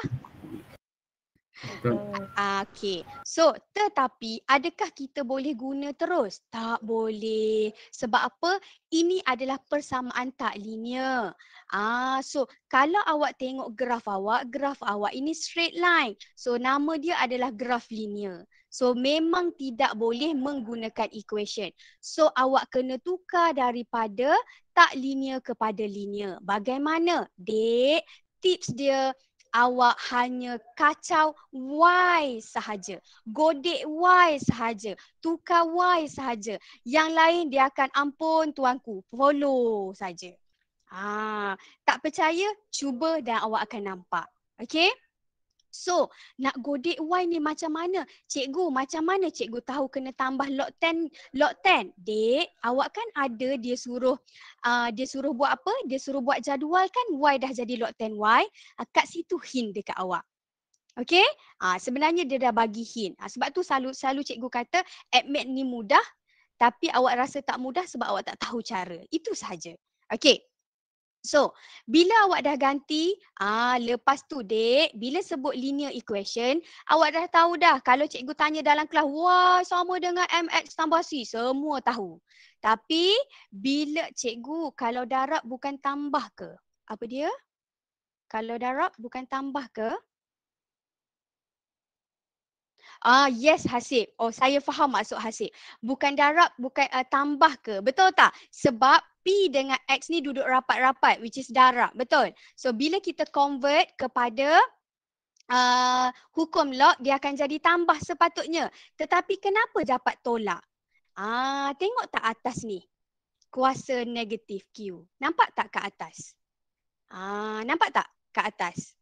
Uh, ah, okay. So, tetapi adakah kita boleh guna terus? Tak boleh. Sebab apa? Ini adalah persamaan tak linear. Ah, uh, so kalau awak tengok graf awak, graf awak ini straight line. So, nama dia adalah graf linear. So, memang tidak boleh menggunakan equation. So, awak kena tukar daripada tak linear kepada linear. Bagaimana? Dek, tips dia awak hanya kacau why sahaja. godek why sahaja. Tukar why sahaja. Yang lain dia akan ampun tuanku. Follow saja. Ah, tak percaya? Cuba dan awak akan nampak. Okay? So, nak godek Y ni macam mana? Cikgu, macam mana cikgu tahu kena tambah log 10? Log 10? Dek, awak kan ada dia suruh uh, dia suruh buat apa? Dia suruh buat jadual kan Y dah jadi log 10Y. Uh, ah, kat situ hint dekat awak. Okay? Uh, ah, sebenarnya dia dah bagi hint. Uh, sebab tu selalu, selalu cikgu kata admit ni mudah tapi awak rasa tak mudah sebab awak tak tahu cara. Itu sahaja. Okay. So, bila awak dah ganti, ah lepas tu dek, bila sebut linear equation, awak dah tahu dah kalau cikgu tanya dalam kelas, wah sama dengan MX tambah C, semua tahu. Tapi, bila cikgu kalau darab bukan tambah ke? Apa dia? Kalau darab bukan tambah ke? Ah yes Hasib. Oh saya faham maksud Hasib. Bukan darab bukan uh, tambah ke? Betul tak? Sebab P dengan X ni duduk rapat-rapat which is darab. Betul. So bila kita convert kepada uh, hukum log dia akan jadi tambah sepatutnya. Tetapi kenapa dapat tolak? Ah tengok tak atas ni. Kuasa negatif Q. Nampak tak kat atas? Ah nampak tak kat atas?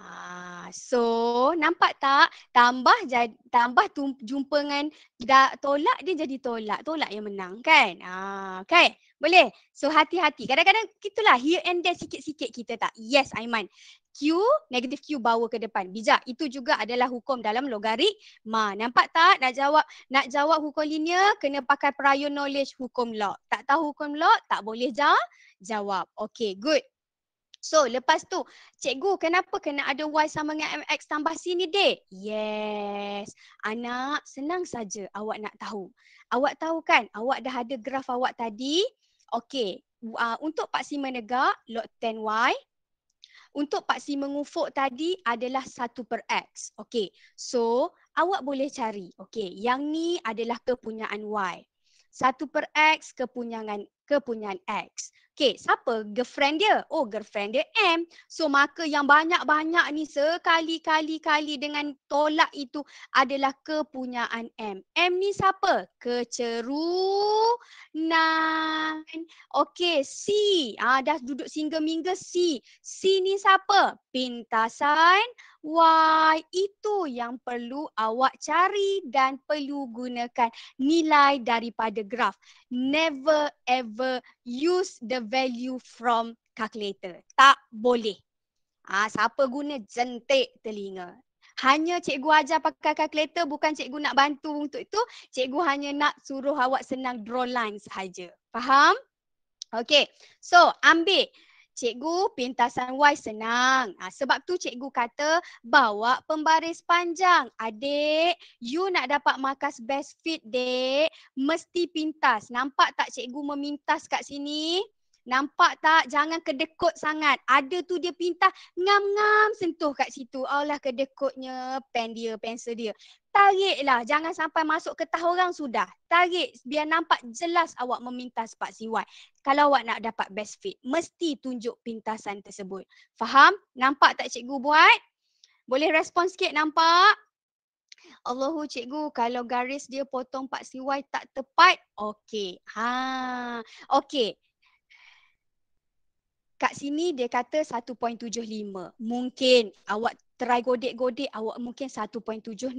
Ah, so nampak tak tambah jad, tambah tum, jumpa dengan da, tolak dia jadi tolak tolak yang menang kan ah okey kan? boleh so hati-hati kadang-kadang gitulah here and there sikit-sikit kita tak yes aiman q negative q bawa ke depan bijak itu juga adalah hukum dalam logarit ma nampak tak nak jawab nak jawab hukum linear kena pakai prior knowledge hukum log tak tahu hukum log tak boleh ja, jawab okay good So lepas tu, cikgu kenapa kena ada y sama dengan mx tambah c ni dek? Yes. Anak, senang saja awak nak tahu. Awak tahu kan, awak dah ada graf awak tadi. Okay, uh, ah, untuk paksi menegak log 10y untuk paksi mengufuk tadi adalah 1 per x. Okay, So, awak boleh cari. Okay, yang ni adalah kepunyaan y. 1 per x kepunyaan kepunyaan x. Okay, siapa? Girlfriend dia. Oh, girlfriend dia M. So, maka yang banyak-banyak ni sekali-kali-kali dengan tolak itu adalah kepunyaan M. M ni siapa? Kecerunan. Okay, C. Ah, dah duduk single minggu C. C ni siapa? Pintasan. Why? Itu yang perlu awak cari dan perlu gunakan nilai daripada graf. Never ever use the value from calculator. Tak boleh. Ha, siapa guna jentik telinga. Hanya cikgu ajar pakai kalkulator bukan cikgu nak bantu untuk itu. Cikgu hanya nak suruh awak senang draw line sahaja. Faham? Okay. So ambil cikgu pintasan Y senang. Ha, sebab tu cikgu kata bawa pembaris panjang. Adik, you nak dapat markas best fit, dek. Mesti pintas. Nampak tak cikgu memintas kat sini? Nampak tak? Jangan kedekut sangat. Ada tu dia pintas ngam-ngam sentuh kat situ. Allah kedekutnya pen dia, pensel dia tarik lah. Jangan sampai masuk ke orang sudah. Tarik biar nampak jelas awak meminta spak siwat. Kalau awak nak dapat best fit, mesti tunjuk pintasan tersebut. Faham? Nampak tak cikgu buat? Boleh respon sikit nampak? Allahu cikgu kalau garis dia potong pak siwai tak tepat, okay. Ha, okay kat sini dia kata 1.75. Mungkin awak try godek-godek awak mungkin 1.76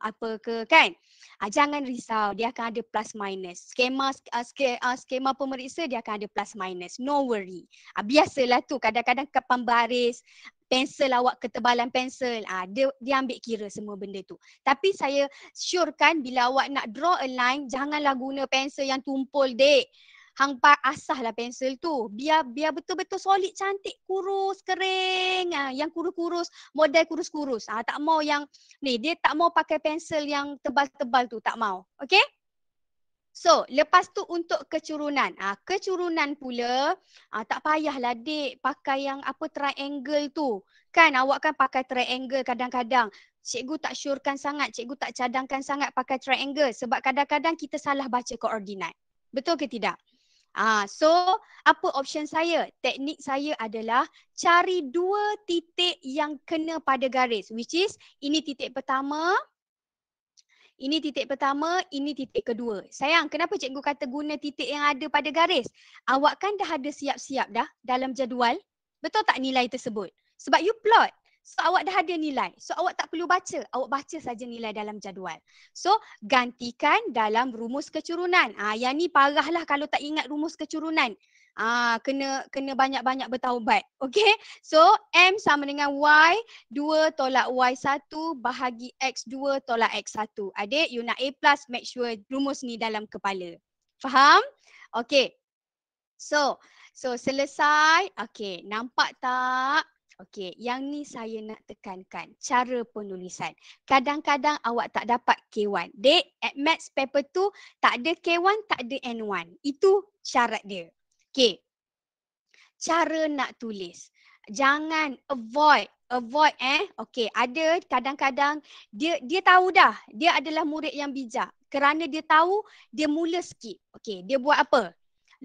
apa ke kan. Ah, jangan risau dia akan ada plus minus. Skema uh, ske, uh, skema pemeriksa dia akan ada plus minus. No worry. Ah, biasalah tu kadang-kadang kapan baris pensel awak ketebalan pensel ah dia dia ambil kira semua benda tu tapi saya syorkan bila awak nak draw a line janganlah guna pensel yang tumpul dek hang asah lah pensel tu. Biar biar betul-betul solid, cantik, kurus, kering. Ha, yang kurus-kurus, model kurus-kurus. Ah tak mau yang ni, dia tak mau pakai pensel yang tebal-tebal tu, tak mau. Okay? So, lepas tu untuk kecurunan. Ah kecurunan pula, ah tak payahlah dik pakai yang apa triangle tu. Kan awak kan pakai triangle kadang-kadang. Cikgu tak syurkan sangat, cikgu tak cadangkan sangat pakai triangle sebab kadang-kadang kita salah baca koordinat. Betul ke tidak? Ah, so apa option saya? Teknik saya adalah cari dua titik yang kena pada garis which is ini titik pertama ini titik pertama, ini titik kedua. Sayang, kenapa cikgu kata guna titik yang ada pada garis? Awak kan dah ada siap-siap dah dalam jadual. Betul tak nilai tersebut? Sebab you plot. So awak dah ada nilai. So awak tak perlu baca. Awak baca saja nilai dalam jadual. So gantikan dalam rumus kecurunan. Ah ha, yang ni parahlah kalau tak ingat rumus kecurunan. Ah ha, kena kena banyak-banyak bertaubat. Okay. So M sama dengan Y 2 tolak Y 1 bahagi X 2 tolak X 1. Adik you nak A plus make sure rumus ni dalam kepala. Faham? Okay. So So selesai. Okay. Nampak tak? Okey, yang ni saya nak tekankan cara penulisan. Kadang-kadang awak tak dapat K1. Dek, at maths paper tu tak ada K1, tak ada N1. Itu syarat dia. Okey. Cara nak tulis. Jangan avoid avoid eh. Okey, ada kadang-kadang dia dia tahu dah. Dia adalah murid yang bijak. Kerana dia tahu, dia mula skip. Okey, dia buat apa?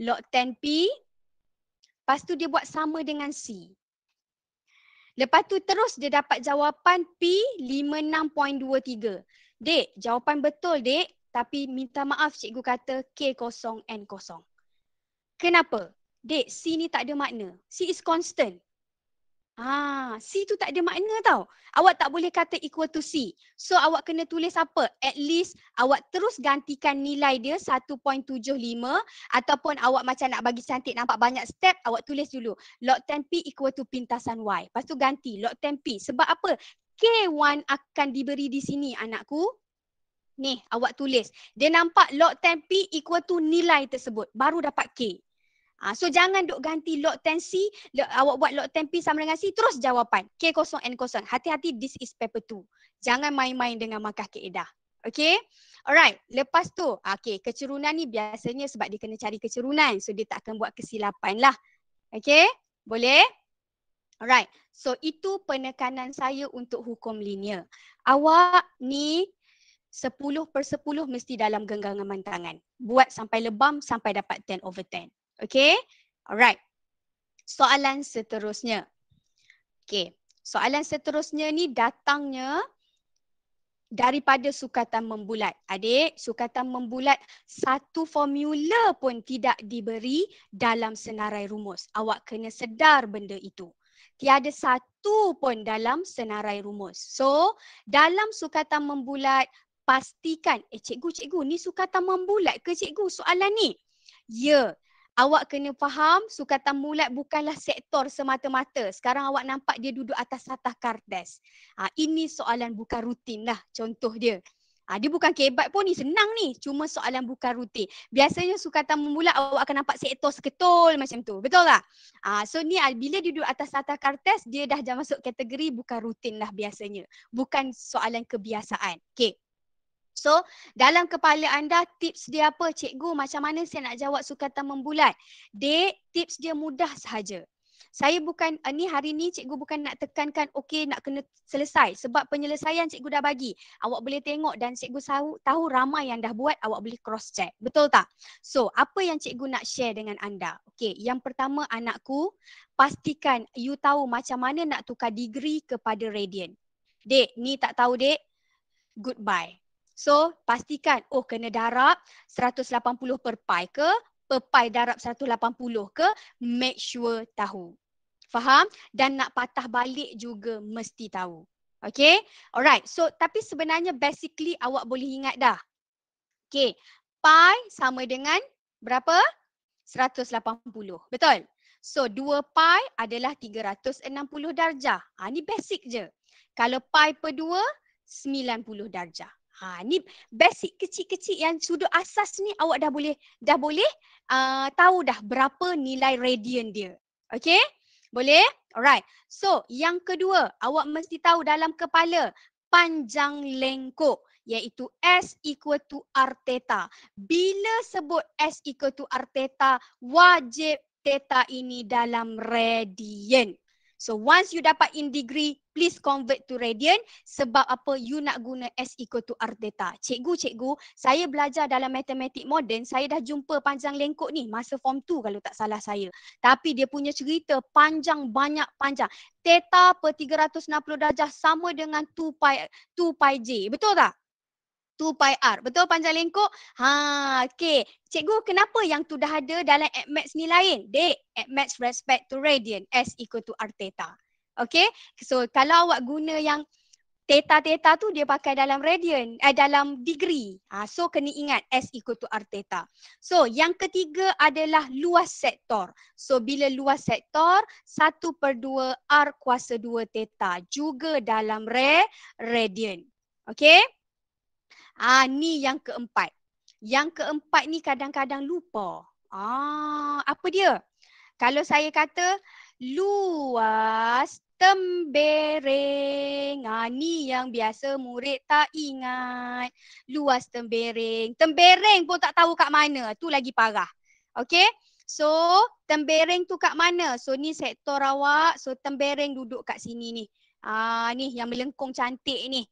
Log 10P. Lepas tu dia buat sama dengan C. Lepas tu terus dia dapat jawapan P56.23. Dek, jawapan betul dek. Tapi minta maaf cikgu kata K kosong N kosong. Kenapa? Dek, C ni tak ada makna. C is constant. Ah, C tu tak ada makna tau. Awak tak boleh kata equal to C. So awak kena tulis apa? At least awak terus gantikan nilai dia 1.75 ataupun awak macam nak bagi cantik nampak banyak step, awak tulis dulu. Log 10P equal to pintasan Y. Lepas tu ganti log 10P. Sebab apa? K1 akan diberi di sini anakku. Ni awak tulis. Dia nampak log 10P equal to nilai tersebut. Baru dapat K. Ha, so jangan duk ganti log 10C, log, awak buat log 10P sama dengan C, terus jawapan. K kosong, N kosong. Hati-hati, this is paper 2. Jangan main-main dengan markah keedah. Okay? Alright, lepas tu, ah, okay, kecerunan ni biasanya sebab dia kena cari kecerunan. So dia tak akan buat kesilapan lah. Okay? Boleh? Alright, so itu penekanan saya untuk hukum linear. Awak ni 10 per 10 mesti dalam genggaman tangan. Buat sampai lebam sampai dapat 10 over 10. Okay. Alright. Soalan seterusnya. Okay. Soalan seterusnya ni datangnya daripada sukatan membulat. Adik, sukatan membulat satu formula pun tidak diberi dalam senarai rumus. Awak kena sedar benda itu. Tiada satu pun dalam senarai rumus. So, dalam sukatan membulat, pastikan, eh cikgu, cikgu, ni sukatan membulat ke cikgu soalan ni? Ya, yeah awak kena faham sukatan mulat bukanlah sektor semata-mata. Sekarang awak nampak dia duduk atas atas kardas. Ha, ini soalan bukan rutin lah contoh dia. Ha, dia bukan kebat pun ni senang ni. Cuma soalan bukan rutin. Biasanya sukatan memulak awak akan nampak sektor seketul macam tu. Betul tak? Ha, so ni ah, bila dia duduk atas atas kartes dia dah masuk kategori bukan rutin lah biasanya. Bukan soalan kebiasaan. Okay. So dalam kepala anda tips dia apa cikgu macam mana saya nak jawab sukatan membulat Dek tips dia mudah sahaja saya bukan uh, ni hari ni cikgu bukan nak tekankan okey nak kena selesai sebab penyelesaian cikgu dah bagi. Awak boleh tengok dan cikgu tahu, tahu ramai yang dah buat awak boleh cross check. Betul tak? So, apa yang cikgu nak share dengan anda? Okey, yang pertama anakku, pastikan you tahu macam mana nak tukar degree kepada radian. Dek, ni tak tahu dek. Goodbye. So pastikan oh kena darab 180 per pi ke per pi darab 180 ke make sure tahu. Faham? Dan nak patah balik juga mesti tahu. Okay? Alright. So tapi sebenarnya basically awak boleh ingat dah. Okay. Pi sama dengan berapa? 180. Betul? So 2 pi adalah 360 darjah. Ha, ni basic je. Kalau pi per 2, 90 darjah. Ha ni basic kecil-kecil yang sudut asas ni awak dah boleh dah boleh uh, tahu dah berapa nilai radian dia. Okay, Boleh? Alright. So, yang kedua, awak mesti tahu dalam kepala panjang lengkok iaitu S equal to R theta. Bila sebut S equal to R theta, wajib theta ini dalam radian. So once you dapat in degree, please convert to radian sebab apa you nak guna S equal to R theta. Cikgu, cikgu, saya belajar dalam matematik moden, saya dah jumpa panjang lengkok ni masa form 2 kalau tak salah saya. Tapi dia punya cerita panjang banyak panjang. Theta per 360 darjah sama dengan 2 pi 2 pi J. Betul tak? 2 pi r. Betul panjang lengkok? Ha, okey. Cikgu, kenapa yang tu dah ada dalam admax ni lain? Dek, admax respect to radian s equal to r theta. Okey. So, kalau awak guna yang theta-theta tu dia pakai dalam radian, eh dalam degree. Ha, so kena ingat s equal to r theta. So, yang ketiga adalah luas sektor. So, bila luas sektor 1 per 2 r kuasa 2 theta juga dalam re radian. okay. Ah ni yang keempat. Yang keempat ni kadang-kadang lupa. Ah apa dia? Kalau saya kata luas tembereng. Ah ni yang biasa murid tak ingat. Luas tembereng. Tembereng pun tak tahu kat mana. Tu lagi parah. Okay. So tembereng tu kat mana? So ni sektor awak. So tembereng duduk kat sini ni. Ah ni yang melengkung cantik ni.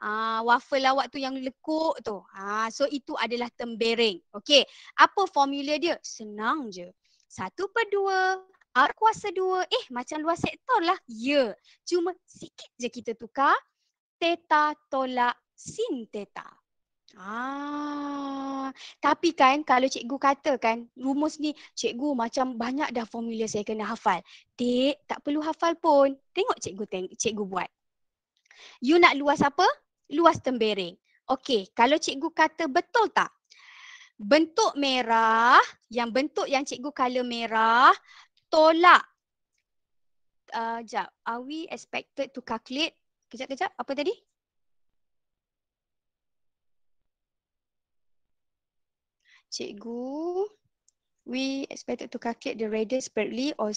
Ah uh, waffle lawak tu yang lekuk tu. uh, so itu adalah tembereng. Okay, Apa formula dia? Senang je. satu per 2 R kuasa 2. Eh macam luas sektor lah. Ya. Yeah. Cuma sikit je kita tukar. Teta tolak sin teta. Ah, tapi kan kalau cikgu kata kan rumus ni cikgu macam banyak dah formula saya kena hafal. Tik, tak perlu hafal pun. Tengok cikgu teng- cikgu buat. You nak luas apa? luas tembering. Okey, kalau cikgu kata betul tak? Bentuk merah, yang bentuk yang cikgu color merah, tolak. Sekejap, uh, are we expected to calculate? Kejap, kejap, apa tadi? Cikgu, we expected to calculate the radius per or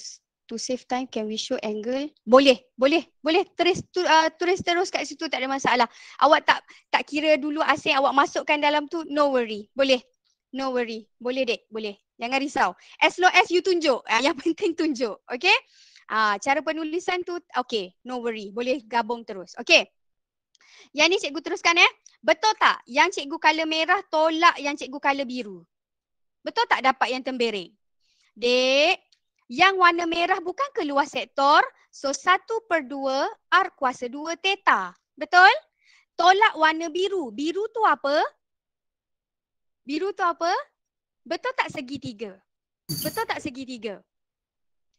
to save time can we show angle boleh boleh boleh terus tu, uh, terus terus kat situ tak ada masalah awak tak tak kira dulu asing awak masukkan dalam tu no worry boleh no worry boleh dek boleh jangan risau as long as you tunjuk uh, yang penting tunjuk okay Ah, cara penulisan tu okay, no worry. Boleh gabung terus. Okay. Yang ni cikgu teruskan eh. Betul tak yang cikgu color merah tolak yang cikgu color biru? Betul tak dapat yang tembereng? Dek, yang warna merah bukan keluar sektor. So 1 per 2 R kuasa 2 theta. Betul? Tolak warna biru. Biru tu apa? Biru tu apa? Betul tak segi tiga? Betul tak segi tiga?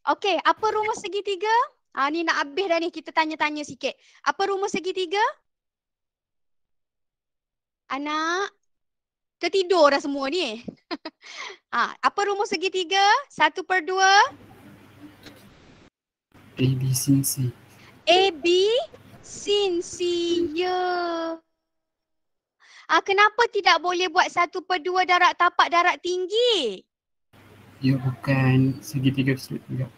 Okey, apa rumus segi tiga? Ha, ni nak habis dah ni, kita tanya-tanya sikit. Apa rumus segi tiga? Anak, tertidur dah semua ni. ha, apa rumus segitiga? Satu per dua. A, B, C, C. A, B, C, C. Ya. Ha, kenapa tidak boleh buat satu per dua darat tapak darat tinggi? Ya bukan segitiga sudut tegak.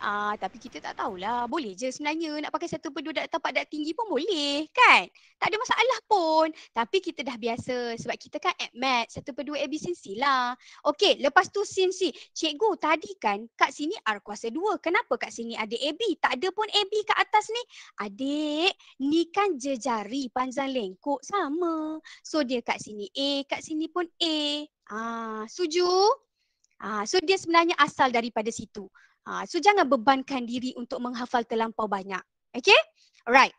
Ah, uh, tapi kita tak tahulah. Boleh je sebenarnya nak pakai satu pedu dekat tapak dekat tinggi pun boleh, kan? Tak ada masalah pun. Tapi kita dah biasa sebab kita kan at mat, satu pedu AB sinsi lah. Okey, lepas tu sinsi. Cikgu, tadi kan kat sini R kuasa 2. Kenapa kat sini ada AB? Tak ada pun AB kat atas ni. Adik, ni kan jejari panjang lengkok sama. So dia kat sini A, kat sini pun A. Ah, uh, setuju? Ah, uh, so dia sebenarnya asal daripada situ. Ha, so jangan bebankan diri untuk menghafal terlampau banyak. Okay? Alright.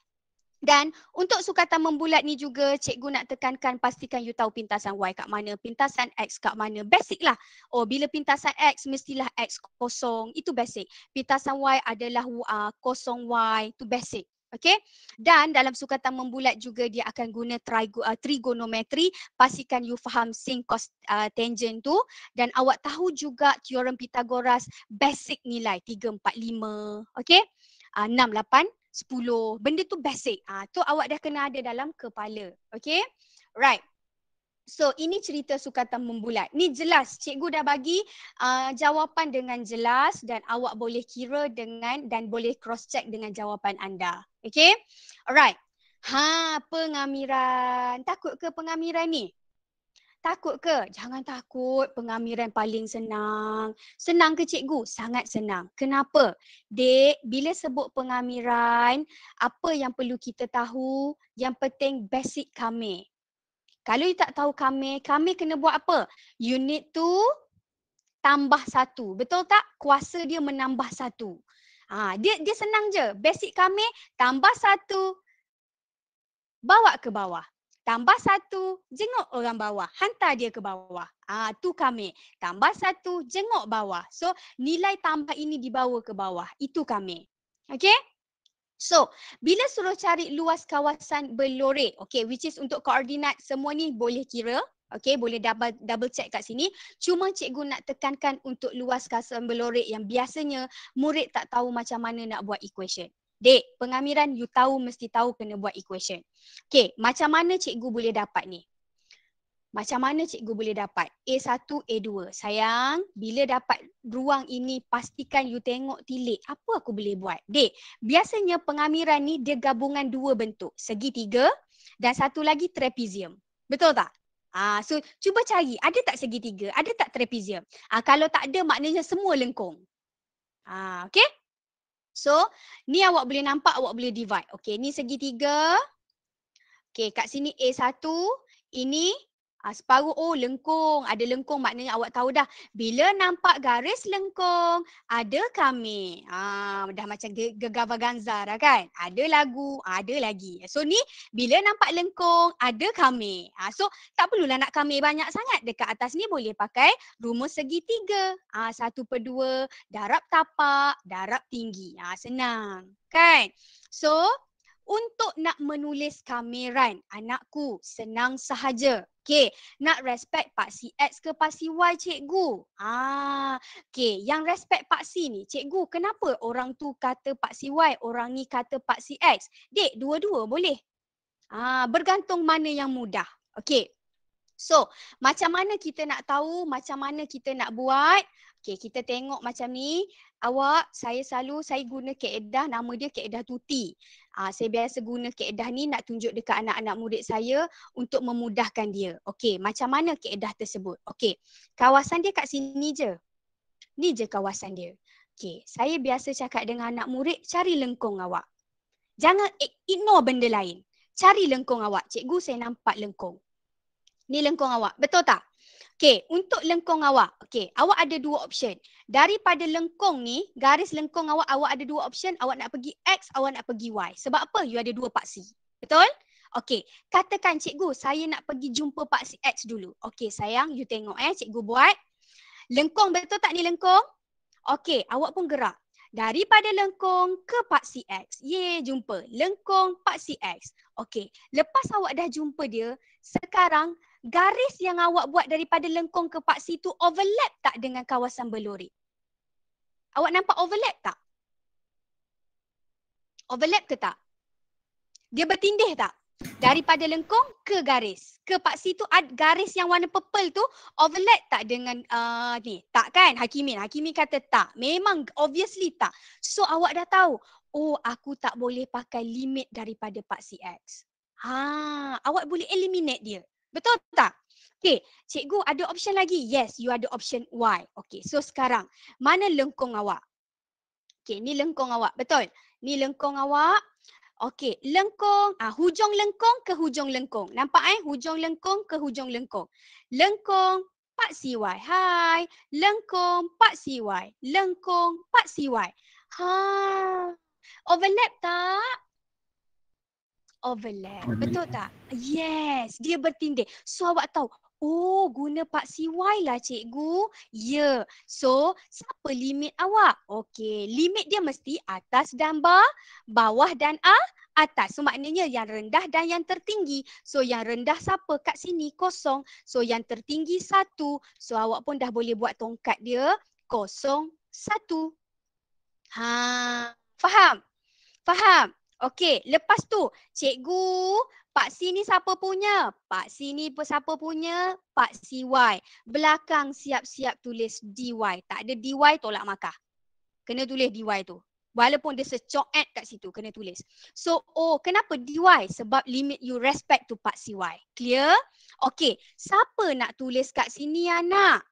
Dan untuk sukatan membulat ni juga cikgu nak tekankan pastikan you tahu pintasan Y kat mana, pintasan X kat mana. Basic lah. Oh bila pintasan X mestilah X kosong. Itu basic. Pintasan Y adalah uh, kosong Y. Itu basic. Okey dan dalam sukatan membulat juga dia akan guna trigo, uh, trigonometri pastikan you faham sin cos uh, tangent tu dan awak tahu juga teorem Pythagoras basic nilai 3 4 5 okey uh, 6 8 10 benda tu basic uh, tu awak dah kena ada dalam kepala okey right So ini cerita sukatan membulat. Ni jelas cikgu dah bagi uh, jawapan dengan jelas dan awak boleh kira dengan dan boleh cross check dengan jawapan anda. Okay? Alright. Ha, pengamiran. Takut ke pengamiran ni? Takut ke? Jangan takut. Pengamiran paling senang. Senang ke cikgu? Sangat senang. Kenapa? Dek, bila sebut pengamiran, apa yang perlu kita tahu? Yang penting basic kami. Kalau you tak tahu kami, kami kena buat apa? You need to tambah satu. Betul tak? Kuasa dia menambah satu. Ha, dia dia senang je. Basic kami tambah satu. Bawa ke bawah. Tambah satu, jenguk orang bawah. Hantar dia ke bawah. Ah, tu kami. Tambah satu, jenguk bawah. So, nilai tambah ini dibawa ke bawah. Itu kami. Okay? So, bila suruh cari luas kawasan berloret, okay, which is untuk koordinat semua ni boleh kira, okay, boleh double, double check kat sini. Cuma cikgu nak tekankan untuk luas kawasan berloret yang biasanya murid tak tahu macam mana nak buat equation. Dek, pengamiran you tahu mesti tahu kena buat equation. Okay, macam mana cikgu boleh dapat ni? macam mana cikgu boleh dapat A1, A2. Sayang, bila dapat ruang ini pastikan you tengok tilik. Apa aku boleh buat? Dek, biasanya pengamiran ni dia gabungan dua bentuk. Segi tiga dan satu lagi trapezium. Betul tak? Ah, so cuba cari ada tak segi tiga, ada tak trapezium. Ah, kalau tak ada maknanya semua lengkung. Ah, okay. So ni awak boleh nampak awak boleh divide. Okay, ni segi tiga. Okay, kat sini A1. Ini Uh, separuh oh lengkung ada lengkung maknanya awak tahu dah bila nampak garis lengkung ada kami ah dah macam gegar baganza dah kan ada lagu ada lagi so ni bila nampak lengkung ada kami ah so tak perlulah nak kami banyak sangat dekat atas ni boleh pakai rumus segitiga ah satu per dua darab tapak darab tinggi ah senang kan so untuk nak menulis kamiran anakku senang sahaja Okay, nak respect pak si x ke pak si y cikgu ah okay. yang respect pak si ni cikgu kenapa orang tu kata pak si y orang ni kata pak si x dek dua-dua boleh ah bergantung mana yang mudah Okay, So, macam mana kita nak tahu macam mana kita nak buat? Okay, kita tengok macam ni awak saya selalu saya guna keedah nama dia keedah tuti. Ah saya biasa guna keedah ni nak tunjuk dekat anak-anak murid saya untuk memudahkan dia. Okey, macam mana keedah tersebut? Okey. Kawasan dia kat sini je. Ni je kawasan dia. Okey, saya biasa cakap dengan anak murid cari lengkung awak. Jangan ignore benda lain. Cari lengkung awak. Cikgu saya nampak lengkung. Ni lengkung awak. Betul tak? Okay, untuk lengkung awak. Okay, awak ada dua option. Daripada lengkung ni, garis lengkung awak, awak ada dua option. Awak nak pergi X, awak nak pergi Y. Sebab apa? You ada dua paksi. Betul? Okay, katakan cikgu, saya nak pergi jumpa paksi X dulu. Okay, sayang, you tengok eh, cikgu buat. Lengkung betul tak ni lengkung? Okay, awak pun gerak. Daripada lengkung ke paksi X. ye, jumpa. Lengkung paksi X. Okay, lepas awak dah jumpa dia, sekarang garis yang awak buat daripada lengkung ke Pak Situ overlap tak dengan kawasan belori? Awak nampak overlap tak? Overlap ke tak? Dia bertindih tak? Daripada lengkung ke garis. Ke Pak Situ garis yang warna purple tu overlap tak dengan uh, ni? Tak kan Hakimin? Hakimin kata tak. Memang obviously tak. So awak dah tahu. Oh aku tak boleh pakai limit daripada Pak x. Ha, awak boleh eliminate dia. Betul tak? Okay, cikgu ada option lagi? Yes, you ada option Y. Okay, so sekarang mana lengkung awak? Okay, ni lengkung awak, betul? Ni lengkung awak. Okay, lengkung, ah, hujung lengkung ke hujung lengkung. Nampak eh? Hujung lengkung ke hujung lengkung. Lengkung 4CY. Hai, lengkung 4CY. Lengkung 4CY. Ha, overlap tak? overlap. Mm-hmm. Betul tak? Yes, dia bertindih. So awak tahu, oh guna pak CY lah cikgu. Ya. Yeah. So siapa limit awak? Okey, limit dia mesti atas dan bawah, bawah dan a atas. So maknanya yang rendah dan yang tertinggi. So yang rendah siapa kat sini? Kosong. So yang tertinggi satu. So awak pun dah boleh buat tongkat dia. Kosong satu. Ha, faham? Faham? Okey, lepas tu cikgu Pak C ni siapa punya? Pak C ni siapa punya? Pak Y Belakang siap-siap tulis DY. Tak ada DY tolak markah. Kena tulis DY tu. Walaupun dia secoet kat situ, kena tulis. So, oh, kenapa DY? Sebab limit you respect to pak part Y, Clear? Okey, siapa nak tulis kat sini anak?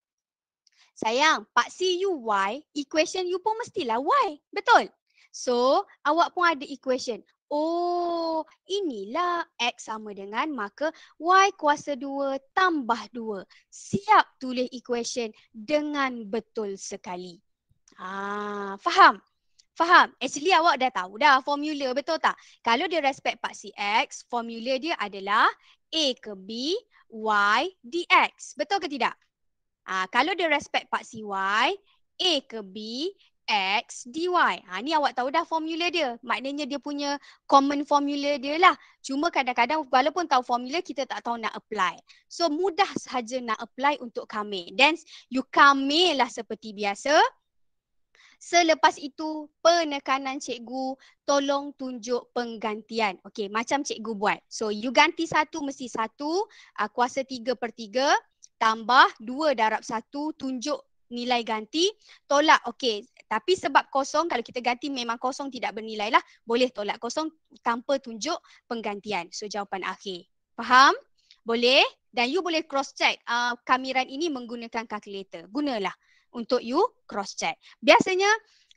Sayang, pak C you Y, equation you pun mestilah Y. Betul? So awak pun ada equation. Oh inilah X sama dengan maka Y kuasa 2 tambah 2. Siap tulis equation dengan betul sekali. Ah, faham? Faham? Actually awak dah tahu dah formula betul tak? Kalau dia respect paksi X, formula dia adalah A ke B, Y, DX. Betul ke tidak? Ah, kalau dia respect paksi Y, A ke B, x dy. Ha, ni awak tahu dah formula dia. Maknanya dia punya common formula dia lah. Cuma kadang-kadang walaupun tahu formula kita tak tahu nak apply. So mudah sahaja nak apply untuk kami. Then you kami lah seperti biasa. Selepas itu penekanan cikgu tolong tunjuk penggantian. Okay macam cikgu buat. So you ganti satu mesti satu kuasa tiga per tiga tambah dua darab satu tunjuk nilai ganti tolak okey tapi sebab kosong kalau kita ganti memang kosong tidak bernilai lah boleh tolak kosong tanpa tunjuk penggantian so jawapan akhir faham boleh dan you boleh cross check uh, ah, kamiran ini menggunakan kalkulator gunalah untuk you cross check biasanya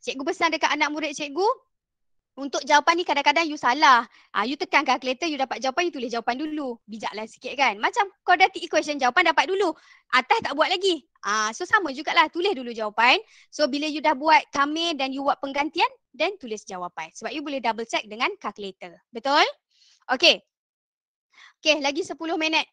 cikgu pesan dekat anak murid cikgu untuk jawapan ni kadang-kadang you salah. Ah, you tekan calculator, you dapat jawapan, you tulis jawapan dulu. Bijaklah sikit kan. Macam kau dah tick equation, jawapan dapat dulu. Atas tak buat lagi. Ah, so sama jugalah. Tulis dulu jawapan. So bila you dah buat kami dan you buat penggantian, then tulis jawapan. Sebab you boleh double check dengan calculator. Betul? Okay. Okay, lagi 10 minit.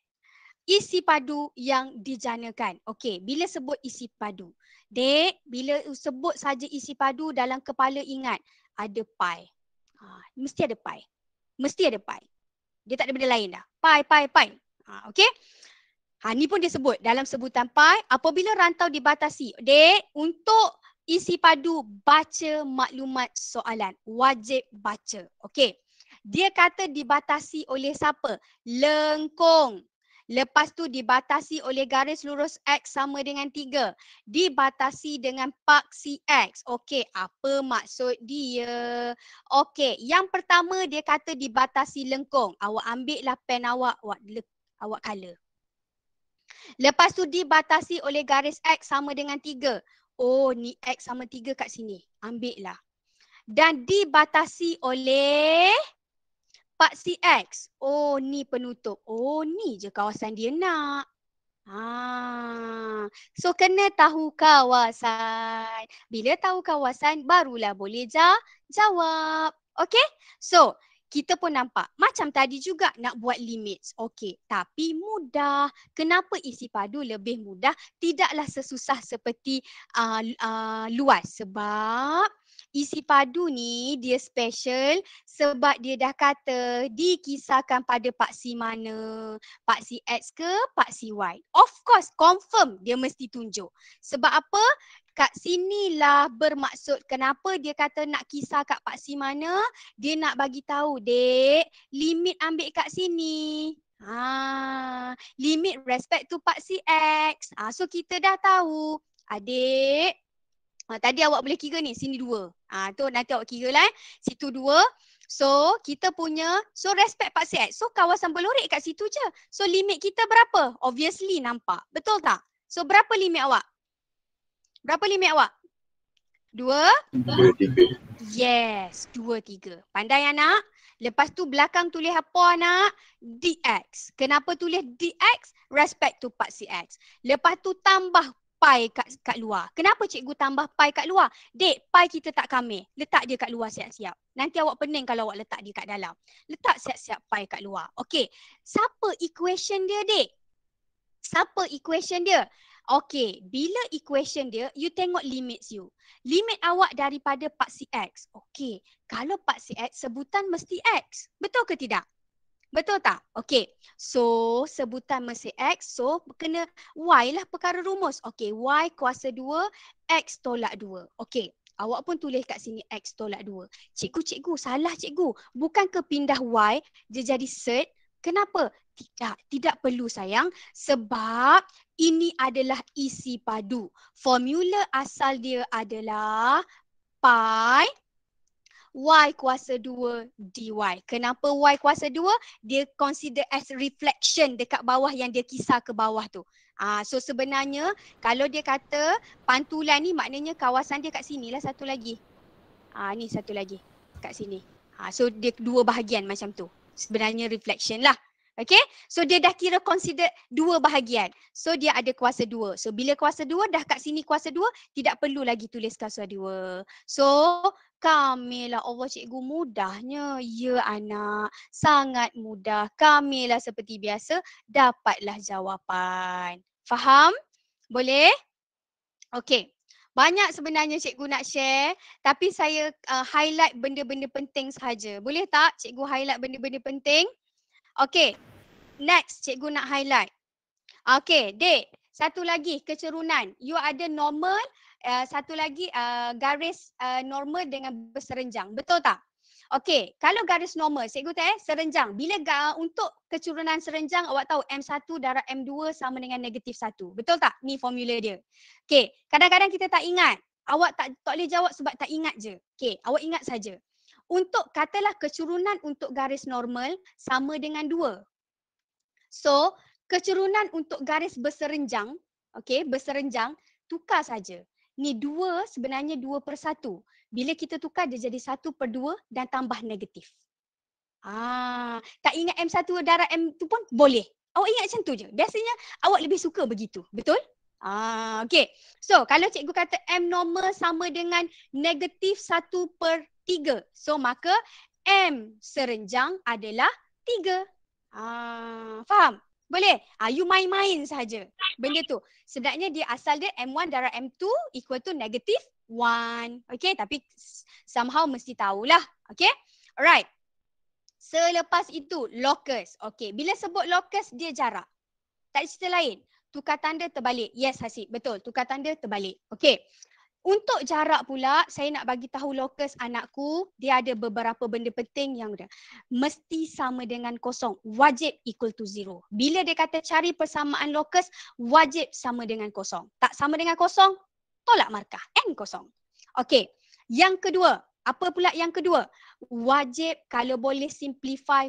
Isi padu yang dijanakan. Okay, bila sebut isi padu. Dek, bila sebut saja isi padu dalam kepala ingat ada pai, Ha, mesti ada pai, Mesti ada pai. Dia tak ada benda lain dah. Pai, pai, pai. Ha, okay. Ha, ni pun dia sebut dalam sebutan pie. Apabila rantau dibatasi. Dek, untuk isi padu baca maklumat soalan. Wajib baca. Okay. Dia kata dibatasi oleh siapa? Lengkong. Lepas tu dibatasi oleh garis lurus X sama dengan 3. Dibatasi dengan paksi x Okey, apa maksud dia? Okey, yang pertama dia kata dibatasi lengkung. Awak ambillah pen awak, awak, le, awak color. Lepas tu dibatasi oleh garis X sama dengan 3. Oh, ni X sama 3 kat sini. ambil lah Dan dibatasi oleh Pak CX. Oh, ni penutup. Oh, ni je kawasan dia nak. Ha. So kena tahu kawasan. Bila tahu kawasan barulah boleh ja jawab. Okay? So, kita pun nampak macam tadi juga nak buat limits. Okay, tapi mudah. Kenapa isi padu lebih mudah? Tidaklah sesusah seperti uh, uh, luas. Sebab Isi padu ni dia special sebab dia dah kata dikisahkan pada paksi mana? Paksi X ke paksi Y? Of course confirm dia mesti tunjuk. Sebab apa? Kat sinilah bermaksud kenapa dia kata nak kisah kat paksi mana? Dia nak bagi tahu, "Dek, limit ambil kat sini." Ha, limit respect tu paksi X. Ah, ha, so kita dah tahu. Adik, Ha, tadi awak boleh kira ni sini dua. Ha, tu nanti awak kira lah eh. Situ dua. So kita punya, so respect Pak Syed. So kawasan belorek kat situ je. So limit kita berapa? Obviously nampak. Betul tak? So berapa limit awak? Berapa limit awak? Dua? Dua tiga. Yes, dua tiga. Pandai anak. Lepas tu belakang tulis apa anak? DX. Kenapa tulis DX? Respect to part CX. Lepas tu tambah pai kat, kat luar. Kenapa cikgu tambah pai kat luar? Dek, pai kita tak kamir. Letak dia kat luar siap-siap. Nanti awak pening kalau awak letak dia kat dalam. Letak siap-siap pai kat luar. Okey. Siapa equation dia, dek? Siapa equation dia? Okey. Bila equation dia, you tengok limits you. Limit awak daripada paksi X. Okey. Kalau paksi X, sebutan mesti X. Betul ke tidak? Betul tak? Okay. So, sebutan mesti X. So, kena Y lah perkara rumus. Okay. Y kuasa 2, X tolak 2. Okay. Awak pun tulis kat sini X tolak 2. Cikgu-cikgu, salah cikgu. Bukan ke pindah Y, dia jadi set. Kenapa? Tidak. Ah, tidak perlu sayang. Sebab ini adalah isi padu. Formula asal dia adalah pi Y kuasa 2 dy. Kenapa Y kuasa 2? Dia consider as reflection dekat bawah yang dia kisar ke bawah tu. Ah, so sebenarnya kalau dia kata pantulan ni maknanya kawasan dia kat sini lah satu lagi. Ah, ni satu lagi kat sini. Ah, so dia dua bahagian macam tu. Sebenarnya reflection lah. Okay, so dia dah kira consider dua bahagian. So dia ada kuasa dua. So bila kuasa dua dah kat sini kuasa dua, tidak perlu lagi tulis kuasa dua. So Kamilah Allah cikgu mudahnya. Ya anak, sangat mudah. lah seperti biasa dapatlah jawapan. Faham? Boleh? Okey. Banyak sebenarnya cikgu nak share tapi saya uh, highlight benda-benda penting sahaja. Boleh tak cikgu highlight benda-benda penting? Okey. Next cikgu nak highlight. Okey, Dek. Satu lagi kecerunan. You ada normal Eh, satu lagi uh, garis uh, normal dengan berserenjang. Betul tak? Okey, kalau garis normal, cikgu tahu eh, serenjang. Bila ga, untuk kecurunan serenjang, awak tahu M1 darab M2 sama dengan negatif 1. Betul tak? Ni formula dia. Okey, kadang-kadang kita tak ingat. Awak tak, tak boleh jawab sebab tak ingat je. Okey, awak ingat saja. Untuk katalah kecurunan untuk garis normal sama dengan 2. So, kecurunan untuk garis berserenjang, okey, berserenjang, tukar saja ni dua sebenarnya dua per satu. Bila kita tukar dia jadi satu per dua dan tambah negatif. Ah, tak ingat M1 darah M tu pun boleh. Awak ingat macam tu je. Biasanya awak lebih suka begitu. Betul? Ah, okay. So kalau cikgu kata M normal sama dengan negatif satu per tiga. So maka M serenjang adalah tiga. Ah, faham? Boleh? Ah, you main-main saja benda tu. Sedaknya dia asal dia M1 darah M2 equal to negative 1. Okay, tapi somehow mesti tahulah. Okay, alright. Selepas itu, locus. Okay, bila sebut locus, dia jarak. Tak ada cerita lain. Tukar tanda terbalik. Yes, Hasib. Betul. Tukar tanda terbalik. Okay. Untuk jarak pula, saya nak bagi tahu lokus anakku, dia ada beberapa benda penting yang dia mesti sama dengan kosong. Wajib equal to zero. Bila dia kata cari persamaan lokus, wajib sama dengan kosong. Tak sama dengan kosong, tolak markah. N kosong. Okey. Yang kedua, apa pula yang kedua? Wajib kalau boleh simplify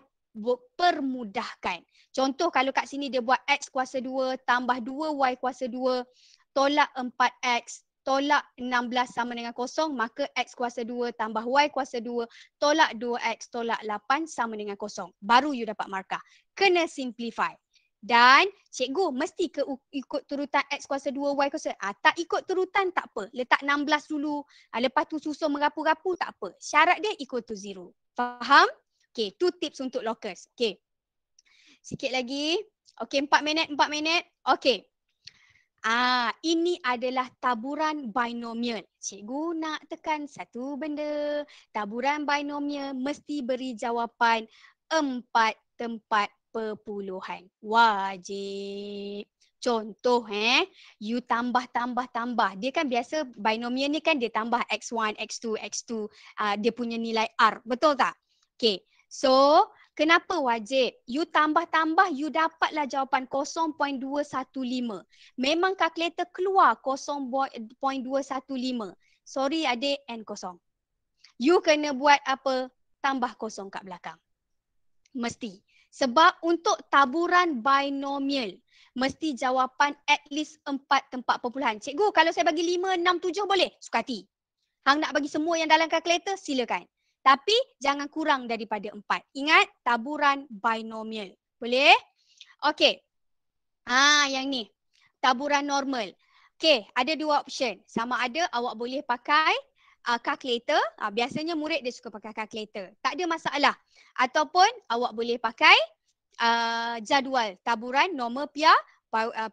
permudahkan. Contoh kalau kat sini dia buat x kuasa 2 tambah 2y kuasa 2 tolak 4x tolak 16 sama dengan kosong maka x kuasa 2 tambah y kuasa 2 tolak 2x tolak 8 sama dengan kosong. Baru you dapat markah. Kena simplify. Dan cikgu mesti ke ikut turutan x kuasa 2 y kuasa ah, tak ikut turutan tak apa. Letak 16 dulu. Ah, lepas tu susun merapu-rapu tak apa. Syarat dia equal to zero. Faham? Okay, two tips untuk locus. Okay. Sikit lagi. Okay, 4 minit, 4 minit. Okay. Ah, ini adalah taburan binomial. Cikgu nak tekan satu benda. Taburan binomial mesti beri jawapan empat tempat perpuluhan. Wajib. Contoh eh, you tambah, tambah, tambah. Dia kan biasa binomial ni kan dia tambah X1, X2, X2. Uh, dia punya nilai R. Betul tak? Okay. So, Kenapa wajib? You tambah-tambah, you dapatlah jawapan 0.215. Memang kalkulator keluar 0.215. Sorry adik, N kosong. You kena buat apa? Tambah kosong kat belakang. Mesti. Sebab untuk taburan binomial, mesti jawapan at least empat tempat perpuluhan. Cikgu, kalau saya bagi lima, enam, tujuh boleh? Sukati. Hang nak bagi semua yang dalam kalkulator, silakan tapi jangan kurang daripada empat. Ingat taburan binomial. Boleh? Okey. Ah, yang ni. Taburan normal. Okey, ada dua option. Sama ada awak boleh pakai uh, calculator. Uh, biasanya murid dia suka pakai calculator. Tak ada masalah. Ataupun awak boleh pakai uh, jadual taburan normal pia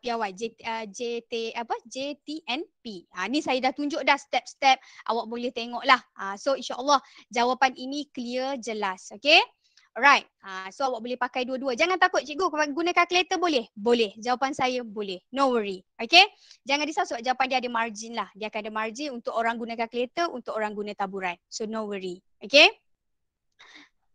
piawai uh, J uh, JT apa JTNP. Ha ah, ni saya dah tunjuk dah step-step awak boleh tengoklah. Ha so insyaallah jawapan ini clear jelas. Okay. Alright. Ha ah, so awak boleh pakai dua-dua. Jangan takut cikgu guna kalkulator boleh? Boleh. Jawapan saya boleh. No worry. Okay. Jangan risau sebab jawapan dia ada margin lah. Dia akan ada margin untuk orang guna kalkulator, untuk orang guna taburan. So no worry. Okay.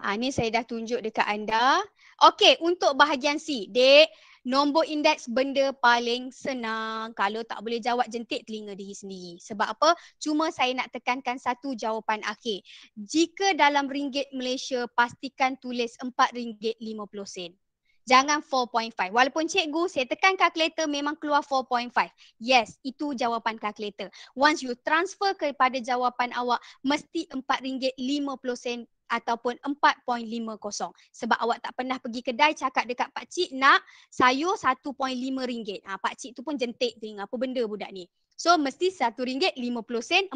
Ha ni saya dah tunjuk dekat anda. Okay untuk bahagian C. Dek, Nombor indeks benda paling senang kalau tak boleh jawab jentik telinga diri sendiri. Sebab apa? Cuma saya nak tekankan satu jawapan akhir. Jika dalam ringgit Malaysia pastikan tulis RM4.50. Jangan 4.5. Walaupun cikgu saya tekan kalkulator memang keluar 4.5. Yes, itu jawapan kalkulator. Once you transfer kepada jawapan awak, mesti RM4.50 ataupun 4.50 sebab awak tak pernah pergi kedai cakap dekat pak cik nak sayur 1.5 ringgit. Ha, pak cik tu pun jentik tu apa benda budak ni. So mesti 1 ringgit RM1.50,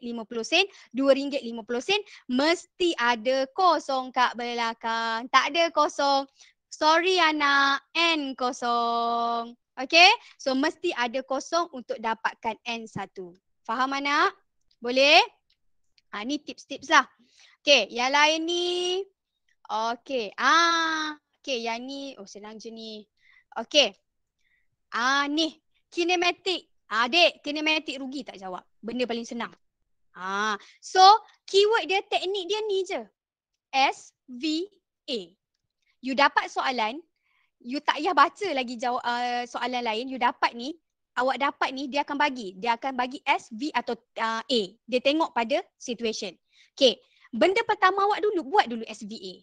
RM4.50, RM2.50 mesti ada kosong kat belakang. Tak ada kosong. Sorry anak, N kosong. Okay, so mesti ada kosong untuk dapatkan N satu. Faham anak? Boleh? Ha, ni tips-tips lah. Okay, yang lain ni. Okay. Ah, okay, yang ni. Oh, senang je ni. Okay. Ah, ni. Kinematik. Adik, ah, kinematik rugi tak jawab. Benda paling senang. Ah, so, keyword dia, teknik dia ni je. S-V-A. You dapat soalan. You tak payah baca lagi jawab uh, ah, soalan lain. You dapat ni. Awak dapat ni, dia akan bagi. Dia akan bagi S, V atau uh, A. Dia tengok pada situation. Okay benda pertama awak dulu buat dulu SVA.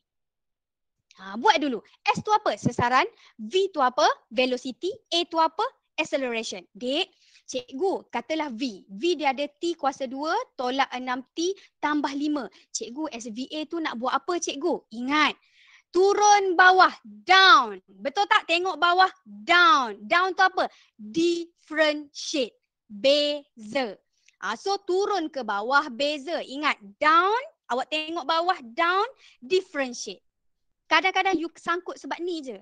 Ha, buat dulu. S tu apa? Sesaran. V tu apa? Velocity. A tu apa? Acceleration. Dek, cikgu katalah V. V dia ada T kuasa 2, tolak 6T, tambah 5. Cikgu SVA tu nak buat apa cikgu? Ingat. Turun bawah, down. Betul tak? Tengok bawah, down. Down tu apa? Differentiate. Beza. Ha, so turun ke bawah, beza. Ingat, down, Awak tengok bawah down differentiate. Kadang-kadang you sangkut sebab ni je.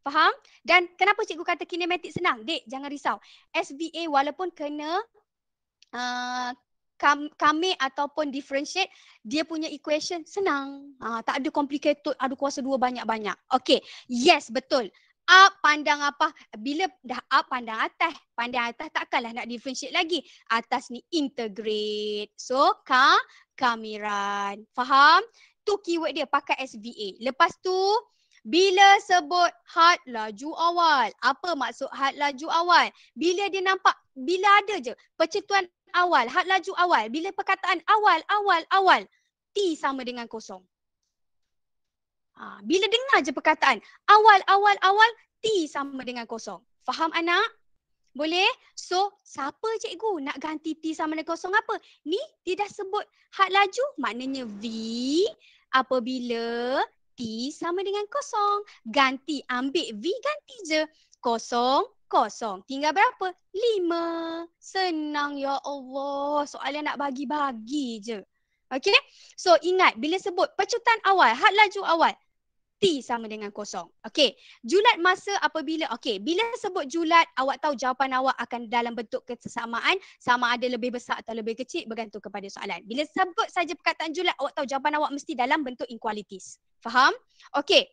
Faham? Dan kenapa cikgu kata kinematik senang? Dek, jangan risau. SVA walaupun kena uh, kami ataupun differentiate, dia punya equation senang. Uh, tak ada complicated, ada kuasa dua banyak-banyak. Okay. Yes, betul up pandang apa bila dah up pandang atas pandang atas takkanlah nak differentiate lagi atas ni integrate so ka kamiran faham tu keyword dia pakai SVA lepas tu bila sebut had laju awal apa maksud had laju awal bila dia nampak bila ada je percutuan awal had laju awal bila perkataan awal awal awal T sama dengan kosong Ha, bila dengar je perkataan awal awal awal T sama dengan kosong. Faham anak? Boleh? So siapa cikgu nak ganti T sama dengan kosong apa? Ni dia dah sebut had laju maknanya V apabila T sama dengan kosong. Ganti ambil V ganti je. Kosong, kosong. Tinggal berapa? Lima. Senang ya Allah. Soalan nak bagi-bagi je. Okay. So ingat bila sebut pecutan awal, had laju awal. T sama dengan kosong. Okey. Julat masa apabila, okey. Bila sebut julat, awak tahu jawapan awak akan dalam bentuk kesamaan sama ada lebih besar atau lebih kecil bergantung kepada soalan. Bila sebut saja perkataan julat, awak tahu jawapan awak mesti dalam bentuk inequalities. Faham? Okey.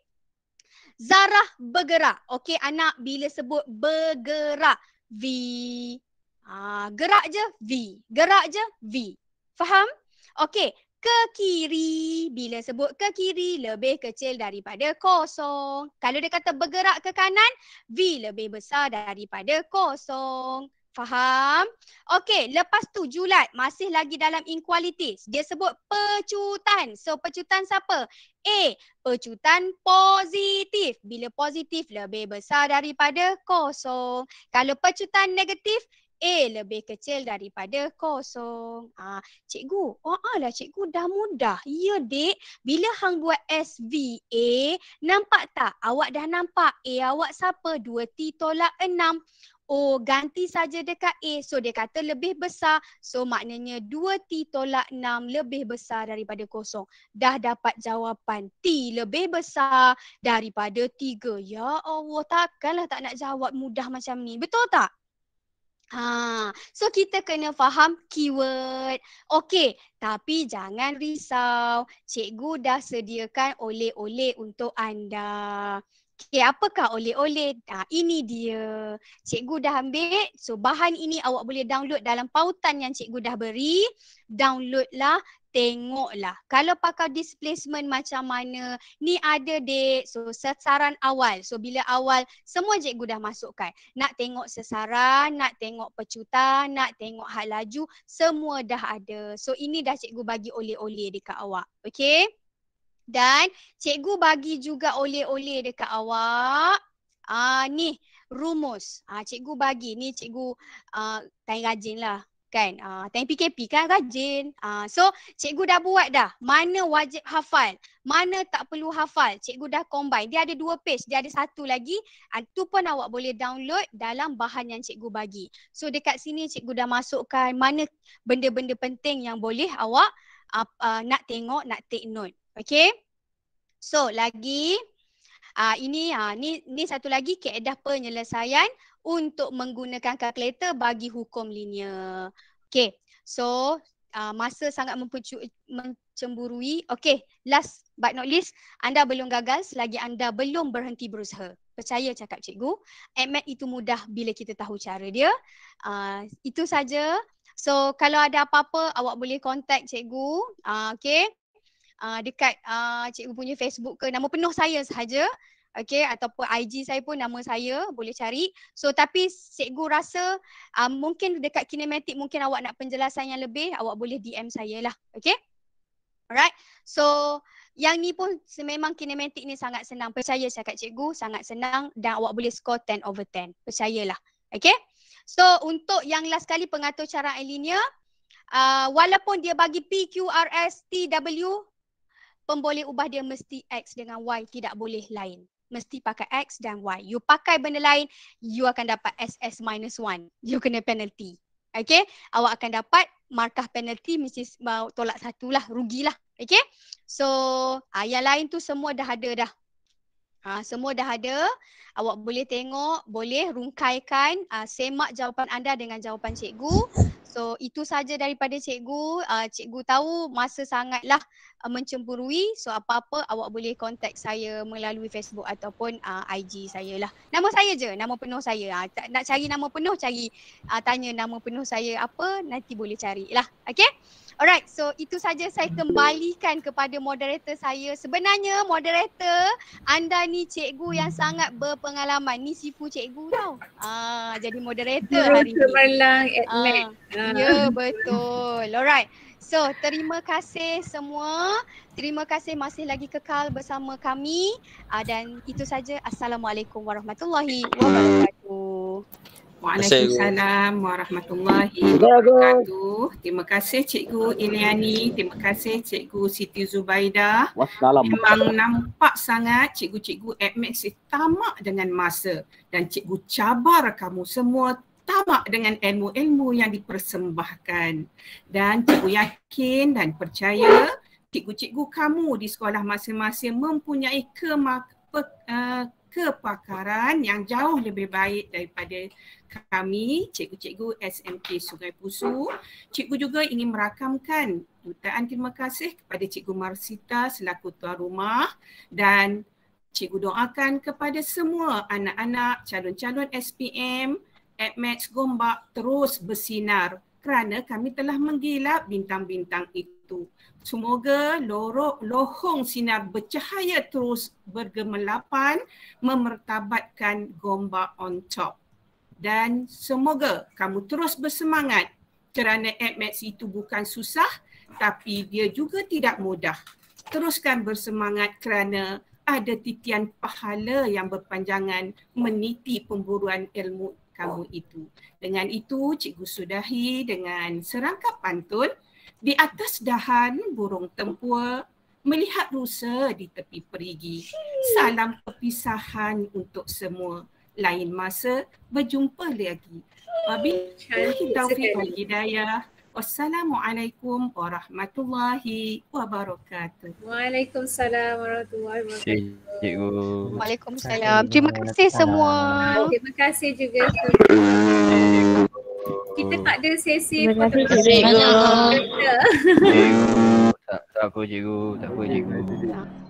Zarah bergerak. Okey anak, bila sebut bergerak, V. Ah, gerak je V. Gerak je V. Faham? Okey, ke kiri. Bila sebut ke kiri, lebih kecil daripada kosong. Kalau dia kata bergerak ke kanan, V lebih besar daripada kosong. Faham? Okey, lepas tu julat masih lagi dalam inequalities. Dia sebut pecutan. So pecutan siapa? A. Pecutan positif. Bila positif lebih besar daripada kosong. Kalau pecutan negatif, A lebih kecil daripada kosong. Ha, cikgu, oh alah cikgu dah mudah. Ya dek, bila hang buat SVA, nampak tak awak dah nampak A awak siapa? 2T tolak 6. Oh ganti saja dekat A so dia kata lebih besar so maknanya 2T tolak 6 lebih besar daripada kosong dah dapat jawapan T lebih besar daripada 3 ya Allah takkanlah tak nak jawab mudah macam ni betul tak Ha, so kita kena faham keyword. Okey, tapi jangan risau. Cikgu dah sediakan oleh-oleh untuk anda. Okey, apakah oleh-oleh? Ha, ini dia. Cikgu dah ambil. So bahan ini awak boleh download dalam pautan yang cikgu dah beri. Downloadlah tengoklah kalau pakai displacement macam mana ni ada dek so sasaran awal so bila awal semua cikgu dah masukkan nak tengok sasaran nak tengok pecutan nak tengok hal laju semua dah ada so ini dah cikgu bagi oleh-oleh dekat awak okey dan cikgu bagi juga oleh-oleh dekat awak ah ni rumus ah cikgu bagi ni cikgu ah uh, tanya rajinlah kan uh, ah, time PKP kan rajin uh, so cikgu dah buat dah mana wajib hafal mana tak perlu hafal cikgu dah combine dia ada dua page dia ada satu lagi uh, pun awak boleh download dalam bahan yang cikgu bagi so dekat sini cikgu dah masukkan mana benda-benda penting yang boleh awak uh, uh, nak tengok nak take note okay so lagi Uh, ini uh, ni ni satu lagi kaedah penyelesaian untuk menggunakan kalkulator bagi hukum linear. Okay, so uh, masa sangat mempucu, mencemburui. Okay, last but not least, anda belum gagal selagi anda belum berhenti berusaha. Percaya cakap cikgu, admit itu mudah bila kita tahu cara dia. Uh, itu saja. So kalau ada apa-apa, awak boleh contact cikgu. Uh, okay, uh, dekat uh, cikgu punya Facebook ke, nama penuh saya sahaja okay ataupun IG saya pun nama saya boleh cari so tapi cikgu rasa uh, mungkin dekat kinematik mungkin awak nak penjelasan yang lebih awak boleh DM saya lah okay alright so yang ni pun memang kinematik ni sangat senang percaya saya kat cikgu sangat senang dan awak boleh score 10 over 10 percayalah okay so untuk yang last kali pengatur cara linear uh, walaupun dia bagi PQRS TW pemboleh ubah dia mesti X dengan Y tidak boleh lain mesti pakai X dan Y. You pakai benda lain, you akan dapat SS minus one. You kena penalty. Okay, awak akan dapat markah penalty mesti mau uh, tolak satu lah, rugi lah, Okay, so uh, yang lain tu semua dah ada dah. Ha, semua dah ada. Awak boleh tengok, boleh rungkaikan, uh, semak jawapan anda dengan jawapan cikgu. So itu saja daripada cikgu. Uh, cikgu tahu masa sangatlah Uh, mencemburui so apa-apa awak boleh contact saya melalui Facebook ataupun uh, IG saya lah. Nama saya je, nama penuh saya. Uh, tak, nak cari nama penuh cari uh, tanya nama penuh saya apa nanti boleh cari lah, Okay? Alright, so itu saja saya kembalikan kepada moderator saya. Sebenarnya moderator anda ni cikgu yang sangat berpengalaman. Ni sifu cikgu tau. Ah, jadi moderator hari ni. Ah, ya, yeah, betul. Alright. So, terima kasih semua. Terima kasih masih lagi kekal bersama kami uh, dan itu saja. Assalamualaikum warahmatullahi wabarakatuh. Waalaikumsalam warahmatullahi wabarakatuh. Terima kasih Cikgu Iliani, terima kasih Cikgu Siti Zubaida. Memang nampak sangat Cikgu-cikgu admin si tamak dengan masa dan Cikgu cabar kamu semua tamak dengan ilmu-ilmu yang dipersembahkan dan cikgu yakin dan percaya cikgu-cikgu kamu di sekolah masing-masing mempunyai kemampuan eh, kepakaran yang jauh lebih baik daripada kami cikgu-cikgu SMK Sungai Pusu. Cikgu juga ingin merakamkan jutaan terima kasih kepada cikgu Marsita selaku tuan rumah dan cikgu doakan kepada semua anak-anak calon-calon SPM at match gombak terus bersinar kerana kami telah menggilap bintang-bintang itu. Semoga lorok lohong sinar bercahaya terus bergemelapan memertabatkan gombak on top. Dan semoga kamu terus bersemangat kerana AdMats itu bukan susah tapi dia juga tidak mudah. Teruskan bersemangat kerana ada titian pahala yang berpanjangan meniti pemburuan ilmu kamu itu. Dengan itu, cikgu sudahi dengan serangkap pantun di atas dahan burung tempua melihat rusa di tepi perigi. Salam perpisahan untuk semua. Lain masa berjumpa lagi. Wabillahi taufiq wal hidayah. Wassalamualaikum warahmatullahi wabarakatuh. Waalaikumsalam warahmatullahi wabarakatuh. Waalaikumsalam. Terima kasih semua. Oh, terima kasih juga. Kita tak ada sesi Terima kasih Tak apa cikgu, tak apa cikgu.